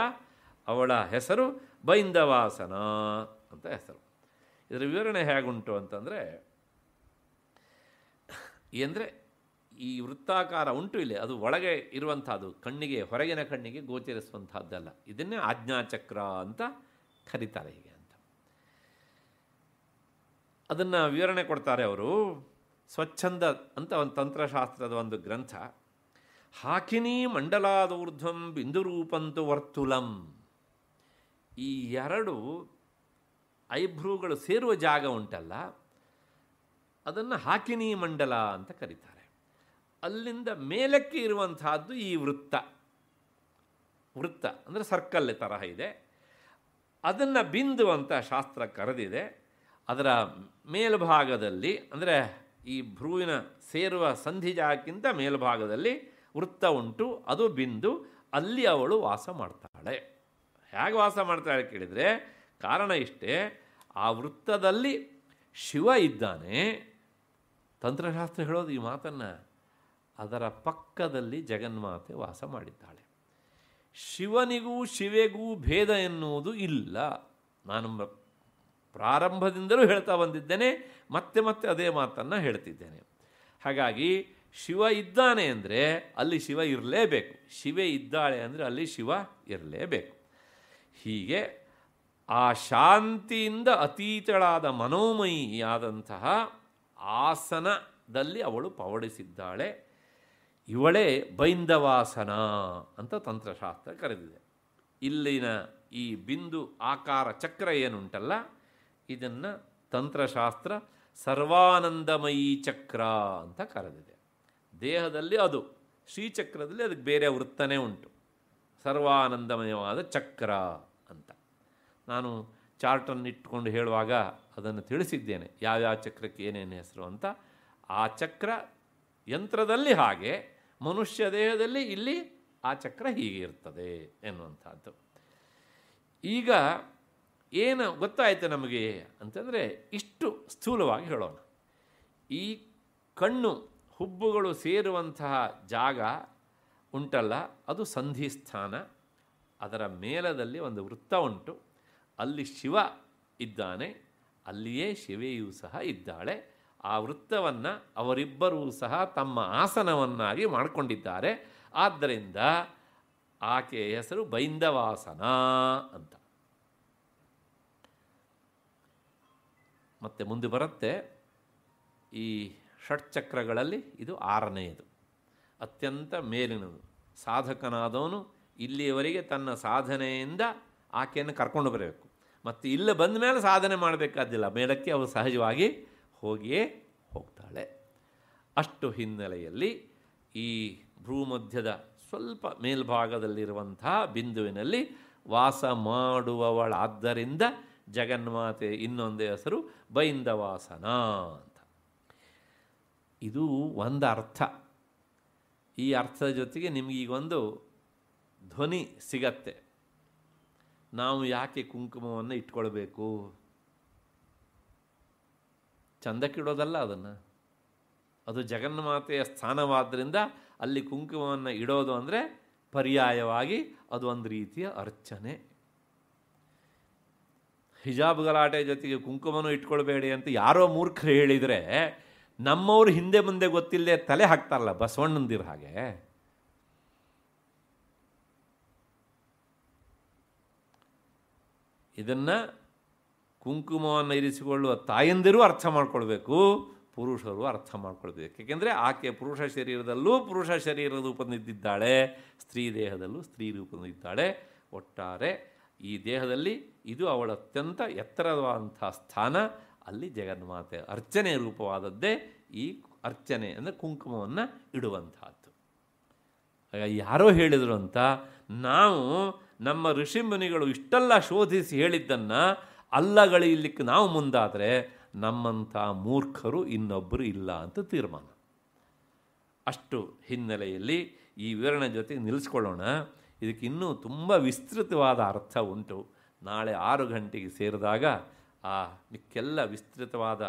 ಅವಳ ಹೆಸರು ಬೈಂದವಾಸನ ಅಂತ ಹೆಸರು ಇದರ ವಿವರಣೆ ಹೇಗುಂಟು ಅಂತಂದರೆ ಏಂದರೆ ಈ ವೃತ್ತಾಕಾರ ಉಂಟು ಇಲ್ಲಿ ಅದು ಒಳಗೆ ಇರುವಂಥದ್ದು ಕಣ್ಣಿಗೆ ಹೊರಗಿನ ಕಣ್ಣಿಗೆ ಗೋಚರಿಸುವಂಥದ್ದಲ್ಲ ಇದನ್ನೇ ಆಜ್ಞಾಚಕ್ರ ಅಂತ ಕರೀತಾರೆ ಹೀಗೆ ಅಂತ ಅದನ್ನು ವಿವರಣೆ ಕೊಡ್ತಾರೆ ಅವರು ಸ್ವಚ್ಛಂದ ಅಂತ ಒಂದು ತಂತ್ರಶಾಸ್ತ್ರದ ಒಂದು ಗ್ರಂಥ ಹಾಕಿನಿ ಮಂಡಲಾದೂರ್ಧ್ವಂ ಬಿಂದುರೂಪಂತು ವರ್ತುಲಂ ಈ ಎರಡು ಐಭ್ರೂಗಳು ಸೇರುವ ಜಾಗ ಉಂಟಲ್ಲ ಅದನ್ನು ಹಾಕಿನಿ ಮಂಡಲ ಅಂತ ಕರೀತಾರೆ ಅಲ್ಲಿಂದ ಮೇಲಕ್ಕೆ ಇರುವಂತಹದ್ದು ಈ ವೃತ್ತ ವೃತ್ತ ಅಂದರೆ ಸರ್ಕಲ್ ತರಹ ಇದೆ ಅದನ್ನು ಬಿಂದು ಅಂತ ಶಾಸ್ತ್ರ ಕರೆದಿದೆ ಅದರ ಮೇಲ್ಭಾಗದಲ್ಲಿ ಅಂದರೆ ಈ ಭ್ರೂವಿನ ಸೇರುವ ಸಂಧಿಜಾಕ್ಕಿಂತ ಮೇಲ್ಭಾಗದಲ್ಲಿ ವೃತ್ತ ಉಂಟು ಅದು ಬಿಂದು ಅಲ್ಲಿ ಅವಳು ವಾಸ ಮಾಡ್ತಾಳೆ ಹೇಗೆ ವಾಸ ಮಾಡ್ತಾಳೆ ಕೇಳಿದರೆ ಕಾರಣ ಇಷ್ಟೇ ಆ ವೃತ್ತದಲ್ಲಿ ಶಿವ ಇದ್ದಾನೆ ತಂತ್ರಶಾಸ್ತ್ರ ಹೇಳೋದು ಈ ಮಾತನ್ನು ಅದರ ಪಕ್ಕದಲ್ಲಿ ಜಗನ್ಮಾತೆ ವಾಸ ಮಾಡಿದ್ದಾಳೆ ಶಿವನಿಗೂ ಶಿವೆಗೂ ಭೇದ ಎನ್ನುವುದು ಇಲ್ಲ ನಾನು ಪ್ರಾರಂಭದಿಂದಲೂ ಹೇಳ್ತಾ ಬಂದಿದ್ದೇನೆ ಮತ್ತೆ ಮತ್ತೆ ಅದೇ ಮಾತನ್ನು ಹೇಳ್ತಿದ್ದೇನೆ ಹಾಗಾಗಿ ಶಿವ ಇದ್ದಾನೆ ಅಂದರೆ ಅಲ್ಲಿ ಶಿವ ಇರಲೇಬೇಕು ಶಿವೆ ಇದ್ದಾಳೆ ಅಂದರೆ ಅಲ್ಲಿ ಶಿವ ಇರಲೇಬೇಕು ಹೀಗೆ ಆ ಶಾಂತಿಯಿಂದ ಅತೀತಳಾದ ಮನೋಮಯಿಯಾದಂತಹ ಆಸನದಲ್ಲಿ ಅವಳು ಪವಡಿಸಿದ್ದಾಳೆ ಇವಳೇ ಬೈಂದವಾಸನ ಅಂತ ತಂತ್ರಶಾಸ್ತ್ರ ಕರೆದಿದೆ ಇಲ್ಲಿನ ಈ ಬಿಂದು ಆಕಾರ ಚಕ್ರ ಏನುಂಟಲ್ಲ ಇದನ್ನು ತಂತ್ರಶಾಸ್ತ್ರ ಸರ್ವಾನಂದಮಯಿ ಚಕ್ರ ಅಂತ ಕರೆದಿದೆ ದೇಹದಲ್ಲಿ ಅದು ಶ್ರೀಚಕ್ರದಲ್ಲಿ ಅದಕ್ಕೆ ಬೇರೆ ವೃತ್ತನೇ ಉಂಟು ಸರ್ವಾನಂದಮಯವಾದ ಚಕ್ರ ಅಂತ ನಾನು ಚಾರ್ಟನ್ನು ಇಟ್ಟುಕೊಂಡು ಹೇಳುವಾಗ ಅದನ್ನು ತಿಳಿಸಿದ್ದೇನೆ ಯಾವ್ಯಾವ ಚಕ್ರಕ್ಕೆ ಏನೇನು ಹೆಸರು ಅಂತ ಆ ಚಕ್ರ ಯಂತ್ರದಲ್ಲಿ ಹಾಗೆ ಮನುಷ್ಯ ದೇಹದಲ್ಲಿ ಇಲ್ಲಿ ಆ ಚಕ್ರ ಹೀಗೆ ಇರ್ತದೆ ಎನ್ನುವಂಥದ್ದು ಈಗ ಏನು ಗೊತ್ತಾಯಿತು ನಮಗೆ ಅಂತಂದರೆ ಇಷ್ಟು ಸ್ಥೂಲವಾಗಿ ಹೇಳೋಣ ಈ ಕಣ್ಣು ಹುಬ್ಬುಗಳು ಸೇರುವಂತಹ ಜಾಗ ಉಂಟಲ್ಲ ಅದು ಸಂಧಿಸ್ಥಾನ ಅದರ ಮೇಲದಲ್ಲಿ ಒಂದು ವೃತ್ತ ಉಂಟು ಅಲ್ಲಿ ಶಿವ ಇದ್ದಾನೆ ಅಲ್ಲಿಯೇ ಶಿವೆಯೂ ಸಹ ಇದ್ದಾಳೆ ಆ ವೃತ್ತವನ್ನು ಅವರಿಬ್ಬರೂ ಸಹ ತಮ್ಮ ಆಸನವನ್ನಾಗಿ ಮಾಡಿಕೊಂಡಿದ್ದಾರೆ ಆದ್ದರಿಂದ ಆಕೆಯ ಹೆಸರು ಬೈಂದವಾಸನ ಅಂತ ಮತ್ತು ಮುಂದೆ ಬರುತ್ತೆ ಈ ಷಟ್ಚಕ್ರಗಳಲ್ಲಿ ಇದು ಆರನೆಯದು ಅತ್ಯಂತ ಮೇಲಿನದು ಸಾಧಕನಾದವನು ಇಲ್ಲಿಯವರೆಗೆ ತನ್ನ ಸಾಧನೆಯಿಂದ ಆಕೆಯನ್ನು ಕರ್ಕೊಂಡು ಬರಬೇಕು ಮತ್ತು ಇಲ್ಲೇ ಬಂದ ಮೇಲೆ ಸಾಧನೆ ಮಾಡಬೇಕಾದಿಲ್ಲ ಮೇಲಕ್ಕೆ ಅವಳು ಸಹಜವಾಗಿ ಹೋಗಿಯೇ ಹೋಗ್ತಾಳೆ ಅಷ್ಟು ಹಿನ್ನೆಲೆಯಲ್ಲಿ ಈ ಭ್ರೂಮಧ್ಯದ ಸ್ವಲ್ಪ ಮೇಲ್ಭಾಗದಲ್ಲಿರುವಂತಹ ಬಿಂದುವಿನಲ್ಲಿ ವಾಸ ಮಾಡುವವಳಾದ್ದರಿಂದ ಜಗನ್ಮಾತೆ ಇನ್ನೊಂದೇ ಹೆಸರು ಬೈಂದವಾಸನ ಅಂತ ಇದು ಒಂದು ಅರ್ಥ ಈ ಅರ್ಥದ ಜೊತೆಗೆ ನಿಮಗೀಗೊಂದು ಧ್ವನಿ ಸಿಗತ್ತೆ ನಾವು ಯಾಕೆ ಕುಂಕುಮವನ್ನು ಇಟ್ಕೊಳ್ಬೇಕು ಚಂದಕ್ಕಿಡೋದಲ್ಲ ಅದನ್ನು ಅದು ಜಗನ್ಮಾತೆಯ ಸ್ಥಾನವಾದ್ದರಿಂದ ಅಲ್ಲಿ ಕುಂಕುಮವನ್ನು ಇಡೋದು ಅಂದರೆ ಪರ್ಯಾಯವಾಗಿ ಅದೊಂದು ರೀತಿಯ ಅರ್ಚನೆ ಹಿಜಾಬ್ ಗಲಾಟೆ ಜೊತೆಗೆ ಕುಂಕುಮನೂ ಇಟ್ಕೊಳ್ಬೇಡಿ ಅಂತ ಯಾರೋ ಮೂರ್ಖರು ಹೇಳಿದರೆ ನಮ್ಮವರು ಹಿಂದೆ ಮುಂದೆ ಗೊತ್ತಿಲ್ಲದೆ ತಲೆ ಹಾಕ್ತಾರಲ್ಲ ಬಸವಣ್ಣಂದಿರ ಹಾಗೆ ಇದನ್ನು ಕುಂಕುಮವನ್ನು ಇರಿಸಿಕೊಳ್ಳುವ ತಾಯಂದಿರು ಅರ್ಥ ಮಾಡ್ಕೊಳ್ಬೇಕು ಪುರುಷರು ಅರ್ಥ ಮಾಡ್ಕೊಳ್ಬೇಕು ಏಕೆಂದರೆ ಆಕೆ ಪುರುಷ ಶರೀರದಲ್ಲೂ ಪುರುಷ ಶರೀರ ರೂಪದಿದ್ದಾಳೆ ಸ್ತ್ರೀ ದೇಹದಲ್ಲೂ ಸ್ತ್ರೀ ರೂಪದಿದ್ದಾಳೆ ಒಟ್ಟಾರೆ ಈ ದೇಹದಲ್ಲಿ ಇದು ಅವಳ ಅತ್ಯಂತ ಎತ್ತರವಾದಂಥ ಸ್ಥಾನ ಅಲ್ಲಿ ಜಗನ್ಮಾತೆ ಅರ್ಚನೆ ರೂಪವಾದದ್ದೇ ಈ ಅರ್ಚನೆ ಅಂದರೆ ಕುಂಕುಮವನ್ನು ಇಡುವಂತಹದ್ದು ಯಾರೋ ಹೇಳಿದರು ಅಂತ ನಾವು ನಮ್ಮ ಋಷಿಮುನಿಗಳು ಇಷ್ಟೆಲ್ಲ ಶೋಧಿಸಿ ಹೇಳಿದ್ದನ್ನು ಅಲ್ಲಗಳಿಲಿಕ್ಕೆ ನಾವು ಮುಂದಾದರೆ ನಮ್ಮಂಥ ಮೂರ್ಖರು ಇನ್ನೊಬ್ಬರು ಇಲ್ಲ ಅಂತ ತೀರ್ಮಾನ ಅಷ್ಟು ಹಿನ್ನೆಲೆಯಲ್ಲಿ ಈ ವಿವರಣೆ ಜೊತೆಗೆ ನಿಲ್ಲಿಸ್ಕೊಳ್ಳೋಣ ಇದಕ್ಕಿನ್ನೂ ತುಂಬ ವಿಸ್ತೃತವಾದ ಅರ್ಥ ಉಂಟು ನಾಳೆ ಆರು ಗಂಟೆಗೆ ಸೇರಿದಾಗ ಆ ಮಿಕ್ಕೆಲ್ಲ ವಿಸ್ತೃತವಾದ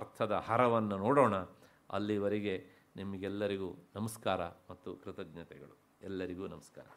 ಅರ್ಥದ ಹರವನ್ನು ನೋಡೋಣ ಅಲ್ಲಿವರೆಗೆ ನಿಮಗೆಲ್ಲರಿಗೂ ನಮಸ್ಕಾರ ಮತ್ತು ಕೃತಜ್ಞತೆಗಳು ಎಲ್ಲರಿಗೂ ನಮಸ್ಕಾರ